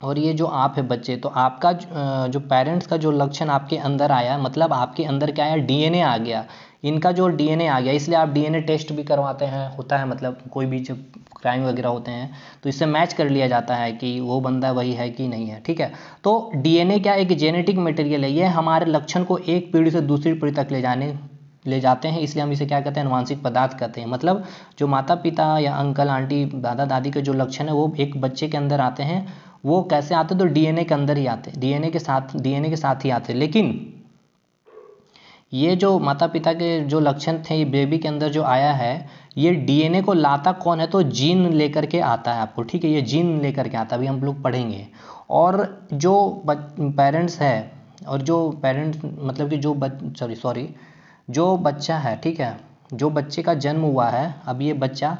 और ये जो आप है बच्चे तो आपका जो पेरेंट्स का जो लक्षण आपके अंदर आया मतलब आपके अंदर क्या आया डीएनए आ गया इनका जो डीएनए आ गया इसलिए आप डीएनए टेस्ट भी करवाते हैं होता है मतलब कोई भी जब क्राइम वगैरह होते हैं तो इससे मैच कर लिया जाता है कि वो बंदा वही है कि नहीं है ठीक है तो डीएनए क्या एक जेनेटिक मटेरियल है ये हमारे लक्षण को एक पीढ़ी से दूसरी पीढ़ी तक ले जाने ले जाते हैं इसलिए हम इसे क्या कहते हैं अनुवांशिक पदार्थ कहते हैं मतलब जो माता पिता या अंकल आंटी दादा दादी के जो लक्षण है वो एक बच्चे के अंदर आते हैं वो कैसे आते तो डीएनए के अंदर ही आते डीएनए के साथ डीएनए के साथ ही आते लेकिन ये जो माता पिता के जो लक्षण थे बेबी के अंदर जो आया है ये डीएनए को लाता कौन है तो जीन लेकर के आता है आपको ठीक है ये जीन लेकर के आता है अभी हम लोग पढ़ेंगे और जो पेरेंट्स है और जो पेरेंट्स मतलब कि जो सॉरी सॉरी जो बच्चा है ठीक है जो बच्चे का जन्म हुआ है अब ये बच्चा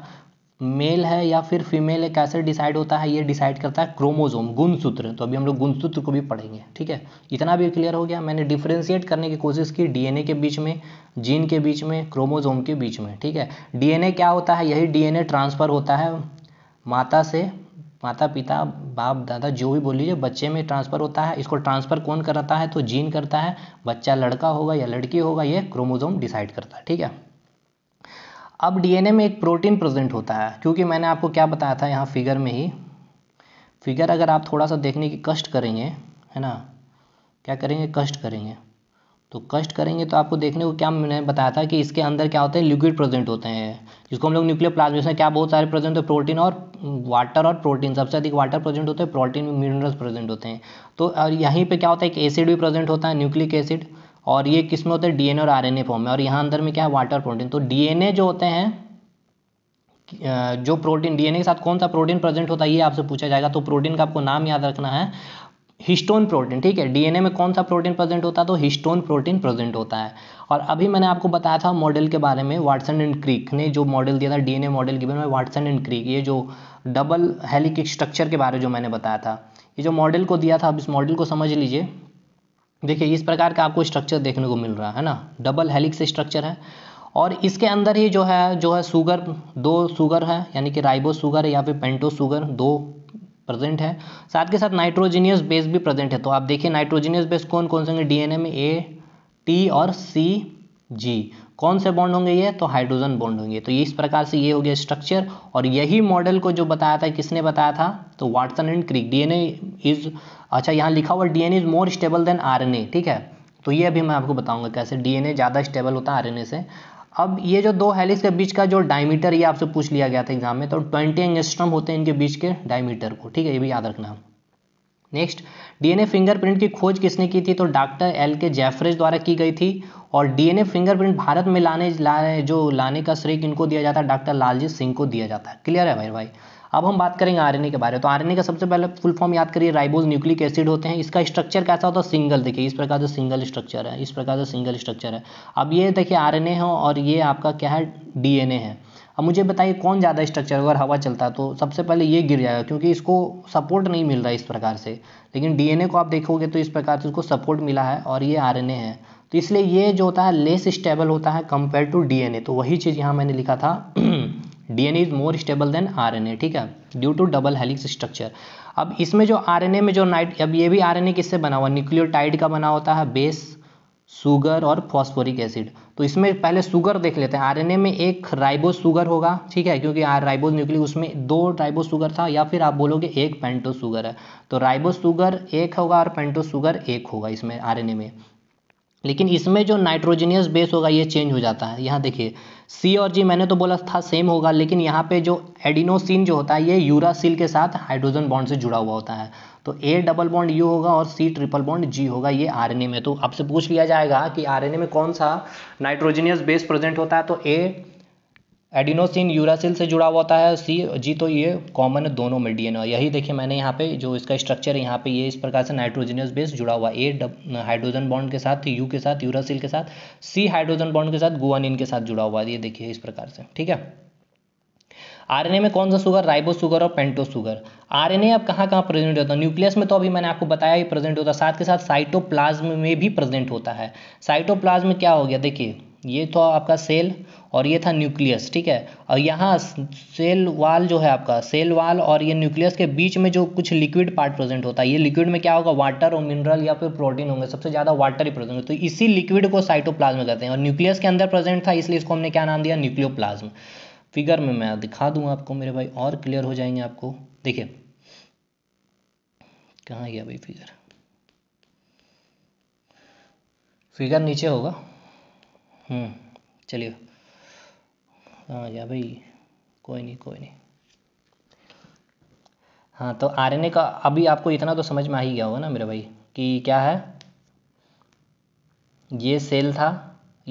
मेल है या फिर फीमेल है कैसे डिसाइड होता है ये डिसाइड करता है क्रोमोजोम गुणसूत्र तो अभी हम लोग गुणसूत्र को भी पढ़ेंगे ठीक है इतना भी क्लियर हो गया मैंने डिफ्रेंशिएट करने की कोशिश की डीएनए के बीच में जीन के बीच में क्रोमोजोम के बीच में ठीक है डीएनए क्या होता है यही डीएनए ट्रांसफ़र होता है माता से माता पिता बाप दादा जो भी बोल लीजिए बच्चे में ट्रांसफ़र होता है इसको ट्रांसफ़र कौन करता है तो जीन करता है बच्चा लड़का होगा या लड़की होगा ये क्रोमोजोम डिसाइड करता है ठीक है अब डीएनए में एक प्रोटीन प्रेजेंट होता है क्योंकि मैंने आपको क्या बताया था यहाँ फिगर में ही फिगर अगर आप थोड़ा सा देखने की कष्ट करेंगे है ना क्या करेंगे कष्ट करेंगे तो कष्ट करेंगे तो आपको देखने को क्या मैंने बताया था कि इसके अंदर क्या होते हैं लिक्विड प्रेजेंट होते हैं जिसको हम लोग न्यूक्लियर प्लाज्मा में क्या बहुत सारे प्रेजेंट होते हैं प्रोटीन और वाटर और प्रोटीन सबसे अधिक वाटर प्रेजेंट होते हैं प्रोटीन मिनरल्स प्रेजेंट होते हैं तो और यहीं पे क्या होता है एक एसिड भी प्रेजेंट होता है न्यूक्लिक एसिड और ये किस में होते हैं डीएनए और आरएनए फॉर्म में और यहाँ अंदर में क्या है वाटर प्रोटीन तो डीएनए जो होते हैं जो प्रोटीन डीएनए के साथ कौन सा प्रोटीन प्रेजेंट होता है ये आपसे पूछा जाएगा तो प्रोटीन का आपको नाम याद रखना है हिस्टोन प्रोटीन ठीक है डीएनए में कौन सा प्रोटीन प्रेजेंट होता है तो हिस्टोन प्रोटीन प्रेजेंट होता है और अभी मैंने आपको बताया था मॉडल के बारे में वाटसन एंड क्रीक ने जो मॉडल दिया था डीएनए मॉडल के बारे में वाटसन एंड क्रीक ये जो डबल हेलिक स्ट्रक्चर के बारे में जो मैंने बताया था ये जो मॉडल को दिया था अब इस मॉडल को समझ लीजिए देखिए इस प्रकार का आपको स्ट्रक्चर देखने को मिल रहा है ना डबल हेलिक्स स्ट्रक्चर है और इसके अंदर ही जो है जो है सुगर दो सुगर है यानी कि राइबो शुगर या फिर पेंटो सुगर दो प्रेजेंट है साथ के साथ नाइट्रोजीनियस बेस भी प्रेजेंट है तो आप देखिए नाइट्रोजीनियस बेस कौन कौन से होंगे डीएनए में ए टी और सी जी कौन से बॉन्ड होंगे ये तो हाइड्रोजन बॉन्ड होंगे तो इस प्रकार से ये हो गया स्ट्रक्चर और यही मॉडल को जो बताया था किसने बताया था तो Watson and Crick DNA is अच्छा यहाँ लिखा हुआ D N is more stable than R N A ठीक है तो ये अभी मैं आपको बताऊंगा कैसे डी एन ए ज़्यादा स्टेबल होता है आर एन ए से अब ये जो दो हेलिक्स के बीच का जो डायमीटर ये आपसे पूछ लिया गया था एग्जाम में तो ट्वेंटी एंगस्ट्रम होते हैं इनके बीच के डायमीटर को ठीक है ये भी याद रखना नेक्स्ट डीएनए फिंगरप्रिंट की खोज किसने की थी तो डॉक्टर एल के जेफ्रेज द्वारा की गई थी और डीएनए फिंगरप्रिंट भारत में लाने ला, जो लाने का श्रेय किनको दिया जाता है डॉक्टर लालजीत सिंह को दिया जाता है क्लियर है भाई भाई अब हम बात करेंगे आरएनए के बारे में तो आरएनए का सबसे पहले फुल फॉर्म याद करिए राइबोज न्यूक्लिक एसिड होते हैं इसका स्ट्रक्चर कैसा होता है सिंगल देखिए इस प्रकार से सिंगल स्ट्रक्चर है इस प्रकार से सिंगल स्ट्रक्चर है अब ये देखिए आर एन हो और ये आपका क्या है डी है अब मुझे बताइए कौन ज़्यादा स्ट्रक्चर अगर हवा चलता है तो सबसे पहले ये गिर जाएगा क्योंकि इसको सपोर्ट नहीं मिल रहा है इस प्रकार से लेकिन डीएनए को आप देखोगे तो इस प्रकार से उसको सपोर्ट मिला है और ये आरएनए है तो इसलिए ये जो होता है लेस स्टेबल होता है कंपेयर टू डीएनए तो वही चीज़ यहाँ मैंने लिखा था DNA is more stable than RNA ठीक है due to double helix structure अब इसमें जो आरएनए में जो नाइट अब ये भी आरएनए किससे बना हुआ न्यूक्लियोटाइड का बना होता है बेस सुगर और फॉस्फोरिक एसिड तो इसमें पहले सुगर देख लेते हैं आरएनए में एक राइबो सुगर होगा ठीक है क्योंकि राइबो न्यूक्लियस उसमें दो राइबो सुगर था या फिर आप बोलोगे एक पेंटो सुगर है तो राइबो सुगर एक होगा और पेंटो सुगर एक होगा इसमें आरएनए में लेकिन इसमें जो नाइट्रोजीनियस बेस होगा ये चेंज हो जाता है यहाँ देखिए सी और जी मैंने तो बोला था सेम होगा लेकिन यहाँ पे जो एडिनोसिन जो होता है ये यूरासिल के साथ हाइड्रोजन बॉन्ड से जुड़ा हुआ होता है तो ए डबल बॉन्ड यू होगा और सी ट्रिपल बॉन्ड जी होगा ये आरएनए में तो आपसे पूछ लिया जाएगा कि आरएनए में कौन सा नाइट्रोजीनियस बेस प्रेजेंट होता है तो ए एडिनोसिन यूरासिल से जुड़ा होता है सी जी तो ये कॉमन है दोनों में डीएनए यही देखिए मैंने यहाँ पे जो इसका स्ट्रक्चर है यहाँ पे ये इस प्रकार से नाइट्रोजनियस बेस जुड़ा हुआ ए हाइड्रोजन बॉन्ड के साथ यू के साथ यूरासिल के साथ सी हाइड्रोजन बॉन्ड के साथ गुआनिन के साथ जुड़ा हुआ है ये देखिए इस प्रकार से ठीक है आरएनए में कौन सा सुगर राइबो सुगर और पेंटो सुगर आरएनए अब कहाँ कहाँ प्रेजेंट होता है न्यूक्लियस में तो अभी मैंने आपको बताया ही प्रेजेंट होता है साथ के साथ साइटोप्लाज्म में भी प्रेजेंट होता है साइटोप्लाज्म क्या हो गया देखिए ये तो आपका सेल और ये था न्यूक्लियस ठीक है और यहाँ सेल वाल जो है आपका सेल वाल और ये न्यूक्लियस के बीच में जो कुछ लिक्विड पार्ट प्रेजेंट होता है ये लिक्विड में क्या होगा वाटर और मिनरल या फिर प्रोटीन होंगे सबसे ज़्यादा वाटर ही प्रेजेंट तो इसी लिक्विड को साइटोप्लाज्म कहते हैं और न्यूक्लियस के अंदर प्रेजेंट था इसलिए इसको हमने क्या नाम दिया न्यूक्लियोप्लाज्म फिगर में मैं दिखा दूँ आपको मेरे भाई और क्लियर हो जाएंगे आपको देखिए कहाँ गया भाई फिगर फिगर नीचे होगा हम्म, चलिए हाँ या भाई कोई नहीं कोई नहीं हाँ तो आरएनए का अभी आपको इतना तो समझ में आ ही गया होगा ना मेरे भाई कि क्या है ये सेल था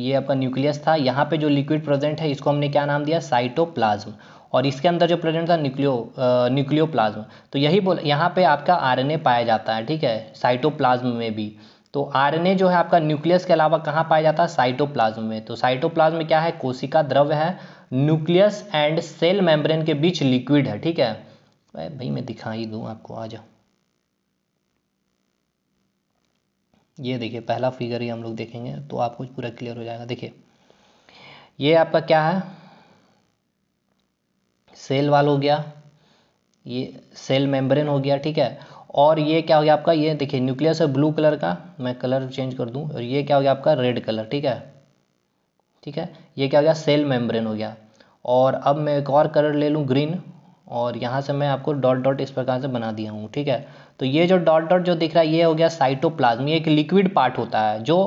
ये आपका न्यूक्लियस था यहाँ पे जो लिक्विड प्रेजेंट है इसको हमने क्या नाम दिया साइटोप्लाज्म और इसके अंदर जो प्रेजेंट था न्यूक्लियो न्यूक्लियो न्यूक्लियोप्लाज्म तो यही बोल यहाँ पे आपका आरएनए पाया जाता है ठीक है साइटोप्लाज्म में भी तो आरएनए जो है आपका न्यूक्लियस के अलावा कहाँ पाया जाता है साइटोप्लाज्म में तो साइटोप्लाज्म में क्या है कोशिका द्रव्य है न्यूक्लियस एंड सेल मेम्ब्रेन के बीच लिक्विड है ठीक है भाई मैं दिखा ही दूँ आपको आ जाओ ये देखिए पहला फिगर ही हम लोग देखेंगे तो आपको पूरा क्लियर हो जाएगा देखिए ये आपका क्या है सेल वाल हो गया ये सेल मेम्ब्रेन हो गया ठीक है और ये क्या हो गया आपका ये देखिए न्यूक्लियस है ब्लू कलर का मैं कलर चेंज कर दूं और ये क्या हो गया आपका रेड कलर ठीक है ठीक है ये क्या हो गया सेल मेम्ब्रेन हो गया और अब मैं एक और कलर ले लूँ ग्रीन और यहाँ से मैं आपको डॉट डॉट इस प्रकार से बना दिया हूँ ठीक है तो ये जो डॉट डॉट जो दिख रहा है ये हो गया साइटोप्लाज्म ये एक लिक्विड पार्ट होता है जो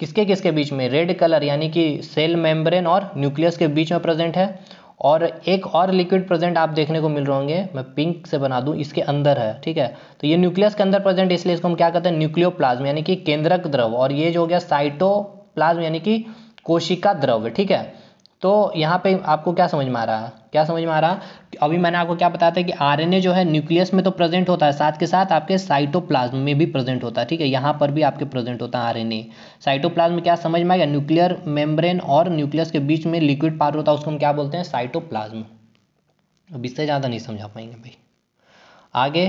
किसके किसके बीच में रेड कलर यानी कि सेल मेम्ब्रेन और न्यूक्लियस के बीच में प्रेजेंट है और एक और लिक्विड प्रेजेंट आप देखने को मिल रहे होंगे मैं पिंक से बना दूं इसके अंदर है ठीक है तो ये न्यूक्लियस के अंदर प्रेजेंट इसलिए इसको हम क्या कहते हैं न्यूक्लियो यानी कि केंद्रक द्रव और ये जो हो गया साइटो यानी कि कोशिका द्रव्य ठीक है तो यहाँ पे आपको क्या समझ में आ रहा है क्या समझ में आ रहा अभी मैंने आपको क्या बताया था कि आरएनए जो है न्यूक्लियस में तो प्रेजेंट होता है साथ के साथ आपके साइटोप्लाज्म में भी प्रेजेंट होता है ठीक है यहाँ पर भी आपके प्रेजेंट होता है आरएनए साइटोप्लाज्म क्या समझ में आया न्यूक्लियर मेम्ब्रेन और न्यूक्लियस के बीच में लिक्विड पार होता है उसको हम क्या बोलते हैं साइटोप्लाज्म अब इससे ज़्यादा नहीं समझा पाएंगे भाई आगे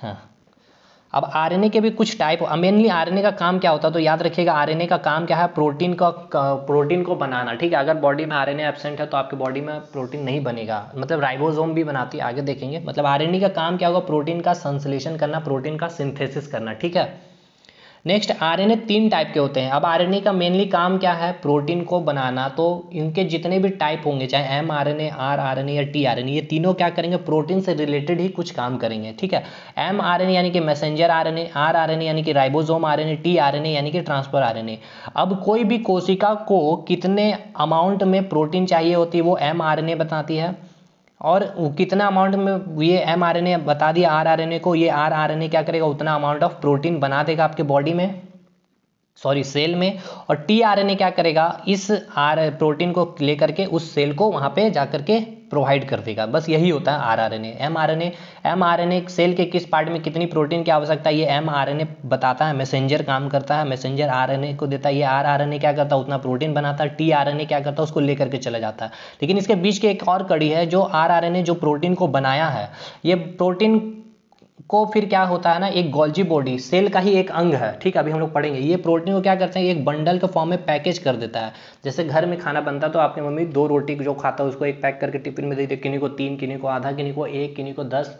हाँ अब आरएनए के भी कुछ टाइप मेनली आरएनए का काम क्या होता है तो याद रखिएगा आरएनए का काम क्या है प्रोटीन का, प्रोटीन को बनाना ठीक है अगर बॉडी में आरएनए एब्सेंट है तो आपकी बॉडी में प्रोटीन नहीं बनेगा मतलब राइबोसोम भी बनाती है आगे देखेंगे मतलब आरएनए का काम क्या होगा प्रोटीन का संश्लेषण करना प्रोटीन का सिंथेसिस करना ठीक है नेक्स्ट आरएनए तीन टाइप के होते हैं अब आरएनए का मेनली काम क्या है प्रोटीन को बनाना तो इनके जितने भी टाइप होंगे चाहे M R N A R R N A या टी आर एन ए ये तीनों क्या करेंगे प्रोटीन से रिलेटेड ही कुछ काम करेंगे ठीक है एम आर एन यानी कि messenger R N A R R N यानी कि ribosome R N T R N यानी कि ट्रांसफर आर एन ए अब कोई भी कोशिका को कितने अमाउंट में प्रोटीन चाहिए होती है वो एम आर एन ए बताती है और कितना अमाउंट में ये एम आर एन ए बता दिया आर आर एन ए को ये आर आर एन ए क्या करेगा उतना अमाउंट ऑफ प्रोटीन बना देगा आपके बॉडी में सॉरी सेल में और टी आर एन ए क्या करेगा इस आर प्रोटीन को लेकर के उस सेल को वहाँ पे जाकर के प्रोवाइड कर देगा बस यही होता है आरआरएनए एमआरएनए एमआरएनए सेल के किस पार्ट में कितनी प्रोटीन की आवश्यकता है ये एमआरएनए बताता है मैसेंजर काम करता है मैसेंजर आरएनए को देता है ये आरआरएनए क्या करता है उतना प्रोटीन बनाता है टीआरएनए क्या करता है उसको लेकर के चला जाता है लेकिन इसके बीच की एक और कड़ी है जो ए जो प्रोटीन को बनाया है ये प्रोटीन को फिर क्या होता है ना एक गोल्जी बॉडी सेल का ही एक अंग है ठीक है अभी हम लोग पढ़ेंगे ये प्रोटीन को क्या करते हैं एक बंडल के फॉर्म में पैकेज कर देता है जैसे घर में खाना बनता है तो आपकी मम्मी दो रोटी जो खाता है उसको एक पैक करके टिफिन में देती है किन्हीं को तीन किन्हीं को आधा किन्हीं को एक किन्हीं को दस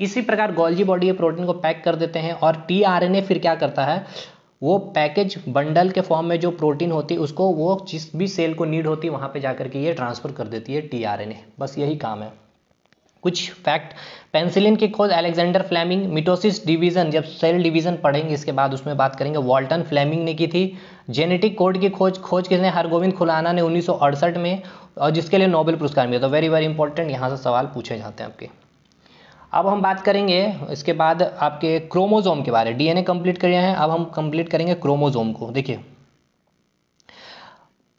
इसी प्रकार गोल्जी बॉडी ये प्रोटीन को पैक कर देते हैं और टी फिर क्या करता है वो पैकेज बंडल के फॉर्म में जो प्रोटीन होती है उसको वो जिस भी सेल को नीड होती है वहाँ पे जाकर के ये ट्रांसफ़र कर देती है टी बस यही काम है कुछ फैक्ट पेंसिलिन के खोज अलेक्जेंडर फ्लेमिंग मिटोसिस डिवीजन जब सेल डिवीजन पढ़ेंगे इसके बाद उसमें बात करेंगे वॉल्टन फ्लेमिंग ने की थी जेनेटिक कोड की खोज खोज किसने हरगोविंद खुलाना ने उन्नीस में और जिसके लिए नोबेल पुरस्कार मिला तो वेरी वेरी इंपॉर्टेंट यहाँ से सवाल पूछे जाते हैं आपके अब हम बात करेंगे इसके बाद आपके क्रोमोजोम के बारे में डीएनए कंप्लीट करिए हैं अब हम कंप्लीट करेंगे क्रोमोजोम को देखिए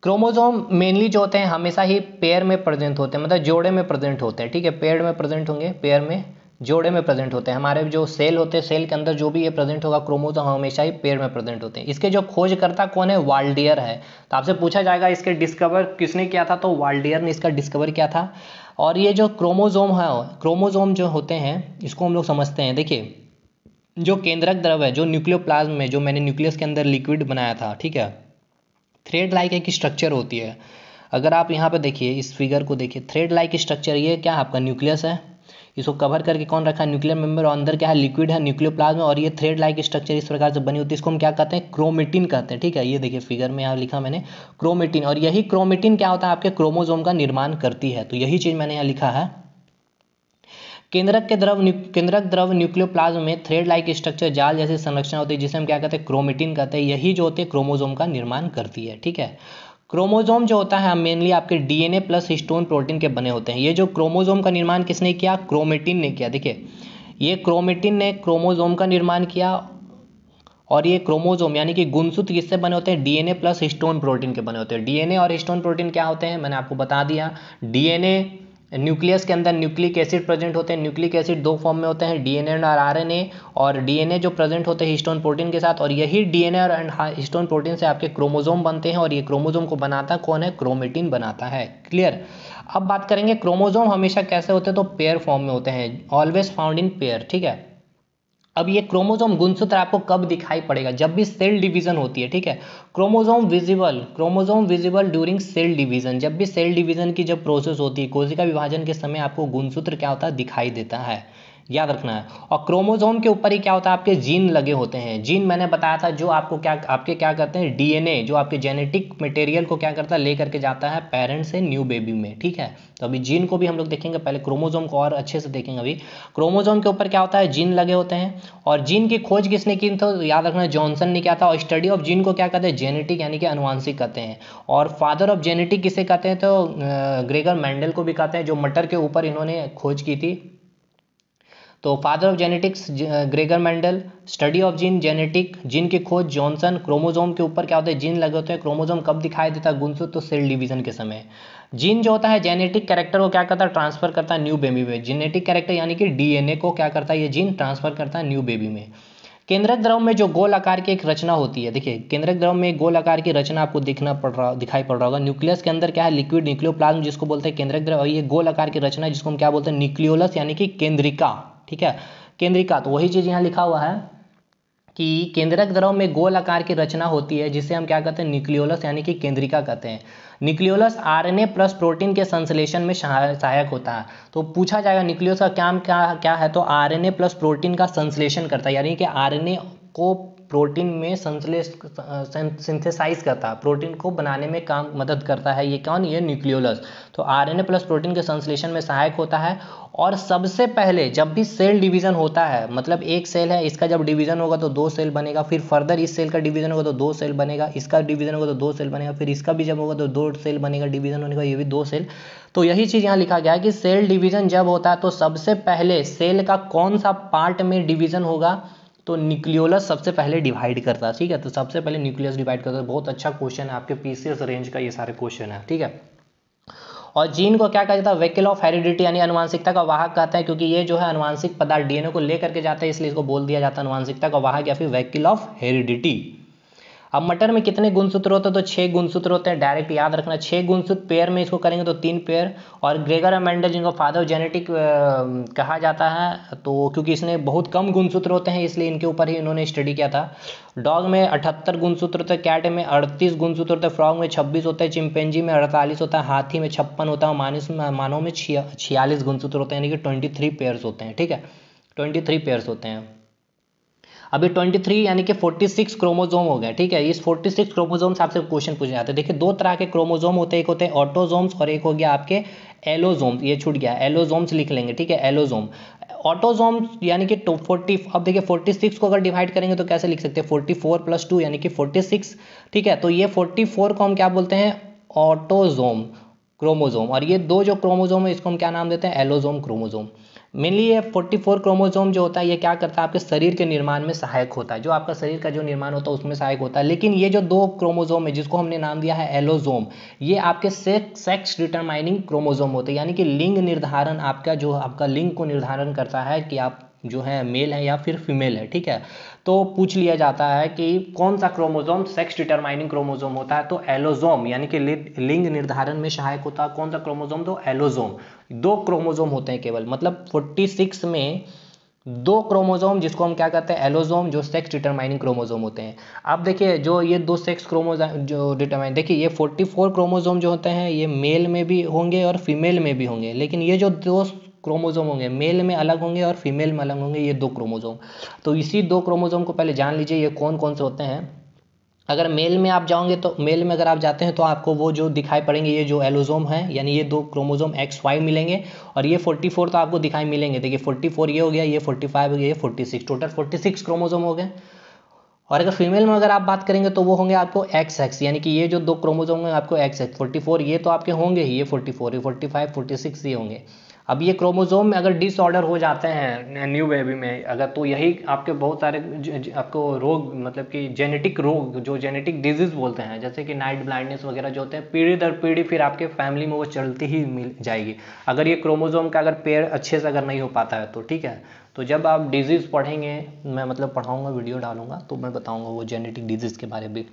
क्रोमोजोम मेनली जो होते हैं हमेशा ही पेयर में प्रेजेंट होते हैं मतलब जोड़े में प्रेजेंट होते हैं ठीक है पेड़ में प्रेजेंट होंगे पेयर में जोड़े में प्रेजेंट होते हैं हमारे जो सेल होते हैं सेल के अंदर जो भी ये प्रेजेंट होगा क्रोमोजोम हमेशा ही पेड़ में प्रेजेंट होते हैं इसके जो खोजकर्ता कौन है वाल्डियर है तो आपसे पूछा जाएगा इसके डिस्कवर किसने किया था तो वाल्डियर ने इसका डिस्कवर किया था और ये जो क्रोमोजोम है क्रोमोजोम जो होते हैं इसको हम लोग समझते हैं देखिए जो केंद्रक द्रव है जो न्यूक्लियोप्लाज्म में जो मैंने न्यूक्लियस के अंदर लिक्विड बनाया था ठीक है थ्रेड लाइक एक स्ट्रक्चर होती है अगर आप यहाँ पर देखिए इस फिगर को देखिए थ्रेड लाइक स्ट्रक्चर ये क्या आपका न्यूक्लियस है इसको कवर करके कौन रखा है न्यूक्लियर मेम्बर और अंदर क्या है लिक्विड है में और ये थ्रेड लाइक स्ट्रक्चर इस प्रकार से बनी होती है इसको हम क्या कहते हैं क्रोमेटिन कहते हैं ठीक है ये देखिए फिगर में यहाँ लिखा मैंने क्रोमेटिन और यही क्रोमेटिन क्या होता है आपके क्रोमोजोम का निर्माण करती है तो यही चीज़ मैंने यहाँ लिखा है केंद्रक के द्रव केंद्रक द्रव न्यूक्लियोप्लाज्म में थ्रेड लाइक स्ट्रक्चर जाल जैसी संरचना होती है जिसे हम क्या कहते हैं क्रोमेटिन कहते हैं यही जो होते हैं क्रोमोजोम का निर्माण करती है ठीक है क्रोमोजोम जो होता है मेनली आपके डीएनए प्लस हिस्टोन प्रोटीन के बने होते हैं ये जो क्रोमोजोम का निर्माण किसने किया क्रोमेटिन ने किया देखिए ये क्रोमेटिन ने क्रोमोजोम का निर्माण किया और ये क्रोमोजोम यानी कि गुणसूत्र किससे बने होते हैं डीएनए प्लस हिस्टोन प्रोटीन के बने होते हैं डीएनए और हिस्टोन प्रोटीन क्या होते हैं मैंने आपको बता दिया डीएनए न्यूक्लियस के अंदर न्यूक्लिक एसिड प्रेजेंट होते हैं न्यूक्लिक एसिड दो फॉर्म में होते हैं डीएनए और आरएनए और डीएनए जो प्रेजेंट होते हैं हिस्टोन प्रोटीन के साथ और यही डीएनए और हिस्टोन प्रोटीन से आपके क्रोमोजोम बनते हैं और ये क्रोमोजोम को बनाता कौन है क्रोमेटिन बनाता है क्लियर अब बात करेंगे क्रोमोजोम हमेशा कैसे होते हैं तो पेयर फॉर्म में होते हैं ऑलवेज फाउंड इन पेयर ठीक है अब ये क्रोमोजोम गुणसूत्र आपको कब दिखाई पड़ेगा जब भी सेल डिवीजन होती है ठीक है chromosome visible chromosome visible during cell division जब भी सेल डिवीजन की जब प्रोसेस होती है कोशिका विभाजन के समय आपको गुणसूत्र क्या होता है दिखाई देता है याद रखना है और क्रोमोजोम के ऊपर ही क्या होता है आपके जीन लगे होते हैं जीन मैंने बताया था जो आपको क्या आपके क्या करते हैं डीएनए जो आपके जेनेटिक मटेरियल को क्या करता है लेकर के जाता है पेरेंट से न्यू बेबी में ठीक है तो अभी जीन को भी हम लोग देखेंगे पहले क्रोमोजोम को और अच्छे से देखेंगे अभी क्रोमोजोम के ऊपर क्या होता है जीन लगे होते हैं और जीन की खोज किसने की तो याद रखना जॉनसन ने क्या था और स्टडी ऑफ जीन को क्या कहते हैं जेनेटिक यानी कि अनुवांशिक कहते हैं और फादर ऑफ जेनेटिक किसे कहते हैं तो ग्रेगर मैंडल को भी कहते हैं जो मटर के ऊपर इन्होंने खोज की थी तो father of genetics Gregor Mendel study of gene genetic gene की खोज जॉनसन क्रोमोजोम के ऊपर क्या होता है जीन लगे होते हैं क्रोमोजोम कब दिखाई देता है गुंसुत तो सेल डिवीजन के समय जीन जो होता है जेनेटिक कैरेक्टर को क्या करता है ट्रांसफर करता है न्यू बेबी में जेनेटिक कैरेक्टर यानी कि डीएनए को क्या करता है ये जीन ट्रांसफर करता है न्यू बेबी में केंद्रक द्रव में जो गोल आकार की एक रचना होती है देखिए केंद्रक द्रव में गोल आकार की रचना आपको दिखना पड़ रहा दिखाई पड़ रहा होगा न्यूक्लियस के अंदर क्या है लिक्विड न्यूक्लियोप्लाज्म जिसको बोलते हैं केंद्रक द्रव ये गोल आकार की रचना जिसको हम क्या बोलते हैं न्यूक्लियोलस यानी कि केंद्रिका ठीक है केंद्रिका तो वही चीज़ यहाँ लिखा हुआ है कि केंद्रक द्रव में गोल आकार की रचना होती है जिसे हम क्या कहते हैं न्यूक्लियोलस यानी कि केंद्रिका कहते हैं न्यूक्लियोलस आरएनए प्लस प्रोटीन के संश्लेषण में सहायक होता है तो पूछा जाएगा न्यूक्लियोलस का क्या क्या है तो आरएनए प्लस प्रोटीन का संश्लेषण करता है यानी कि आरएनए को प्रोटीन में संश्लेष सिंथेसाइज करता है प्रोटीन को बनाने में काम मदद करता है ये कौन ये न्यूक्लियोलस तो आरएनए प्लस प्रोटीन के संश्लेषण में सहायक होता है और सबसे पहले जब भी सेल डिवीजन होता है मतलब एक सेल है इसका जब डिवीजन होगा तो दो सेल बनेगा फिर फर्दर इस सेल का डिवीजन होगा तो दो सेल बनेगा इसका डिवीजन होगा तो दो सेल बनेगा फिर इसका भी जब होगा तो दो सेल बनेगा डिवीजन होने का ये भी दो सेल तो यही चीज़ यहाँ लिखा गया है कि सेल डिवीजन जब होता है तो सबसे पहले सेल का कौन सा पार्ट में डिवीजन होगा तो न्यूक्लियोलस सबसे पहले डिवाइड करता है ठीक है तो सबसे पहले न्यूक्लियस डिवाइड करता है बहुत अच्छा क्वेश्चन है आपके पीसीएस रेंज का ये सारे क्वेश्चन है ठीक है और जीन को क्या कहा जाता है वेकिल ऑफ हेरिडिटी यानी अनुवांशिकता का वाहक कहता है क्योंकि ये जो है अनुवांशिक पदार्थ डीएनए को लेकर के जाता है इसलिए इसको बोल दिया जाता है अनुवांशिकता का वाहक या फिर वेकिल ऑफ हेरिडिटी अब मटर में कितने गुणसूत्र होते हैं तो छः गुणसूत्र होते हैं डायरेक्ट याद रखना छः गुणसूत्र पेयर में इसको करेंगे तो तीन पेयर और ग्रेगर मेंडल जिनको फादर जेनेटिक कहा जाता है तो क्योंकि इसने बहुत कम गुणसूत्र होते हैं इसलिए इनके ऊपर ही इन्होंने स्टडी किया था डॉग में अठहत्तर गुणसूत्र होते हैं कैट में अड़तीस गुणसूत्र होते हैं फ्रॉग में छब्बीस होते हैं चिंपेंजी में अड़तालीस होता है हाथी में छप्पन होता है मानस मानव में छियालीस गुणसूत्र होते हैं यानी कि ट्वेंटी थ्री पेयर्स होते हैं ठीक है ट्वेंटी थ्री पेयर्स होते हैं अभी 23 यानी कि 46 क्रोमोजोम हो गया ठीक है इस 46 क्रोमोजोम से आपसे क्वेश्चन पूछे जाते हैं देखिए दो तरह के क्रोमोजोम होते हैं एक होते हैं ऑटोजोम्स और एक हो गया आपके एलोजोम ये छूट गया एलोजोम्स लिख लेंगे ठीक है एलोजोम ऑटोजोम यानी कि फोर्टी अब देखिए 46 सिक्स को अगर डिवाइड करेंगे तो कैसे लिख सकते हैं फोर्टी फोर प्लस टू यानी कि फोर्टी सिक्स ठीक है तो ये फोर्टी फोर को हम क्या बोलते हैं ऑटोजोम क्रोमोजोम और ये दो जो क्रोमोजोम है इसको हम क्या नाम देते हैं एलोजोम क्रोमोजोम मेनली ये 44 क्रोमोसोम जो होता है ये क्या करता है आपके शरीर के निर्माण में सहायक होता है जो आपका शरीर का जो निर्माण होता है उसमें सहायक होता है लेकिन ये जो दो क्रोमोसोम है जिसको हमने नाम दिया है एलोजोम ये आपके सेक्स सेक्स डिटरमाइनिंग क्रोमोजोम होते हैं यानी कि लिंग निर्धारण आपका जो आपका लिंग को निर्धारण करता है कि आप जो है मेल है या फिर फीमेल है ठीक है तो पूछ लिया जाता है कि कौन सा क्रोमोजोम सेक्स डिटरमाइनिंग क्रोमोजोम होता है तो एलोजोम यानी कि लिंग निर्धारण में सहायक होता है कौन सा क्रोमोजोम तो एलोजोम दो क्रोमोजोम होते हैं केवल मतलब 46 में दो क्रोमोजोम जिसको हम क्या कहते हैं एलोजोम जो सेक्स डिटरमाइनिंग क्रोमोजोम होते हैं अब देखिए जो ये दो सेक्स क्रोमोजोम जो डिटरमाइन देखिए ये 44 क्रोमोजोम जो होते हैं ये मेल में भी होंगे और फीमेल में भी होंगे लेकिन ये जो दो क्रोमोजोम होंगे मेल में अलग होंगे और फीमेल में अलग होंगे ये दो क्रोमोजोम तो इसी दो क्रोमोजोम को पहले जान लीजिए ये कौन कौन से होते हैं अगर मेल में आप जाओगे तो मेल में अगर आप जाते हैं तो आपको वो जो दिखाई पड़ेंगे ये जो एलोजोम है यानी ये दो क्रोमोजोम एक्स वाई मिलेंगे और ये 44 तो आपको दिखाई मिलेंगे देखिए 44 ये हो गया ये 45 हो गया ये 46 टोटल 46 क्रोमोजोम हो गए और अगर फीमेल में अगर आप बात करेंगे तो वो होंगे आपको एक्स एक्स यानी कि ये जो दो क्रोमोजोम हैं आपको एक्स एक्स फोर्टी फोर ये तो आपके होंगे ही ये फोर्टी फोर ये फोर्टी फाइव फोर्टी सिक्स ये होंगे अब ये क्रोमोजोम में अगर डिसऑर्डर हो जाते हैं न्यू बेबी में अगर तो यही आपके बहुत सारे आपको रोग मतलब कि जेनेटिक रोग जो जेनेटिक डिजीज़ बोलते हैं जैसे कि नाइट ब्लाइंडनेस वगैरह जो होते हैं पीढ़ी दर पीढ़ी फिर आपके फैमिली में वो चलती ही मिल जाएगी अगर ये क्रोमोजोम का अगर पेयर अच्छे से अगर नहीं हो पाता है तो ठीक है तो जब आप डिजीज़ पढ़ेंगे मैं मतलब पढ़ाऊँगा वीडियो डालूंगा तो मैं बताऊँगा वो जेनेटिक डिजीज़ के बारे में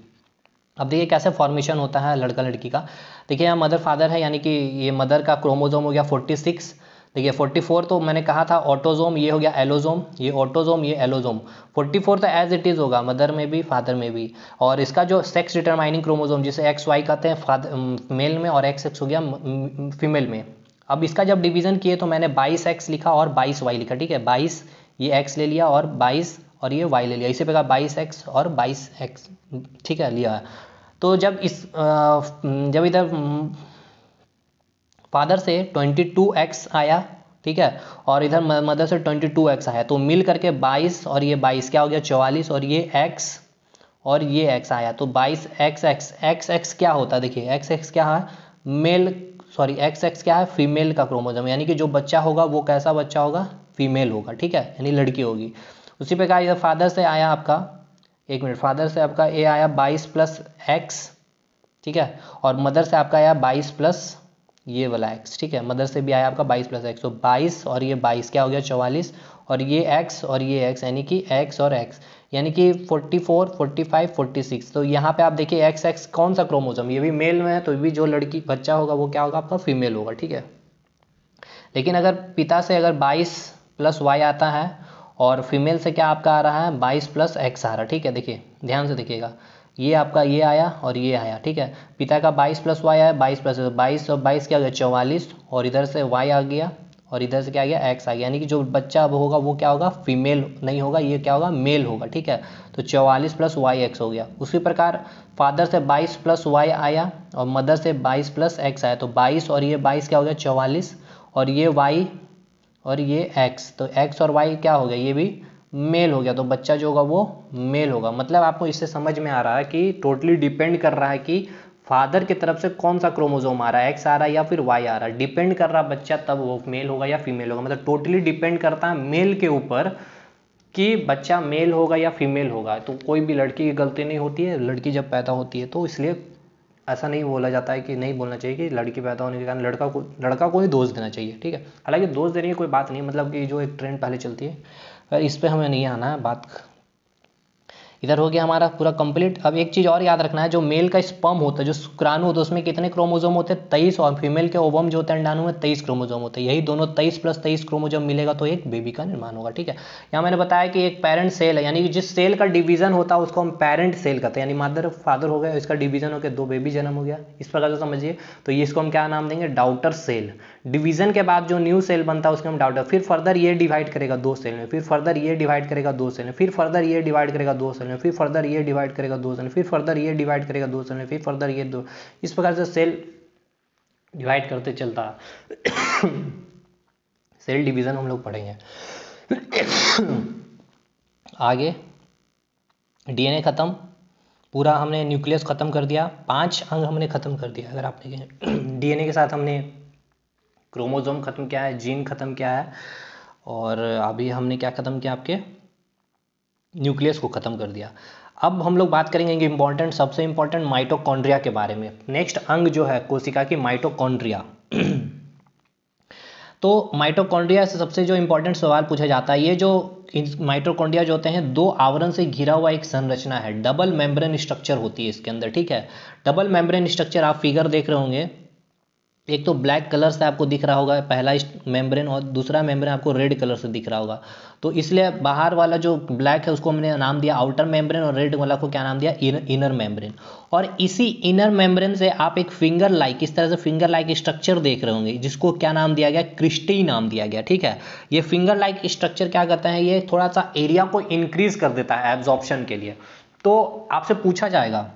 अब देखिए कैसे फॉर्मेशन होता है लड़का लड़की का देखिए यहाँ मदर फादर है यानी कि ये मदर का क्रोमोजोम हो गया फोर्टी सिक्स देखिए फोर्टी फोर तो मैंने कहा था ऑटोजोम ये हो गया एलोजोम ये ऑटोजोम ये एलोजोम फोर्टी फोर तो एज इट इज़ होगा मदर में भी फादर में भी और इसका जो सेक्स डिटरमाइनिंग क्रोमोजोम जिसे एक्स वाई कहते हैं मेल um, में और एक्स एक्स हो गया फीमेल में अब इसका जब डिवीज़न किए तो मैंने बाईस एक्स लिखा और बाईस वाई लिखा ठीक है बाईस ये एक्स ले लिया और बाईस और ये वाई ले लिया इसी प्रकार बाईस एक्स और बाईस एक्स ठीक है लिया तो जब इस जब इधर फादर से ट्वेंटी टू एक्स आया ठीक है और इधर मदर से ट्वेंटी टू एक्स आया तो मिल करके बाईस और ये बाईस क्या हो गया चौवालीस और ये एक्स और ये एक्स आया तो बाईस एक्स एक्स एक्स एक्स क्या होता है देखिए एक्स एक्स क्या है मेल सॉरी एक्स एक्स क्या है फीमेल का क्रोमोजम यानी कि जो बच्चा होगा वो कैसा बच्चा होगा फीमेल होगा ठीक है यानी लड़की होगी उसी प्रकार इधर फादर से आया आपका एक मिनट फादर से आपका ए आया बाईस प्लस एक्स ठीक है और मदर से आपका आया बाईस प्लस ये वाला एक्स ठीक है मदर से भी आया आपका बाईस प्लस एक्स तो बाईस और ये बाईस क्या हो गया चौवालीस और ये एक्स और ये एक्स यानी कि एक्स और एक्स यानी कि 44, 45, 46 तो यहाँ पे आप देखिए एक्स एक्स कौन सा क्रोमोजम ये भी मेल में है तो भी जो लड़की बच्चा होगा वो क्या होगा आपका फीमेल होगा ठीक है लेकिन अगर पिता से अगर 22 प्लस वाई आता है और फीमेल से क्या आपका आ रहा है बाईस प्लस एक्स आ रहा है ठीक है देखिए ध्यान से देखिएगा ये आपका ये आया और ये आया ठीक है पिता का बाईस प्लस वाई आया बाईस प्लस बाईस और बाईस क्या हो गया चौवालीस और इधर से वाई आ गया और इधर से क्या आ गया एक्स आ गया यानी कि जो बच्चा अब होगा वो क्या होगा फीमेल नहीं होगा ये क्या होगा मेल होगा ठीक है तो चौवालीस प्लस वाई एक्स हो गया उसी प्रकार फादर से बाईस प्लस वाई आया और मदर से बाईस प्लस एक्स आया तो बाईस और ये बाईस क्या हो गया चौवालीस और ये वाई और ये एक्स तो एक्स और वाई क्या हो गया ये भी मेल हो गया तो बच्चा जो होगा वो मेल होगा मतलब आपको इससे समझ में आ रहा है कि टोटली डिपेंड कर रहा है कि फादर की तरफ से कौन सा क्रोमोजोम आ रहा है एक्स आ रहा है या फिर वाई आ रहा है डिपेंड कर रहा बच्चा तब वो मेल होगा या फीमेल होगा मतलब टोटली डिपेंड करता है मेल के ऊपर कि बच्चा मेल होगा या फीमेल होगा तो कोई भी लड़की की गलती नहीं होती है लड़की जब पैदा होती है तो इसलिए ऐसा नहीं बोला जाता है कि नहीं बोलना चाहिए कि लड़की पैदा होने के कारण लड़का को लड़का को ही दोष देना चाहिए ठीक है हालांकि दोष देने की कोई बात नहीं मतलब कि जो एक ट्रेंड पहले चलती है इस पर हमें नहीं आना है बात इधर हो गया हमारा पूरा कंप्लीट अब एक चीज़ और याद रखना है जो मेल का स्पम होता है जो शुक्राणु होता है उसमें कितने क्रोमोजोम होते हैं तेईस और फीमेल के ओवम जो होते हैं अंडाणु में तेईस क्रोमोजोम होते हैं यही दोनों तेईस प्लस तेईस क्रोमोजोम मिलेगा तो एक बेबी का निर्माण होगा ठीक है यहाँ मैंने बताया कि एक पेरेंट सेल है यानी कि जिस सेल का डिवीजन होता है उसको हम पेरेंट सेल कहते हैं यानी मदर फादर हो गया इसका डिवीजन होकर दो बेबी जन्म हो गया इस प्रकार से समझिए तो ये इसको हम क्या नाम देंगे डाउटर सेल डिवीजन के बाद जो न्यू सेल बनता है उसके हम डाउट है फिर फर्दर ये डिवाइड करेगा दो सेल में फिर फर्दर ये डिवाइड करेगा दो सेल में फिर फर्दर ये डिवाइड करेगा दो सेल में फिर फर्दर ये डिवाइड करेगा दो सेल में फिर फर्दर ये डिवाइड करेगा दो सेल में फिर फर्दर ये दो इस प्रकार से सेल डिवाइड करते चलता सेल डिवीजन हम लोग पढ़ेंगे आगे डीएनए खत्म पूरा हमने न्यूक्लियस खत्म कर दिया पांच अंग हमने खत्म कर दिया अगर आप देखें डीएनए के साथ हमने क्रोमोज़ोम ख़त्म क्या है जीन ख़त्म क्या है और अभी हमने क्या ख़त्म किया आपके न्यूक्लियस को ख़त्म कर दिया अब हम लोग बात करेंगे इम्पॉर्टेंट सबसे इम्पॉर्टेंट माइटोकॉन्ड्रिया के बारे में नेक्स्ट अंग जो है कोशिका की माइटोकॉन्ड्रिया तो माइटोकॉन्ड्रिया से सबसे जो इम्पोर्टेंट सवाल पूछा जाता है ये जो माइटोकॉन्ड्रिया जो होते हैं दो आवरण से घिरा हुआ एक संरचना है डबल मेम्ब्रेन स्ट्रक्चर होती है इसके अंदर ठीक है डबल मेम्ब्रेन स्ट्रक्चर आप फिगर देख रहे होंगे एक तो ब्लैक कलर से आपको दिख रहा होगा पहला मेम्ब्रेन और दूसरा मेम्ब्रेन आपको रेड कलर से दिख रहा होगा तो इसलिए बाहर वाला जो ब्लैक है उसको हमने नाम दिया आउटर मेम्ब्रेन और रेड वाला को क्या नाम दिया इनर, इनर मेम्ब्रेन और इसी इनर मेम्ब्रेन से आप एक फिंगर लाइक इस तरह से फिंगर लाइक स्ट्रक्चर देख रहे होंगे जिसको क्या नाम दिया गया क्रिस्टी नाम दिया गया ठीक है ये फिंगर लाइक स्ट्रक्चर क्या करता है ये थोड़ा सा एरिया को इंक्रीज कर देता है एब्जॉर्प्शन के लिए तो आपसे पूछा जाएगा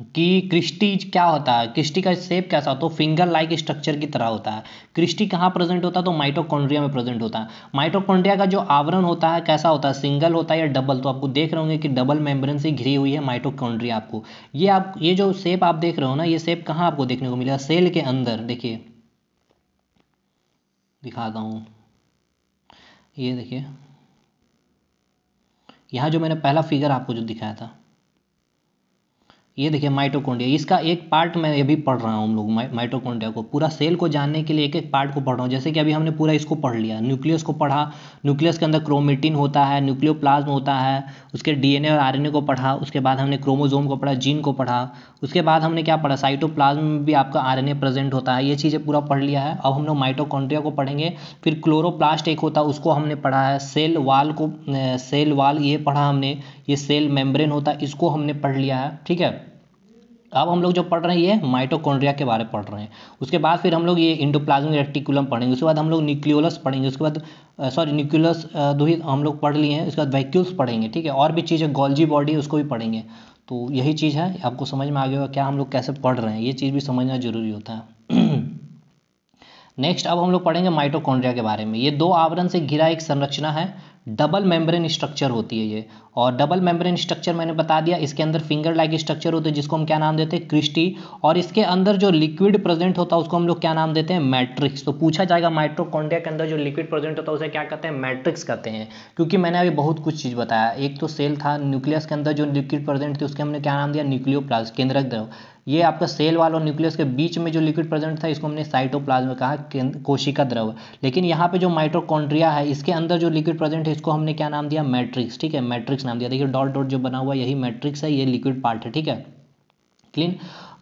कि क्रिस्टीज क्या होता है क्रिस्टी का शेप कैसा होता है फिंगर लाइक स्ट्रक्चर की तरह होता है क्रिस्टी कहाँ प्रेजेंट होता है तो माइटोकॉन्ड्रिया में प्रेजेंट होता है माइटोकॉन्ड्रिया का जो आवरण होता है कैसा होता है सिंगल होता है या डबल तो आपको देख रहे होंगे कि डबल मेम्ब्रेन से घिरी हुई है माइटोकॉन्ड्रिया आपको ये आप ये जो शेप आप देख रहे हो ना ये शेप कहाँ आपको देखने को मिलेगा सेल के अंदर देखिए दिखाता हूँ ये देखिए यहाँ जो मैंने पहला फिगर आपको जो दिखाया था ये देखिए माइटोकॉन्ड्रिया इसका एक पार्ट मैं अभी पढ़ रहा हूँ हम लोग माइटोकॉन्ड्रिया को पूरा सेल को जानने के लिए एक एक पार्ट को पढ़ रहा हूँ जैसे कि अभी हमने पूरा इसको पढ़ लिया न्यूक्लियस को पढ़ा न्यूक्लियस के अंदर क्रोमेटिन होता है न्यूक्लियोप्लाज्म होता है उसके डीएनए और आरएनए को पढ़ा उसके बाद हमने क्रोमोजोम को पढ़ा जीन को पढ़ा उसके बाद हमने क्या पढ़ा साइटोप्लाज्म में भी आपका आर प्रेजेंट होता है ये चीज़ें पूरा पढ़ लिया है अब हम लोग माइटोकॉन्ड्रिया को पढ़ेंगे फिर क्लोरोप्लास्ट एक होता है उसको हमने पढ़ा है सेल वाल को सेल वाल ये पढ़ा हमने ये सेल मेम्ब्रेन होता है इसको हमने पढ़ लिया है ठीक है अब हम लोग जो पढ़ रहे हैं ये माइटोकॉन्ड्रिया के बारे में पढ़ रहे हैं उसके बाद फिर हम लोग ये इंडोप्लाज्मिक रेटिकुलम पढ़ेंगे उसके बाद हम लोग न्यूक्लियोलस पढ़ेंगे उसके बाद सॉरी न्यूक्लियोलस दो ही हम लोग पढ़ लिए हैं उसके बाद वैक्यूल्स पढ़ेंगे ठीक है और भी चीज़ है गॉल्जी बॉडी उसको भी पढ़ेंगे तो यही चीज़ है आपको समझ में आ गया क्या हम लोग कैसे पढ़ रहे हैं ये चीज़ भी समझना जरूरी होता है नेक्स्ट अब हम लोग पढ़ेंगे माइटोकॉन्ड्रिया के बारे में ये दो आवरण से घिरा एक संरचना है डबल मेम्ब्रेन स्ट्रक्चर होती है ये और डबल मेम्ब्रेन स्ट्रक्चर मैंने बता दिया इसके अंदर फिंगर लाइक स्ट्रक्चर होते हैं जिसको हम क्या नाम देते हैं क्रिस्टी और इसके अंदर जो लिक्विड प्रेजेंट होता है उसको हम लोग क्या नाम देते हैं मैट्रिक्स तो पूछा जाएगा माइट्रोकॉन्डिया के अंदर जो लिक्विड प्रेजेंट होता है उसे क्या कहते हैं मैट्रिक्स कहते हैं क्योंकि मैंने अभी बहुत कुछ चीज़ बताया एक तो सेल था न्यूक्लियस के अंदर जो लिक्विड प्रेजेंट थे उसके हमने क्या नाम दिया न्यूक्लियो केंद्रक द्रव ये आपका सेल वाल और न्यूक्लियस के बीच में जो लिक्विड प्रेजेंट था इसको हमने साइटोप्लाज्म कहा कोशिका द्रव लेकिन यहाँ पे जो माइट्रोकॉन्ड्रिया है इसके अंदर जो लिक्विड प्रेजेंट है इसको हमने क्या नाम दिया मैट्रिक्स ठीक है मैट्रिक्स नाम दिया देखिए डॉट डॉट जो बना हुआ यही मैट्रिक्स है ये लिक्विड पार्ट है ठीक है क्लीन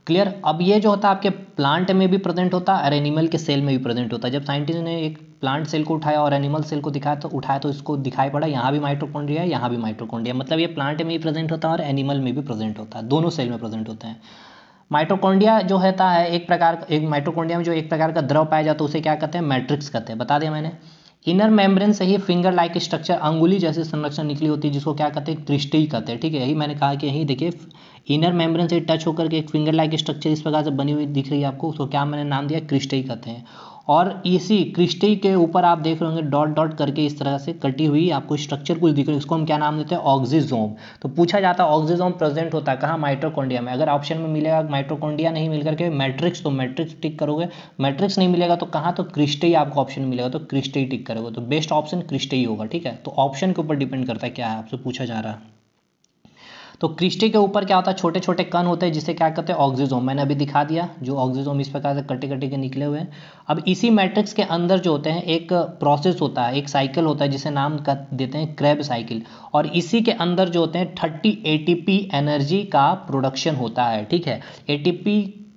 क्लियर अब ये जो होता है आपके प्लांट में भी प्रेजेंट होता है और एनिमल के सेल में भी प्रेजेंट होता है जब साइंटिस्ट ने एक प्लांट सेल को उठाया और एनिमल सेल को दिखाया तो उठाया तो इसको दिखाई पड़ा यहाँ भी माइट्रोकॉन्ड्रिया है यहाँ भी माइट्रोकॉन्ड्रिया मतलब ये प्लांट में भी प्रेजेंट होता है और एनिमल में भी प्रेजेंट होता है दोनों सेल में प्रेजेंट होते हैं माइटोकॉन्ड्रिया जो होता है एक प्रकार एक माइट्रोकोंडिया में जो एक प्रकार का द्रव पाया जाता है उसे क्या कहते हैं मैट्रिक्स कहते हैं बता दिया मैंने इनर मेम्ब्रेन से ही फिंगर लाइक स्ट्रक्चर अंगुली जैसे संरचना निकली होती है जिसको क्या कहते हैं क्रिस्टी कहते हैं ठीक है यही मैंने कहा कि यही देखिए इनर मेम्ब्रेन से टच होकर के एक फिंगर लाइक स्ट्रक्चर इस प्रकार से बनी हुई दिख रही है आपको उसको क्या मैंने नाम दिया क्रिस्टी कहते हैं और इसी क्रिस्टी के ऊपर आप देख रहे होंगे डॉट डॉट करके इस तरह से कटी हुई आपको स्ट्रक्चर कुछ दिख रही है इसको हम क्या नाम देते हैं ऑक्सीजोम तो पूछा जाता है ऑक्सीजोम प्रेजेंट होता है कहाँ माइट्रोकोंडिया में अगर ऑप्शन में मिलेगा माइट्रोकोंडिया नहीं मिल करके मैट्रिक्स तो मैट्रिक्स टिक करोगे मैट्रिक्स नहीं मिलेगा तो कहाँ तो क्रिस्टी आपको ऑप्शन मिलेगा तो क्रिस्टी टिक करोगे तो बेस्ट ऑप्शन क्रिस्टी होगा ठीक है तो ऑप्शन के ऊपर डिपेंड करता है क्या है आपसे पूछा जा रहा है तो क्रिस्टे के ऊपर क्या होता है छोटे छोटे कण होते हैं जिसे क्या कहते हैं ऑक्सीजोम मैंने अभी दिखा दिया जो ऑक्सीजोम इस प्रकार से कटे कटे के निकले हुए हैं अब इसी मैट्रिक्स के अंदर जो होते हैं एक प्रोसेस होता है एक साइकिल होता है जिसे नाम देते हैं क्रैब साइकिल और इसी के अंदर जो होते हैं थर्टी ए एनर्जी का प्रोडक्शन होता है ठीक है ए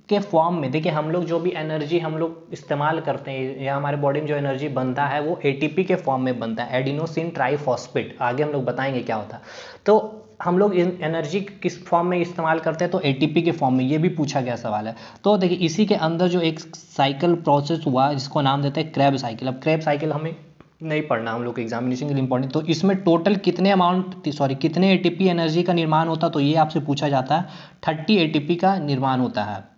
के फॉर्म में देखिए हम लोग जो भी एनर्जी हम लोग इस्तेमाल करते हैं या हमारे बॉडी में जो एनर्जी बनता है वो एटीपी के फॉर्म में बनता है एडिनोसिन ट्राइफॉस्फेट आगे हम लोग बताएंगे क्या होता है तो हम लोग एनर्जी किस फॉर्म में इस्तेमाल करते हैं तो एटीपी के फॉर्म में ये भी पूछा गया सवाल है तो देखिए इसी के अंदर जो एक साइकिल प्रोसेस हुआ जिसको नाम देते हैं क्रैब साइकिल अब क्रैब साइकिल हमें नहीं पढ़ना हम लोग एग्जामिनेशन के लिए इंपॉर्टेंट तो इसमें टोटल कितने अमाउंट सॉरी कितने ए एनर्जी का निर्माण होता तो ये आपसे पूछा जाता है थर्टी ए का निर्माण होता है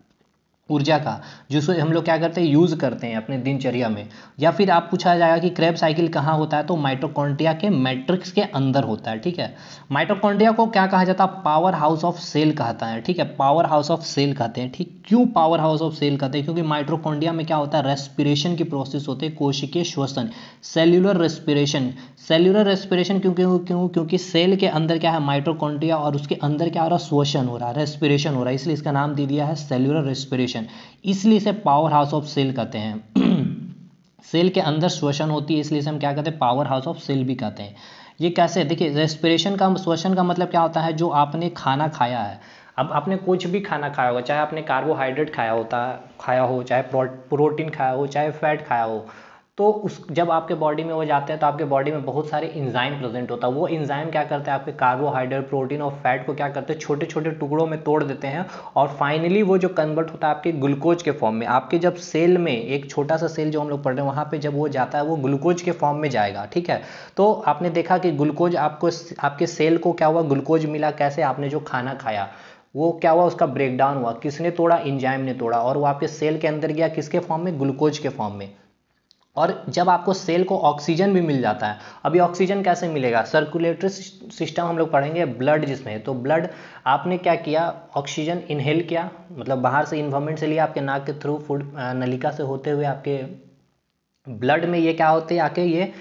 ऊर्जा का जिसको हम लोग क्या करते हैं यूज़ करते हैं अपने दिनचर्या में या फिर आप पूछा जाएगा कि क्रैब साइकिल कहाँ होता है तो माइट्रोकॉन्टिया के मैट्रिक्स के अंदर होता है ठीक है माइटोकॉन्ड्रिया को क्या कहा जाता है पावर हाउस ऑफ सेल कहता है ठीक है पावर हाउस ऑफ सेल कहते हैं ठीक क्यों पावर हाउस ऑफ सेल कहते हैं क्योंकि माइटोकॉन्ड्रिया में क्या होता है रेस्पिरेशन की प्रोसेस होते हैं कोशिकीय श्वसन सेल्युलर रेस्पिरेशन सेल्युलर रेस्पिरेशन क्योंकि क्यों क्योंकि सेल के अंदर क्या है माइट्रोकॉन्ड्रिया और उसके अंदर क्या हो रहा है श्वसन हो रहा है रेस्पिरेशन हो रहा है इसलिए इसका नाम दे दिया है सेल्युलर रेस्पिरेशन इसलिए इसे पावर हाउस ऑफ सेल कहते हैं सेल के अंदर श्वसन होती है इसलिए हम क्या कहते हैं पावर हाउस ऑफ सेल भी कहते हैं ये कैसे देखिए रेस्पिरेशन का श्वसन का मतलब क्या होता है जो आपने खाना खाया है अब आपने कुछ भी खाना खाया होगा चाहे आपने कार्बोहाइड्रेट खाया होता खाया हो चाहे प्रोटीन खाया हो चाहे फैट खाया हो तो उस जब आपके बॉडी में वो जाते हैं तो आपके बॉडी में बहुत सारे इंजाइम प्रेजेंट होता है वो इंजाइम क्या करते हैं आपके कार्बोहाइड्रेट प्रोटीन और फैट को क्या करते हैं छोटे छोटे टुकड़ों में तोड़ देते हैं और फाइनली वो जो कन्वर्ट होता है आपके ग्लूकोज के फॉर्म में आपके जब सेल में एक छोटा सा सेल जो हम लोग पढ़ रहे हैं वहाँ पर जब वो जाता है वो ग्लूकोज के फॉर्म में जाएगा ठीक है तो आपने देखा कि ग्लूकोज आपको आपके सेल को क्या हुआ ग्लूकोज मिला कैसे आपने जो खाना खाया वो क्या हुआ उसका ब्रेकडाउन हुआ किसने तोड़ा इंजाइम ने तोड़ा और वो आपके सेल के अंदर गया किसके फॉर्म में ग्लूकोज के फॉर्म में और जब आपको सेल को ऑक्सीजन भी मिल जाता है अभी ऑक्सीजन कैसे मिलेगा सर्कुलेटरी सिस्टम हम लोग पढ़ेंगे ब्लड जिसमें तो ब्लड आपने क्या किया ऑक्सीजन इनहेल किया मतलब बाहर से इन्वॉर्मेंट से लिया आपके नाक के थ्रू फूड नलिका से होते हुए आपके ब्लड में ये क्या होते हैं आके ये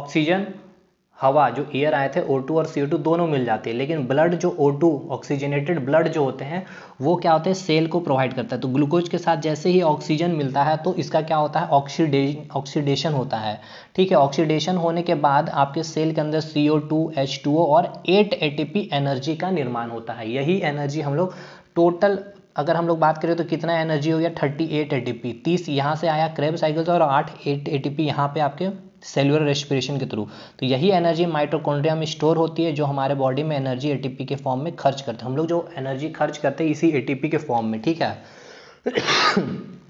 ऑक्सीजन हवा जो एयर आए थे ओ टू और सी टू दोनों मिल जाते हैं लेकिन ब्लड जो टू ऑक्सीजनेटेड ब्लड जो होते हैं वो क्या होते हैं सेल को प्रोवाइड करता है तो ग्लूकोज के साथ जैसे ही ऑक्सीजन मिलता है तो इसका क्या होता है ऑक्सीडे ऑक्सीडेशन होता है ठीक है ऑक्सीडेशन होने के बाद आपके सेल के अंदर C O two H two O और eight A T P energy का निर्माण होता है यही एनर्जी हम लोग टोटल अगर हम लोग बात करें तो कितना एनर्जी हो गया thirty eight A T P तीस यहाँ से आया क्रेब साइकिल और आठ एट ए टी पी यहाँ पे आपके सेलुलर रेस्पिरेशन के थ्रू तो यही एनर्जी माइट्रोकॉन्ड्रिया में स्टोर होती है जो हमारे बॉडी में एनर्जी एटीपी के फॉर्म में खर्च करते हैं हम लोग जो एनर्जी खर्च करते हैं इसी एटीपी के फॉर्म में ठीक है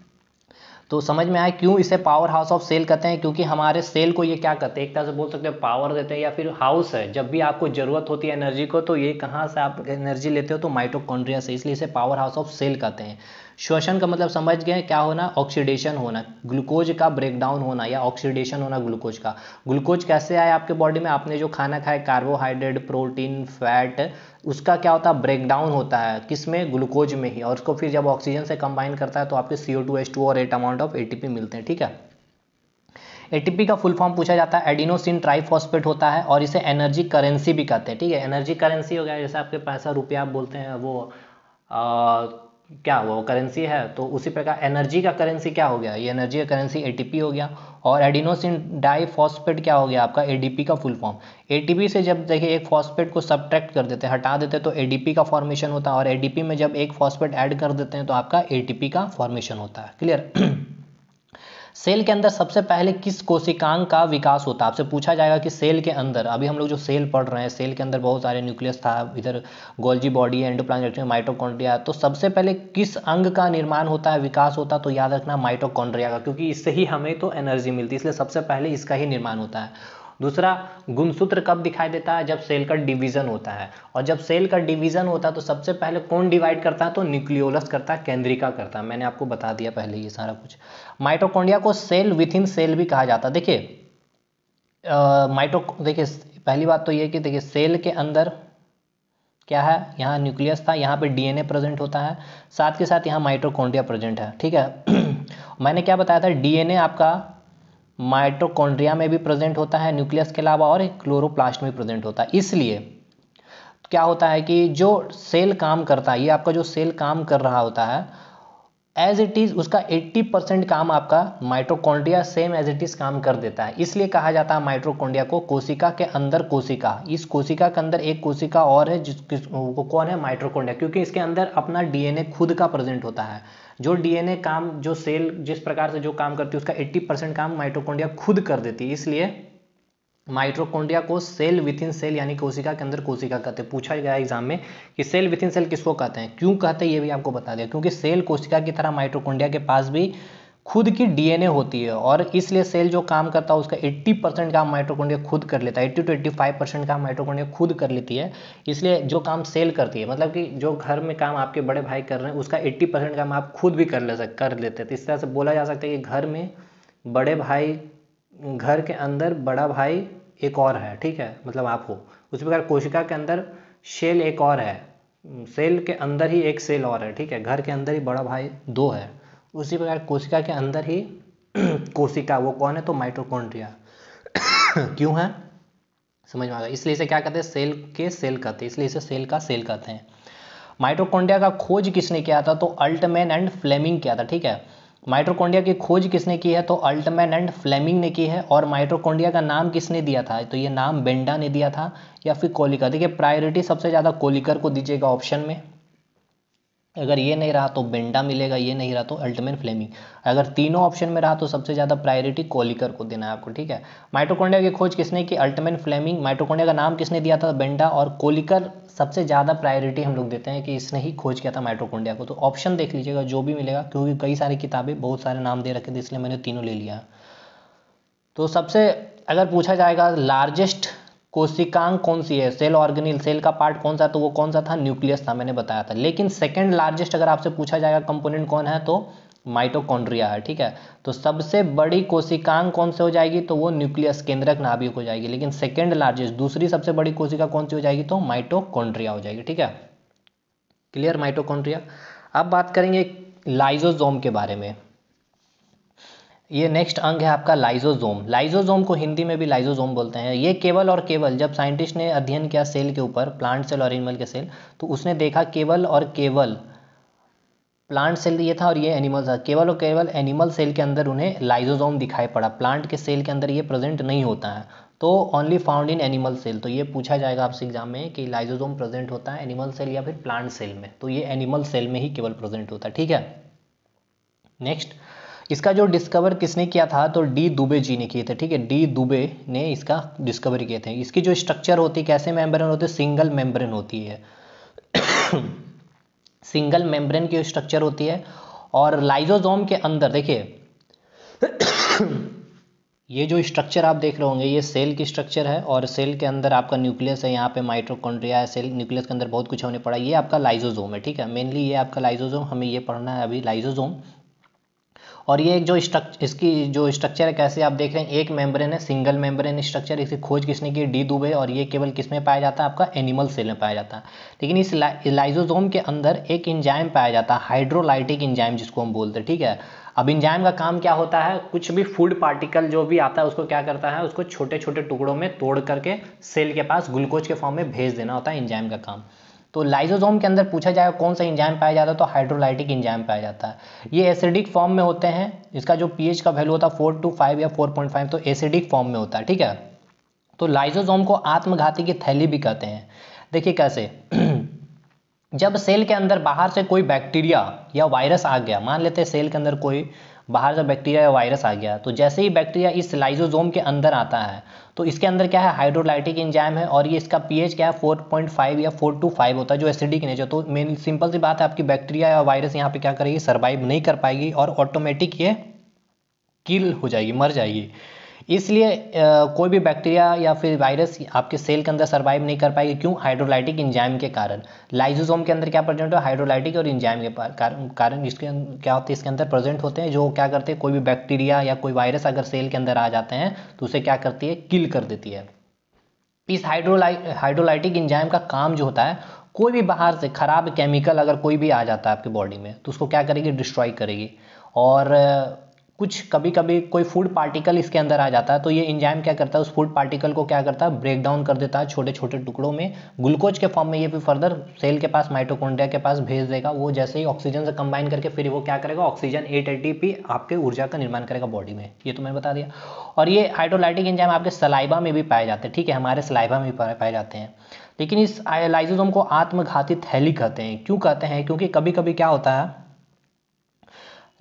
तो समझ में आया क्यों इसे पावर हाउस ऑफ सेल कहते हैं क्योंकि हमारे सेल को ये क्या कहते हैं एक तरह से बोल सकते हैं पावर देते हैं या फिर हाउस है जब भी आपको ज़रूरत होती है एनर्जी को तो ये कहाँ से आप एनर्जी लेते हो तो माइटोकॉन्ड्रिया से इसलिए इसे पावर हाउस ऑफ सेल कहते हैं श्वसन का मतलब समझ गए क्या होना ऑक्सीडेशन होना ग्लूकोज का ब्रेकडाउन होना या ऑक्सीडेशन होना ग्लूकोज का ग्लूकोज कैसे आया आपके बॉडी में आपने जो खाना खाया कार्बोहाइड्रेट प्रोटीन फैट उसका क्या होता है ब्रेकडाउन होता है किस में ग्लूकोज में ही और उसको फिर जब ऑक्सीजन से कंबाइन करता है तो आपके C O two S two और एट अमाउंट ऑफ ए मिलते हैं ठीक है एटीपी का फुल फॉर्म पूछा जाता है एडिनोसिन ट्राइफॉस्फेट होता है और इसे एनर्जी करेंसी भी कहते हैं ठीक है एनर्जी करेंसी हो गया जैसे आपके पैसा रुपया आप बोलते हैं वो आ, क्या वो करेंसी है तो उसी प्रकार एनर्जी का करेंसी क्या हो गया ये एनर्जी का करेंसी एटीपी हो गया और एडिनोसिन डाईफॉस्फेट क्या हो गया आपका एडीपी का फुल फॉर्म एटीपी से जब देखिए एक फॉस्फेट को सब्ट्रैक्ट कर देते हैं हटा देते हैं तो एडीपी का फॉर्मेशन होता है और एडीपी में जब एक फॉस्फेट ऐड कर देते हैं तो आपका एटीपी का फॉर्मेशन होता है क्लियर सेल के अंदर सबसे पहले किस कोशिकांग का विकास होता है आपसे पूछा जाएगा कि सेल के अंदर अभी हम लोग जो सेल पढ़ रहे हैं सेल के अंदर बहुत सारे न्यूक्लियस था इधर गोल्जी बॉडी एंडोप्लाज्मेटिक माइटोकॉन्ड्रिया तो सबसे पहले किस अंग का निर्माण होता है विकास होता है तो याद रखना माइटोकॉन्ड्रिया का क्योंकि इससे ही हमें तो एनर्जी मिलती है इसलिए सबसे पहले इसका ही निर्माण होता है दूसरा गुणसूत्र कब दिखाई देता है जब सेल का डिवीजन होता है और जब सेल का डिवीजन होता है तो सबसे पहले कौन डिवाइड करता है तो न्यूक्लियोलस करता है केंद्रिका करता है मैंने आपको बता दिया पहले ये सारा कुछ माइटोकॉन्ड्रिया को सेल विथ इन सेल भी कहा जाता है देखिए माइटो देखिए पहली बात तो ये कि देखिए सेल के अंदर क्या है यहाँ न्यूक्लियस था यहाँ पे डीएनए प्रेजेंट होता है साथ के साथ यहाँ माइटोकॉन्ड्रिया प्रेजेंट है ठीक है मैंने क्या बताया था डीएनए आपका माइटोकॉन्ड्रिया में भी प्रेजेंट होता है न्यूक्लियस के अलावा और क्लोरोप्लास्ट में प्रेजेंट होता है इसलिए क्या होता है कि जो सेल काम करता है ये आपका जो सेल काम कर रहा होता है एज इट इज़ उसका 80 परसेंट काम आपका mitochondria same as it is काम कर देता है इसलिए कहा जाता है माइटोकॉन्ड्रिया को कोशिका के अंदर कोशिका इस कोशिका के अंदर एक कोशिका और है जिस वो कौन है माइटोकॉन्ड्रिया क्योंकि इसके अंदर अपना डीएनए खुद का प्रेजेंट होता है जो डीएनए काम जो सेल जिस प्रकार से जो काम करती है उसका 80 परसेंट काम माइट्रोकोडिया खुद कर देती है इसलिए माइट्रोकोंडिया को सेल विथ इन सेल यानी कोशिका के अंदर कोशिका कहते हैं पूछा गया एग्जाम में कि सेल विथ इन सेल किसको कहते हैं क्यों कहते हैं ये भी आपको बता दिया क्योंकि सेल कोशिका की तरह माइट्रोकोंडिया के पास भी खुद की डीएनए होती है और इसलिए सेल जो काम करता है उसका 80 परसेंट काम माइट्रोकोडिया खुद कर लेता है 80 टू 85 परसेंट काम माइट्रोकोंडिया खुद कर लेती है इसलिए जो काम सेल करती है मतलब कि जो घर में काम आपके बड़े भाई कर रहे हैं उसका 80 परसेंट काम आप खुद भी कर ले सक कर लेते हैं तो इस तरह से बोला जा सकता है कि घर में बड़े भाई घर के अंदर बड़ा भाई एक और है ठीक है मतलब आप हो उसी प्रकार कोशिका के अंदर सेल एक और है सेल के अंदर ही एक सेल और है ठीक है घर के अंदर ही बड़ा भाई दो है उसी प्रकार कोशिका के अंदर ही कोशिका वो कौन है तो माइट्रोकोन्ड्रिया क्यों है समझ में आ गया इसलिए इसे क्या कहते हैं सेल के सेल कहते हैं इसलिए इसे सेल का सेल कहते हैं माइटोकॉन्ड्रिया का खोज किसने किया था तो अल्टमैन एंड फ्लेमिंग किया था ठीक है माइट्रोकोंडिया की खोज किसने की है तो अल्टमैन एंड फ्लेमिंग ने की है और माइट्रोकोंडिया का नाम किसने दिया था तो ये नाम बेंडा ने दिया था या फिर कोलिकर देखिए प्रायोरिटी सबसे ज़्यादा कोलिकर को दीजिएगा ऑप्शन में अगर ये नहीं रहा तो बेंडा मिलेगा ये नहीं रहा तो अल्टमेन फ्लेमिंग अगर तीनों ऑप्शन में रहा तो सबसे ज़्यादा प्रायोरिटी कोलिकर को देना है आपको ठीक है माइटोकोंडिया की खोज किसने की अल्टमेन फ्लेमिंग माइटोकोंडिया का नाम किसने दिया था बेंडा और कोलिकर सबसे ज़्यादा प्रायोरिटी हम लोग देते हैं कि इसने ही खोज किया था माइटोकोंडिया को तो ऑप्शन देख लीजिएगा जो भी मिलेगा क्योंकि कई सारी किताबें बहुत सारे नाम दे रखे थे इसलिए मैंने तीनों ले लिया तो सबसे अगर पूछा जाएगा लार्जेस्ट कोशिकांग कौन सी है सेल ऑर्गेनिल सेल का पार्ट कौन सा तो वो कौन सा था न्यूक्लियस था मैंने बताया था लेकिन सेकेंड लार्जेस्ट अगर आपसे पूछा जाएगा कंपोनेंट कौन है तो माइटोकॉन्ड्रिया है ठीक है तो सबसे बड़ी कोशिकांग कौन से हो जाएगी तो वो न्यूक्लियस केंद्रक नाभिक हो जाएगी लेकिन सेकेंड लार्जेस्ट दूसरी सबसे बड़ी कोशिका कौन सी हो जाएगी तो माइटोकॉन्ड्रिया हो जाएगी ठीक है क्लियर माइटोकॉन्ड्रिया अब बात करेंगे लाइजोजोम के बारे में ये नेक्स्ट अंग है आपका लाइजोजोम लाइजोजोम को हिंदी में भी लाइजोजोम बोलते हैं ये केवल और केवल जब साइंटिस्ट ने अध्ययन किया सेल के ऊपर प्लांट सेल और एनिमल के सेल तो उसने देखा केवल और केवल प्लांट सेल ये था और ये एनिमल था केवल और केवल एनिमल सेल के अंदर उन्हें लाइजोजोम दिखाई पड़ा प्लांट के सेल के अंदर ये प्रेजेंट नहीं होता है तो only found in animal cell तो ये पूछा जाएगा आपसे एग्जाम में कि लाइजोजोम प्रेजेंट होता है एनिमल सेल या फिर प्लांट सेल में तो ये एनिमल सेल में ही केवल प्रेजेंट होता है ठीक है नेक्स्ट इसका जो डिस्कवर किसने किया था तो डी दुबे जी ने किए थे ठीक है डी दुबे ने इसका डिस्कवर किए थे इसकी जो स्ट्रक्चर होती है कैसे मेम्ब्रेन होते सिंगल मेम्ब्रेन होती है सिंगल मेम्ब्रेन की स्ट्रक्चर होती है और लाइजोजोम के अंदर देखिए ये जो स्ट्रक्चर आप देख रहे होंगे ये सेल की स्ट्रक्चर है और सेल के अंदर आपका न्यूक्लियस है यहाँ पे माइट्रोकॉन्ड्रिया है सेल न्यूक्लियस के अंदर बहुत कुछ हमने पढ़ा ये आपका लाइजोजोम है ठीक है मेनली ये आपका लाइजोजोम हमें ये पढ़ना है अभी लाइजोजोम और ये एक जो स्ट्रक्चर इसकी जो स्ट्रक्चर है कैसे आप देख रहे हैं एक मेम्ब्रेन है सिंगल मेम्ब्रेन स्ट्रक्चर इसकी खोज किसने की डी दुबे और ये केवल किस में पाया जाता है आपका एनिमल सेल में पाया जाता है लेकिन इस लाइजोजोम के अंदर एक इंजाइम पाया जाता है हाइड्रोलाइटिक इंजाइम जिसको हम बोलते हैं ठीक है अब इंजाइम का काम क्या होता है कुछ भी फूड पार्टिकल जो भी आता है उसको क्या करता है उसको छोटे छोटे टुकड़ों में तोड़ करके सेल के पास ग्लूकोज के फॉर्म में भेज देना होता है इंजाइम का काम तो लाइजोजोम के अंदर पूछा जाएगा कौन सा इंजाइम पाया जाता है तो हाइड्रोलाइटिक इंजाइम पाया जाता है ये एसिडिक फॉर्म में होते हैं इसका जो पीएच का वैल्यू होता है फोर टू फाइव या फोर पॉइंट फाइव तो एसिडिक फॉर्म में होता है ठीक है तो लाइजोजोम को आत्मघाती की थैली भी कहते हैं देखिए कैसे जब सेल के अंदर बाहर से कोई बैक्टीरिया या वायरस आ गया मान लेते हैं सेल के अंदर कोई बाहर से बैक्टीरिया या वायरस आ गया तो जैसे ही बैक्टीरिया इस लाइजोजोम के अंदर आता है तो इसके अंदर क्या है हाइड्रोलाइटिक इंजाम है और ये इसका पीएच क्या है 4.5 या 4 टू 5 होता है जो के नीचे तो मेन सिंपल सी बात है आपकी बैक्टीरिया या वायरस यहाँ पे क्या करेगी सर्वाइव नहीं कर पाएगी और ऑटोमेटिक ये किल हो जाएगी मर जाएगी इसलिए कोई भी बैक्टीरिया या फिर वायरस आपके सेल के अंदर सर्वाइव नहीं कर पाएगी क्यों हाइड्रोलाइटिक इंजाइम के कारण लाइजोसोम के अंदर क्या प्रेजेंट है हाइड्रोलाइटिक और इंजाइम के कारण इसके अं, क्या होते हैं इसके अंदर प्रेजेंट होते हैं जो क्या करते हैं कोई भी बैक्टीरिया या कोई वायरस अगर सेल के अंदर आ जाते हैं तो उसे क्या करती है किल कर देती है इस हाइड्रोलाइ हाइड्रोलाइटिक इंजाइम का काम जो होता है कोई भी बाहर से ख़राब केमिकल अगर कोई भी आ जाता है आपकी बॉडी में तो उसको क्या करेगी डिस्ट्रॉय करेगी और कुछ कभी कभी कोई फूड पार्टिकल इसके अंदर आ जाता है तो ये इंजाइम क्या करता है उस फूड पार्टिकल को क्या करता है ब्रेक डाउन कर देता है छोटे छोटे टुकड़ों में ग्लूकोज के फॉर्म में ये भी फर्दर सेल के पास माइटोकॉन्ड्रिया के पास भेज देगा वो जैसे ही ऑक्सीजन से कंबाइन करके फिर वो क्या करेगा ऑक्सीजन एट एटीपी आपके ऊर्जा का निर्माण करेगा बॉडी में ये तो मैंने बता दिया और ये हाइड्रोलाइटिक इंजाइम आपके सलाइबा में भी पाए जाते हैं ठीक है हमारे सलाइबा में भी पाए जाते हैं लेकिन इस लाइजोसोम को आत्मघाती थैली कहते हैं क्यों कहते हैं क्योंकि कभी कभी क्या होता है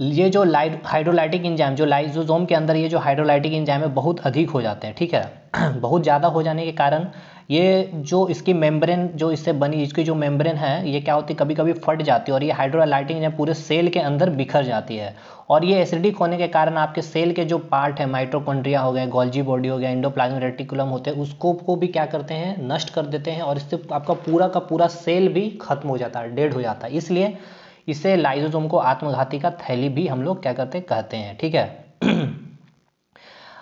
ये जो लाइट हाइड्रोलाइटिक इंजाम जो लाइजोजोम के अंदर ये जो हाइड्रोलाइटिक इंजाम है बहुत अधिक हो जाते हैं ठीक है बहुत ज़्यादा हो जाने के कारण ये जो इसकी मेम्ब्रेन जो इससे बनी इसकी जो मेम्ब्रेन है ये क्या होती है कभी कभी फट जाती है और ये हाइड्रोलाइटिक इंजाम पूरे सेल के अंदर बिखर जाती है और ये एसिडिक होने के कारण आपके सेल के जो पार्ट है माइट्रोकोन्ड्रिया हो गए गोल्जी बॉडी हो गया इंडोप्लाज्मिक रेटिकुलम होते हैं उसको को भी क्या करते हैं नष्ट कर देते हैं और इससे आपका पूरा का पूरा सेल भी खत्म हो जाता है डेड हो जाता है इसलिए इसे लाइजोजोम को आत्मघाती का थैली भी हम लोग क्या करते कहते हैं ठीक है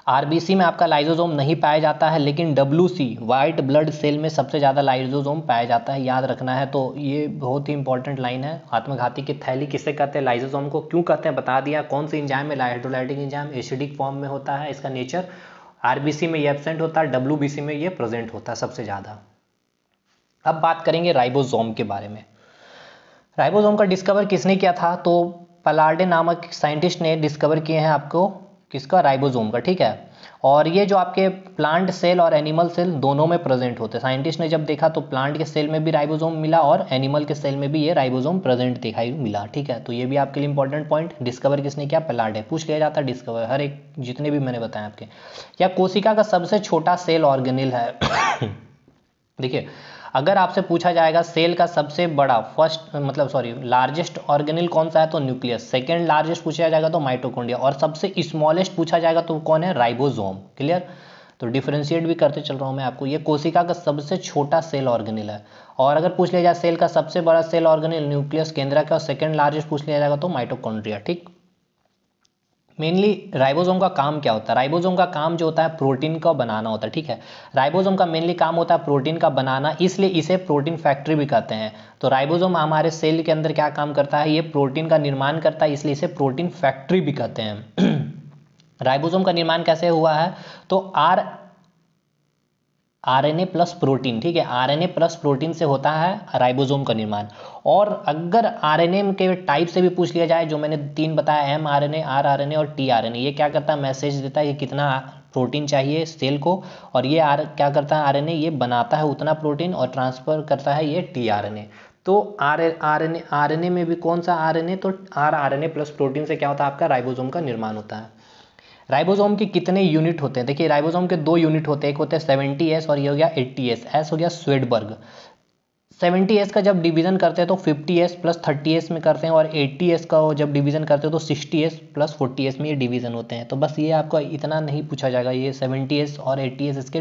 आरबीसी में आपका लाइजोजोम नहीं पाया जाता है लेकिन W C white blood cell में सबसे ज़्यादा लाइजोजोम पाया जाता है याद रखना है तो ये बहुत ही इंपॉर्टेंट लाइन है आत्मघाती की थैली किसे कहते हैं लाइजोजोम को क्यों कहते हैं बता दिया कौन सी इंजाम में हाइड्रोलाइटिक इंजाम एसिडिक फॉर्म में होता है इसका नेचर आरबीसी में ये एबसेंट होता है डब्ल्यू में ये प्रेजेंट होता है सबसे ज़्यादा अब बात करेंगे राइबोजोम के बारे में राइबोसोम का डिस्कवर किसने किया था तो पलार्डे नामक साइंटिस्ट ने डिस्कवर किए हैं आपको किसका राइबोसोम का ठीक है और ये जो आपके प्लांट सेल और एनिमल सेल दोनों में प्रेजेंट होते हैं साइंटिस्ट ने जब देखा तो प्लांट के सेल में भी राइबोसोम मिला और एनिमल के सेल में भी ये राइबोसोम प्रेजेंट दिखाई मिला ठीक है तो ये भी आपके लिए इंपॉर्टेंट पॉइंट डिस्कवर किसने किया प्लांट है पूछ लिया जाता है डिस्कवर हर एक जितने भी मैंने बताए आपके या कोशिका का सबसे छोटा सेल ऑर्गेनिल है देखिए अगर आपसे पूछा जाएगा सेल का सबसे बड़ा फर्स्ट मतलब सॉरी लार्जेस्ट ऑर्गेनिल कौन सा है तो न्यूक्लियस सेकेंड लार्जेस्ट पूछा जाएगा तो माइटोकॉन्ड्रिया और सबसे स्मॉलेस्ट पूछा जाएगा तो कौन है राइबोजोम क्लियर तो डिफ्रेंशिएट भी करते चल रहा हूँ मैं आपको ये कोशिका का सबसे छोटा सेल ऑर्गेनिल है और अगर पूछ लिया जाए सेल का सबसे बड़ा सेल ऑर्गेनिल न्यूक्लियस केंद्र का और सेकेंड लार्जेस्ट पूछ लिया जाएगा तो माइटोकॉन्ड्रिया ठीक मेनली राइबोसोम का काम क्या होता है राइबोसोम का काम जो होता है प्रोटीन का बनाना होता है ठीक है राइबोसोम का मेनली काम होता है प्रोटीन का बनाना इसलिए इसे प्रोटीन फैक्ट्री भी कहते हैं तो राइबोसोम हमारे सेल के अंदर क्या काम करता है ये प्रोटीन का निर्माण करता है इसलिए इसे प्रोटीन फैक्ट्री भी कहते हैं राइबोसोम का निर्माण कैसे हुआ है तो आर आरएनए प्लस प्रोटीन ठीक है आरएनए प्लस प्रोटीन से होता है राइबोसोम का निर्माण और अगर आरएनए के टाइप से भी पूछ लिया जाए जो मैंने तीन बताया एम आरएनए आरआरएनए और टीआरएनए ये क्या करता है मैसेज देता है कि कितना प्रोटीन चाहिए सेल को और ये आर क्या करता है आरएनए ये बनाता है उतना प्रोटीन और ट्रांसफर करता है ये ए तो आर आरएनए ए में भी कौन सा ए तो ए प्लस प्रोटीन से क्या होता है आपका राइबोसोम का निर्माण होता है राइबोसोम के कितने यूनिट होते हैं देखिए राइबोसोम के दो यूनिट होते हैं एक होते हैं सेवेंटी एस और ये हो गया एट्टी एस एस हो गया स्वेडबर्ग सेवेंटी एस का जब डिवीजन करते हैं तो fifty S plus thirty S में करते हैं और एट्टी एस का जब डिवीजन करते हैं तो sixty S plus forty S में ये डिवीजन होते हैं तो बस ये आपको इतना नहीं पूछा जाएगा ये सेवेंटी एस और एट्टी एस इसके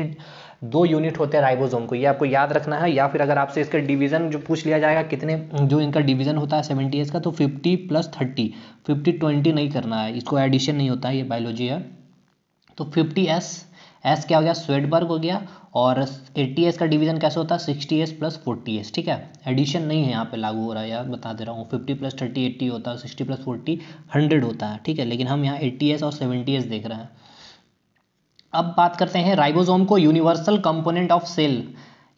दो यूनिट होते हैं राइबोसोम को ये आपको याद रखना है या फिर अगर आपसे इसका डिवीजन जो पूछ लिया जाएगा कितने जो इनका डिवीजन होता है सेवेंटी का तो fifty plus thirty fifty twenty नहीं करना है इसको एडिशन नहीं होता है ये बायोलॉजी है तो फिफ्टी एस एस क्या हो गया स्वेडबर्ग हो गया और एट्टी एस का डिवीजन कैसे होता है sixty S plus forty S ठीक है एडिशन नहीं है यहाँ पे लागू हो रहा है यार बता दे रहा हूँ फिफ्टी प्लस थर्टी एट्टी होता है सिक्सटी प्लस फोर्टी हंड्रेड होता है ठीक है लेकिन हम यहाँ एट्टी एस और सेवेंटी एस देख रहे हैं अब बात करते हैं राइबोसोम को यूनिवर्सल कंपोनेंट ऑफ सेल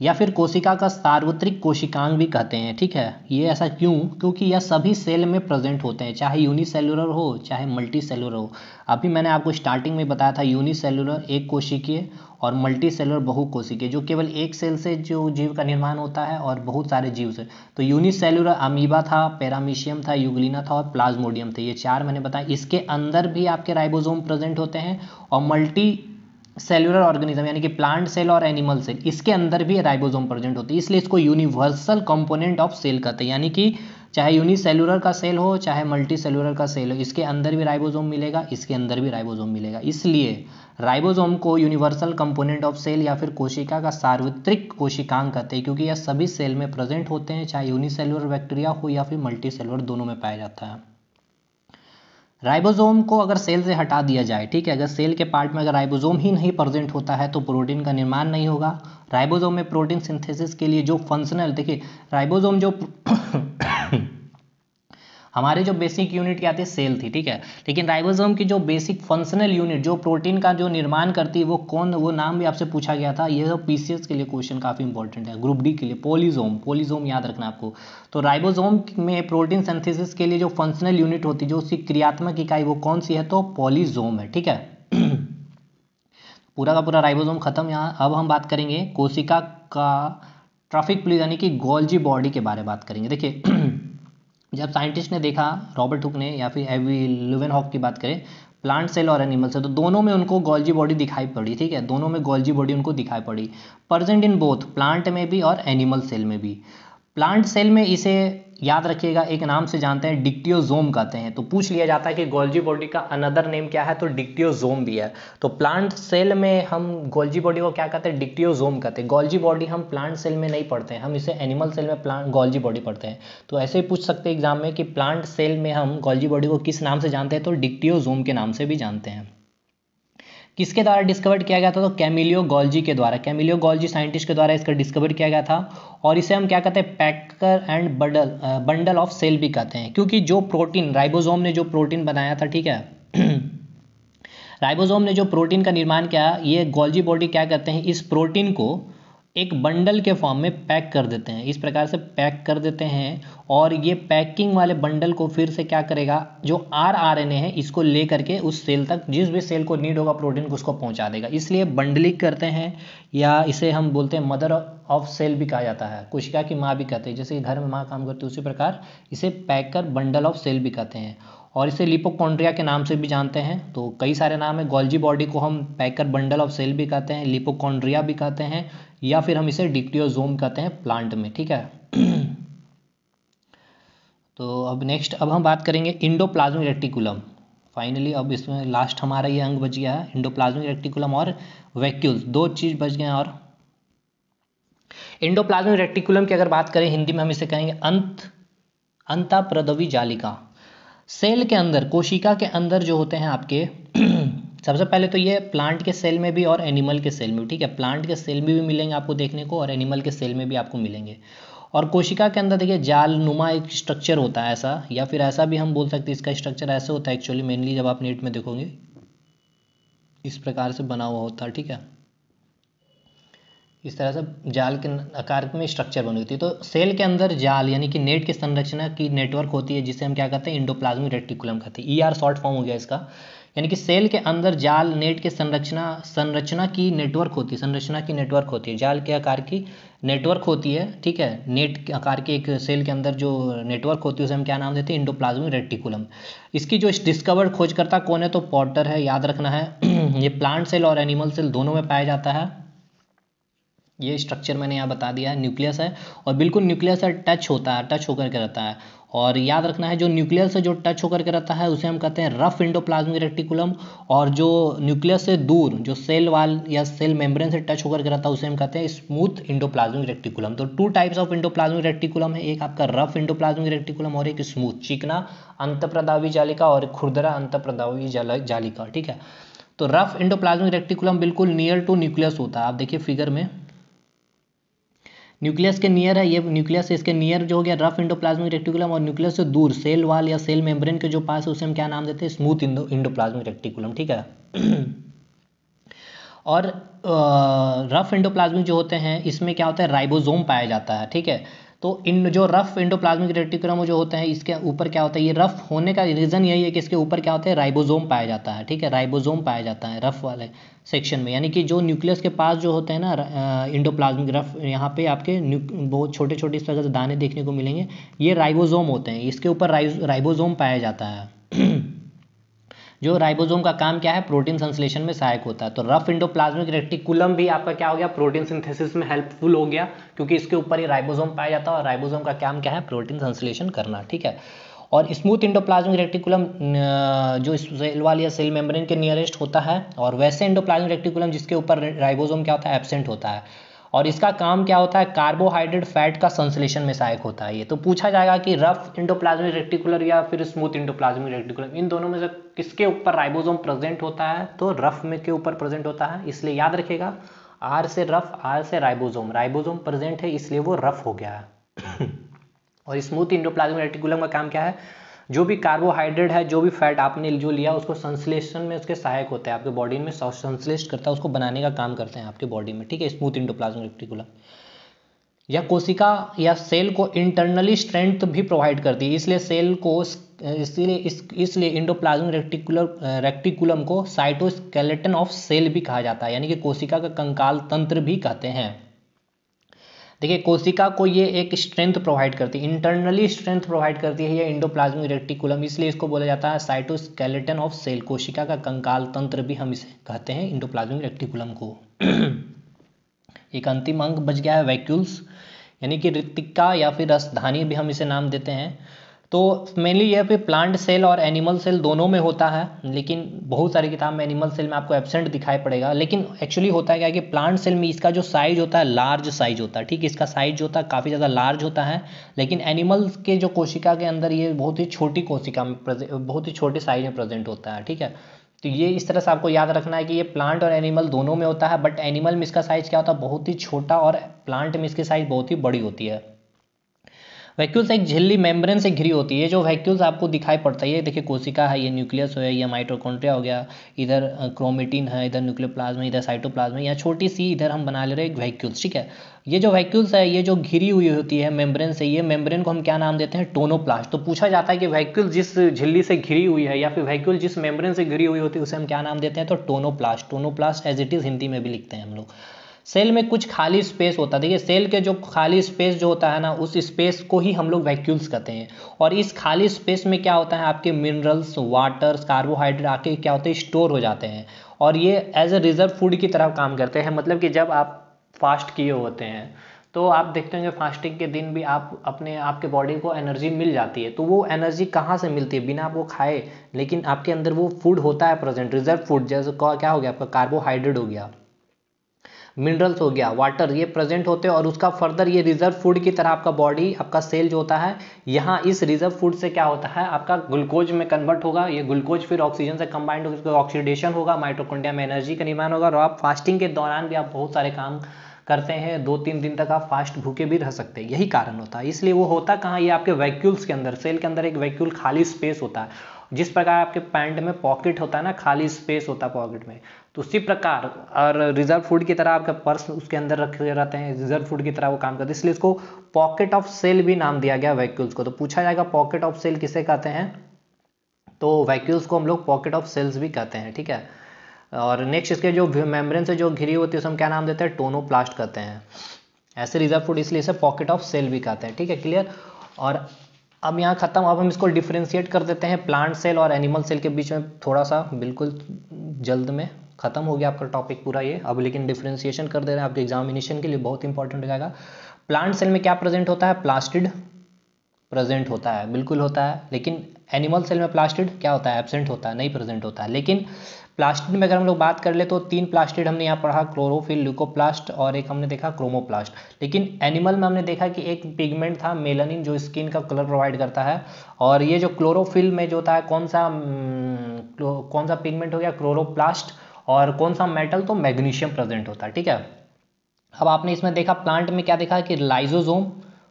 या फिर कोशिका का सार्वत्रिक कोशिकांग भी कहते हैं ठीक है ये ऐसा क्यों क्योंकि यह सभी सेल में प्रेजेंट होते हैं चाहे यूनिसेलुलर हो चाहे मल्टी हो अभी मैंने आपको स्टार्टिंग में बताया था यूनिसेलुलर एक कोशिकीय और मल्टी सेलुलर बहुकोशिकीय जो केवल एक सेल से जो जीव का निर्माण होता है और बहुत सारे जीव से तो यूनिसेलुलर अमीबा था पैरामीशियम था यूगलिना था और प्लाज्मोडियम थे ये चार मैंने बताया इसके अंदर भी आपके राइबोजोम प्रेजेंट होते हैं और मल्टी सेलुलर ऑर्गेनिज्म यानी कि प्लांट सेल और एनिमल सेल इसके अंदर भी राइबोसोम प्रेजेंट होती है इसलिए इसको यूनिवर्सल कंपोनेंट ऑफ सेल कहते हैं यानी कि चाहे यूनिसेलुलर का सेल हो चाहे मल्टी सेलुलर का सेल हो इसके अंदर भी राइबोसोम मिलेगा इसके अंदर भी राइबोसोम मिलेगा इसलिए राइबोसोम को यूनिवर्सल कंपोनेंट ऑफ सेल या फिर कोशिका का सार्वत्रिक कोशिकांग कहते हैं क्योंकि यह सभी सेल में प्रेजेंट होते हैं चाहे यूनिसेलुलर बैक्टीरिया हो या फिर मल्टी सेलुलर दोनों में पाया जाता है राइबोसोम को अगर सेल से हटा दिया जाए ठीक है अगर सेल के पार्ट में अगर राइबोसोम ही नहीं प्रेजेंट होता है तो प्रोटीन का निर्माण नहीं होगा राइबोसोम में प्रोटीन सिंथेसिस के लिए जो फंक्शनल देखिए राइबोसोम जो हमारे जो बेसिक यूनिट क्या थे सेल थी ठीक है लेकिन राइबोसोम की जो बेसिक फंक्शनल यूनिट जो प्रोटीन का जो निर्माण करती है वो कौन वो नाम भी आपसे पूछा गया था ये सब पीसीएस के लिए क्वेश्चन काफ़ी इंपॉर्टेंट है ग्रुप डी के लिए पोलिजोम पोलिजोम याद रखना आपको तो राइबोजोम में प्रोटीन सिंथेसिस के लिए जो फंक्शनल यूनिट होती है जो उसकी क्रियात्मक इकाई वो कौन सी है तो पॉलीजोम है ठीक है पूरा का पूरा राइबोसोम खत्म यहाँ अब हम बात करेंगे कोशिका का ट्रैफिक पुलिस यानी कि गोल्जी बॉडी के बारे में बात करेंगे देखिए जब साइंटिस्ट ने देखा रॉबर्ट हुक ने या फिर एवी लुवेन हॉक की बात करें प्लांट सेल और एनिमल सेल तो दोनों में उनको गोल्जी बॉडी दिखाई पड़ी ठीक है दोनों में गोल्जी बॉडी उनको दिखाई पड़ी प्रजेंट इन बोथ प्लांट में भी और एनिमल सेल में भी प्लांट सेल में इसे याद रखिएगा एक नाम से जानते हैं डिक्टियोजोम कहते हैं तो पूछ लिया जाता है कि गोल्जी बॉडी का अनदर नेम क्या है तो डिक्टियोजोम भी है तो प्लांट सेल में हम गोल्जी बॉडी को क्या कहते हैं डिक्टियोजोम कहते हैं गोल्जी बॉडी हम प्लांट सेल में नहीं पढ़ते हैं हम इसे एनिमल सेल में प्लांट गोल्जी बॉडी पढ़ते हैं तो ऐसे ही पूछ सकते हैं एग्जाम में कि प्लांट सेल में हम गोल्जी बॉडी को किस नाम से जानते हैं तो डिक्टियोजोम के नाम से भी जानते हैं किसके द्वारा डिस्कवर किया गया था तो कैमिलियो गोल्जी के द्वारा कैमिलियो गोल्जी साइंटिस्ट के द्वारा इसका डिस्कवर किया गया था और इसे हम क्या कहते हैं पैकर एंड बडल बंडल ऑफ सेल भी कहते हैं क्योंकि जो प्रोटीन राइबोजोम ने जो प्रोटीन बनाया था ठीक है राइबोसोम ने जो प्रोटीन का निर्माण किया ये गोल्जी बॉडी क्या करते हैं इस प्रोटीन को एक बंडल के फॉर्म में पैक कर देते हैं इस प्रकार से पैक कर देते हैं और ये पैकिंग वाले बंडल को फिर से क्या करेगा जो आर आर एन ए है इसको ले करके उस सेल तक जिस भी सेल को नीड होगा प्रोटीन को उसको पहुंचा देगा इसलिए बंडलिंग करते हैं या इसे हम बोलते हैं मदर ऑफ सेल भी कहा जाता है कोशिका की माँ भी कहते हैं जैसे घर में माँ काम करती है उसी प्रकार इसे पैक कर बंडल ऑफ सेल भी कहते हैं और इसे लिपोकॉन्ड्रिया के नाम से भी जानते हैं तो कई सारे नाम है गोल्जी बॉडी को हम पैकर बंडल ऑफ सेल भी कहते हैं लिपोकॉन्ड्रिया भी कहते हैं या फिर हम इसे डिक्टियोजोम कहते हैं प्लांट में ठीक है तो अब नेक्स्ट अब हम बात करेंगे इंडो रेटिकुलम फाइनली अब इसमें लास्ट हमारा ये अंग बच गया है इंडो रेटिकुलम और वैक्यूल्स दो चीज़ बच गए और इंडोप्लाज्मिक रेक्टिकुलम की अगर बात करें हिंदी में हम इसे कहेंगे अंत अंता प्रदवी जालिका सेल के अंदर कोशिका के अंदर जो होते हैं आपके सबसे पहले तो ये प्लांट के सेल में भी और एनिमल के सेल में भी ठीक है प्लांट के सेल में भी मिलेंगे आपको देखने को और एनिमल के सेल में भी आपको मिलेंगे और कोशिका के अंदर देखिए जाल नुमा एक स्ट्रक्चर होता है ऐसा या फिर ऐसा भी हम बोल सकते हैं इसका स्ट्रक्चर ऐसे होता है एक्चुअली मेनली जब आप नेट में देखोगे इस प्रकार से बना हुआ होता है ठीक है इस तरह से जाल के आकार में स्ट्रक्चर बनी होती है तो सेल के अंदर जाल यानी कि नेट की संरचना की नेटवर्क होती है जिसे हम क्या कहते हैं इंडोप्लाज्मिक रेटिकुलम कहते हैं ई आर शॉर्ट फॉर्म हो गया इसका यानी कि सेल के अंदर जाल नेट के संरचना संरचना की नेटवर्क होती है संरचना की नेटवर्क होती है जाल के आकार की नेटवर्क होती है ठीक है नेट आकार के एक सेल के अंदर जो नेटवर्क होती है उसे हम क्या नाम देते हैं इंडोप्लाज्मिक रेटिकुलम इसकी जो डिस्कवर्ड खोजकर्ता कौन है तो पॉटर है याद रखना है ये प्लांट सेल और एनिमल सेल दोनों में पाया जाता है ये स्ट्रक्चर मैंने यहाँ बता दिया है न्यूक्लियस है और बिल्कुल न्यूक्लियस से टच होता है टच होकर के रहता है और याद रखना है जो न्यूक्लियस से जो टच होकर के रहता है उसे हम कहते हैं रफ इंडोप्लाज्मिक रेटिकुलम और जो न्यूक्लियस से दूर जो सेल वाल या सेल मेम्ब्रेन से टच होकर के रहता है उसे हम कहते हैं स्मूथ इंडोप्लाज्मिक रेटिकुलम तो two types of endoplasmic reticulum है एक आपका रफ इंडोप्लाज्मिक रेटिकुलम और एक स्मूथ चिकना अंतप्रदावी जालिका और खुरदरा अंतप्रदावी जालिका ठीक है तो रफ इंडोप्लाज्मिक रेटिकुलम बिल्कुल नियर टू न्यूक्लियस होता है आप देखिए फिगर में न्यूक्लियस के नियर है ये न्यूक्लियस इसके नियर जो हो गया रफ इंडोप्लाज्मिक रेक्टिकुलम और न्यूक्लियस से दूर सेल वाल या सेल मेम्ब्रेन के जो पास है उसे हम क्या नाम देते हैं स्मूथ इंडो इंडोप्लाज्मिक रेक्टिकुलम ठीक है और रफ इंडोप्लाज्मिक जो होते हैं इसमें क्या होता है राइबोजोम पाया जाता है ठीक है तो इन जो रफ इंडोप्लाज्मिक रेटिकुलम जो होते हैं इसके ऊपर क्या होता है ये रफ होने का रीज़न यही है कि इसके ऊपर क्या होता है राइबोजोम पाया जाता है ठीक है राइबोजोम पाया जाता है रफ वाले सेक्शन में यानी कि जो न्यूक्लियस के पास जो होते हैं ना इंडोप्लाज्मिक रफ यहाँ पे आपके बहुत छोटे छोटे इस तरह से दाने देखने को मिलेंगे ये राइबोजोम होते हैं इसके ऊपर राइबोजोम पाया जाता है जो राइबोसोम का काम क्या है प्रोटीन संश्लेषण में सहायक होता है तो रफ इंडोप्लाज्मिक रेटिकुलम भी आपका क्या हो गया प्रोटीन सिंथेसिस में हेल्पफुल हो गया क्योंकि इसके ऊपर ही राइबोसोम पाया जाता है और राइबोसोम का काम क्या है प्रोटीन संश्लेषण करना ठीक है और स्मूथ इंडोप्लाज्मिक रेक्टिकुलम जो सेल वाल या सेल मेम्ब्रेन के नियरेस्ट होता है और वैसे इंडोप्लाज्मिक रेक्टिकुलम जिसके ऊपर राइबोसोम क्या होता है एबसेंट होता है और इसका काम क्या होता है कार्बोहाइड्रेट फैट का संश्लेषण में सहायक होता है ये तो पूछा जाएगा कि रफ इंडोप्लाज्मिक रेक्टिकुलर या फिर स्मूथ इंडोप्लाज्मिक रेक्टिकुलर इन दोनों में से किसके ऊपर राइबोसोम प्रेजेंट होता है तो रफ में के ऊपर प्रेजेंट होता है इसलिए याद रखेगा आर से रफ आर से राइबोजोम राइबोजोम प्रेजेंट है इसलिए वो रफ हो गया है और स्मूथ इंडोप्लाज्मिक रेटिकुलम का काम क्या है जो भी कार्बोहाइड्रेट है जो भी फैट आपने जो लिया उसको संश्लेषण में उसके सहायक होते हैं आपके बॉडी में संश्लेष करता है उसको बनाने का काम करते हैं आपके बॉडी में ठीक है स्मूथ इंडोप्लाज्म रेटिकुलम या कोशिका या सेल को इंटरनली स्ट्रेंथ भी प्रोवाइड करती है इसलिए सेल को इसलिए इस इसलिए इंडोप्लाज्मिक रेक्टिकुलर रेक्टिकुलम को साइटोस्केलेटन ऑफ सेल भी कहा जाता है यानी कि कोशिका का कंकाल तंत्र भी कहते हैं देखिए कोशिका को ये एक स्ट्रेंथ प्रोवाइड करती है इंटरनली स्ट्रेंथ प्रोवाइड करती है ये इंडोप्लाज्मिक रेक्टिकुलम इसलिए इसको बोला जाता है साइटोस्केलेटन ऑफ सेल कोशिका का कंकाल तंत्र भी हम इसे कहते हैं इंडोप्लाज्मिक रेक्टिकुलम को एक अंतिम अंग बच गया है वैक्यूल्स यानी कि रिक्तिका या फिर रसधानी भी हम इसे नाम देते हैं तो मेनली यह पे प्लांट सेल और एनिमल सेल दोनों में होता है लेकिन बहुत सारी किताब में एनिमल सेल में आपको एबसेंट दिखाई पड़ेगा लेकिन एक्चुअली होता है क्या कि प्लांट सेल में इसका जो साइज होता है लार्ज साइज होता है ठीक इसका साइज जो होता है काफ़ी ज़्यादा लार्ज होता है लेकिन एनिमल्स के जो कोशिका के अंदर ये बहुत ही छोटी कोशिका में बहुत ही छोटे साइज में प्रेजेंट होता है ठीक है तो ये इस तरह से आपको याद रखना है कि ये प्लांट और एनिमल दोनों में होता है बट एनिमल में इसका साइज़ क्या होता है बहुत ही छोटा और प्लांट में इसकी साइज़ बहुत ही बड़ी होती है वैक्यूल्स एक झिल्ली मेम्ब्रेन से घिरी होती है जो वैक्यूल्स आपको दिखाई पड़ता है ये देखिए कोशिका है ये न्यूक्लियस हो गया ये माइटोकॉन्ड्रिया हो गया इधर क्रोमेटिन है इधर न्यूक्लियोप्लाज्मा इधर साइटोप्लाज्मा या छोटी सी इधर हम बना ले रहे हैं वैक्यूल्स ठीक है ये जो वैक्यूल्स है ये जो घिरी हुई होती है मेम्ब्रेन से ये मेम्ब्रेन को हम क्या नाम देते हैं टोनोप्लास्ट तो पूछा जाता है कि वैक्यूल जिस झिल्ली से घिरी हुई है या फिर वैक्यूल जिस मेम्ब्रेन से घिरी हुई होती है उसे हम क्या नाम देते हैं तो tonoplast tonoplast as it is Hindi में भी लिखते हैं हम लोग सेल में कुछ खाली स्पेस होता है देखिए सेल के जो खाली स्पेस जो होता है ना उस स्पेस को ही हम लोग वैक्यूल्स कहते हैं और इस खाली स्पेस में क्या होता है आपके मिनरल्स वाटर्स कार्बोहाइड्रेट आके क्या होते हैं स्टोर हो जाते हैं और ये एज ए रिजर्व फूड की तरह काम करते हैं मतलब कि जब आप फास्ट किए होते हैं तो आप देखते होंगे फास्टिंग के दिन भी आप अपने आपके बॉडी को एनर्जी मिल जाती है तो वो एनर्जी कहाँ से मिलती है बिना आप वो खाए लेकिन आपके अंदर वो फूड होता है प्रेजेंट रिजर्व फूड जैसे क्या हो गया आपका कार्बोहाइड्रेट हो गया मिनरल्स हो गया वाटर ये प्रेजेंट होते हैं और उसका फर्दर ये रिजर्व फूड की तरह आपका बॉडी आपका सेल जो होता है यहाँ इस रिजर्व फूड से क्या होता है आपका ग्लूकोज में कन्वर्ट होगा ये ग्लूकोज फिर ऑक्सीजन से कंबाइंड होगा ऑक्सीडेशन होगा माइट्रोकोन्डिया में एनर्जी का निर्माण होगा और आप फास्टिंग के दौरान भी आप बहुत सारे काम करते हैं दो तीन दिन तक आप फास्ट भूखे भी रह सकते हैं यही कारण होता है इसलिए वो होता कहाँ ये आपके वैक्यूल्स के अंदर सेल के अंदर एक वैक्यूल खाली स्पेस होता है जिस प्रकार आपके पैंट में पॉकेट होता है ना खाली स्पेस होता है पॉकेट में तो उसी प्रकार और रिजर्व फूड की तरह आपका पर्स उसके अंदर रखे रहते हैं रिजर्व फूड की तरह वो काम करते हैं इसलिए इसको पॉकेट ऑफ सेल भी नाम दिया गया वैक्यूल्स को तो पूछा जाएगा पॉकेट ऑफ सेल किसे कहते हैं तो वैक्यूल्स को हम लोग पॉकेट ऑफ सेल्स भी कहते हैं ठीक है और नेक्स्ट इसके जो मेम्ब्रेन से जो घिरी होती है उसे हम क्या नाम देते हैं प्लास्ट कहते हैं ऐसे रिजर्व फूड इसलिए इसे पॉकेट ऑफ सेल भी कहते हैं ठीक है क्लियर और अब यहाँ ख़त्म अब हम इसको डिफ्रेंशिएट कर देते हैं प्लांट सेल और एनिमल सेल के बीच में थोड़ा सा बिल्कुल जल्द में खत्म हो गया आपका टॉपिक पूरा ये अब लेकिन डिफ्रेंसिएशन कर दे रहे हैं आपके एग्जामिनेशन के लिए बहुत इंपॉर्टेंट रहेगा प्लांट सेल में क्या प्रेजेंट होता है प्लास्टिड प्रेजेंट होता है बिल्कुल होता है लेकिन एनिमल सेल में प्लास्टिड क्या होता है एबसेंट होता है नहीं प्रेजेंट होता है लेकिन प्लास्टिड में अगर हम लोग बात कर ले तो तीन प्लास्टिड हमने यहाँ पढ़ा क्लोरोफिल ल्यूकोप्लास्ट और एक हमने देखा क्रोमोप्लास्ट लेकिन एनिमल में हमने देखा कि एक पिगमेंट था मेलानिन जो स्किन का कलर प्रोवाइड करता है और ये जो क्लोरोफिल में जो होता है कौन सा हम्म, कौन सा पिगमेंट हो गया क्लोरोप्लास्ट और कौन सा मेटल तो मैग्नीशियम प्रेजेंट होता है ठीक है अब आपने इसमें देखा प्लांट में क्या देखा कि लाइजोजोम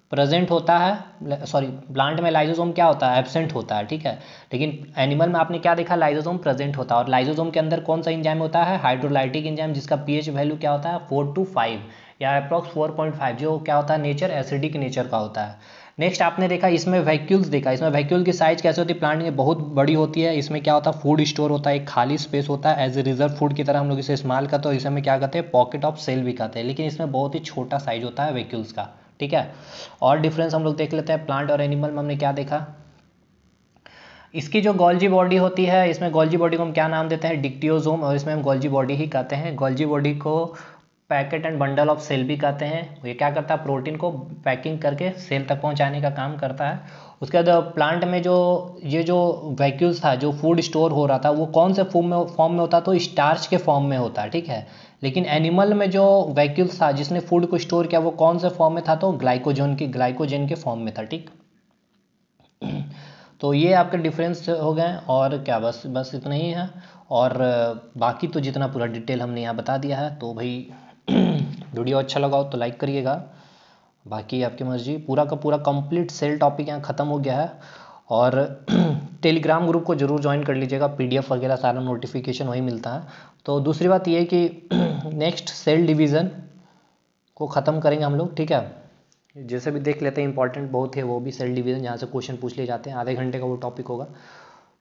प्रेजेंट होता है सॉरी प्लांट में लाइजोजोम क्या होता है एबसेंट होता है ठीक है लेकिन एनिमल में आपने क्या देखा लाइजोजोम प्रेजेंट होता है और लाइजोजोम के अंदर कौन सा इंजाइम होता है हाइड्रोलाइटिक इंजाइम जिसका पीएच वैल्यू क्या होता है फोर टू फाइव या अप्रॉक्स फोर पॉइंट फाइव जो क्या होता है नेचर एसिडिक नेचर का होता है नेक्स्ट आपने देखा इसमें वैक्यूल्स देखा इसमें वैक्यूल की साइज कैसे होती है प्लांट की बहुत बड़ी होती है इसमें क्या होता है फूड स्टोर होता है एक खाली स्पेस होता है एज ए रिजर्व फूड की तरह हम लोग इसे इस्तेमाल करते हैं इसमें क्या कहते हैं पॉकेट ऑफ सेल भी कहते हैं लेकिन इसमें बहुत ही छोटा साइज होता है वैक्यूल्स का ठीक है और डिफरेंस हम लोग देख लेते हैं प्लांट और एनिमल में हमने क्या देखा इसकी जो गोल्जी बॉडी होती है इसमें गोल्जी बॉडी को हम क्या नाम देते हैं डिक्टियोजोम और इसमें हम गोल्जी बॉडी ही कहते हैं गोल्जी बॉडी को packet and bundle of cell भी कहते हैं ये क्या करता है प्रोटीन को पैकिंग करके सेल तक पहुंचाने का काम करता है उसके बाद प्लांट में जो ये जो वैक्यूल्स था जो फूड स्टोर हो रहा था वो कौन से फॉर्म में फॉर्म में होता तो स्टार्च के फॉर्म में होता ठीक है लेकिन एनिमल में जो वैक्यूल्स था जिसने फूड को स्टोर किया वो कौन से फॉर्म में था तो ग्लाइकोजोन की ग्लाइकोजेन के फॉर्म में था ठीक तो ये आपके डिफरेंस हो गए और क्या बस बस इतना ही है और बाकी तो जितना पूरा डिटेल हमने यहाँ बता दिया है तो भाई वीडियो अच्छा लगा हो तो लाइक करिएगा बाकी आपकी मर्जी पूरा का पूरा कंप्लीट सेल टॉपिक यहाँ ख़त्म हो गया है और टेलीग्राम ग्रुप को जरूर ज्वाइन कर लीजिएगा पीडीएफ वगैरह सारा नोटिफिकेशन वहीं मिलता है तो दूसरी बात ये है कि नेक्स्ट सेल डिवीज़न को ख़त्म करेंगे हम लोग ठीक है जैसे भी देख लेते हैं इंपॉर्टेंट बहुत है वो भी सेल डिवीज़न जहाँ से क्वेश्चन पूछ लिए जाते हैं आधे घंटे का वो टॉपिक होगा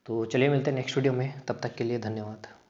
तो चलिए मिलते हैं नेक्स्ट वीडियो में तब तक के लिए धन्यवाद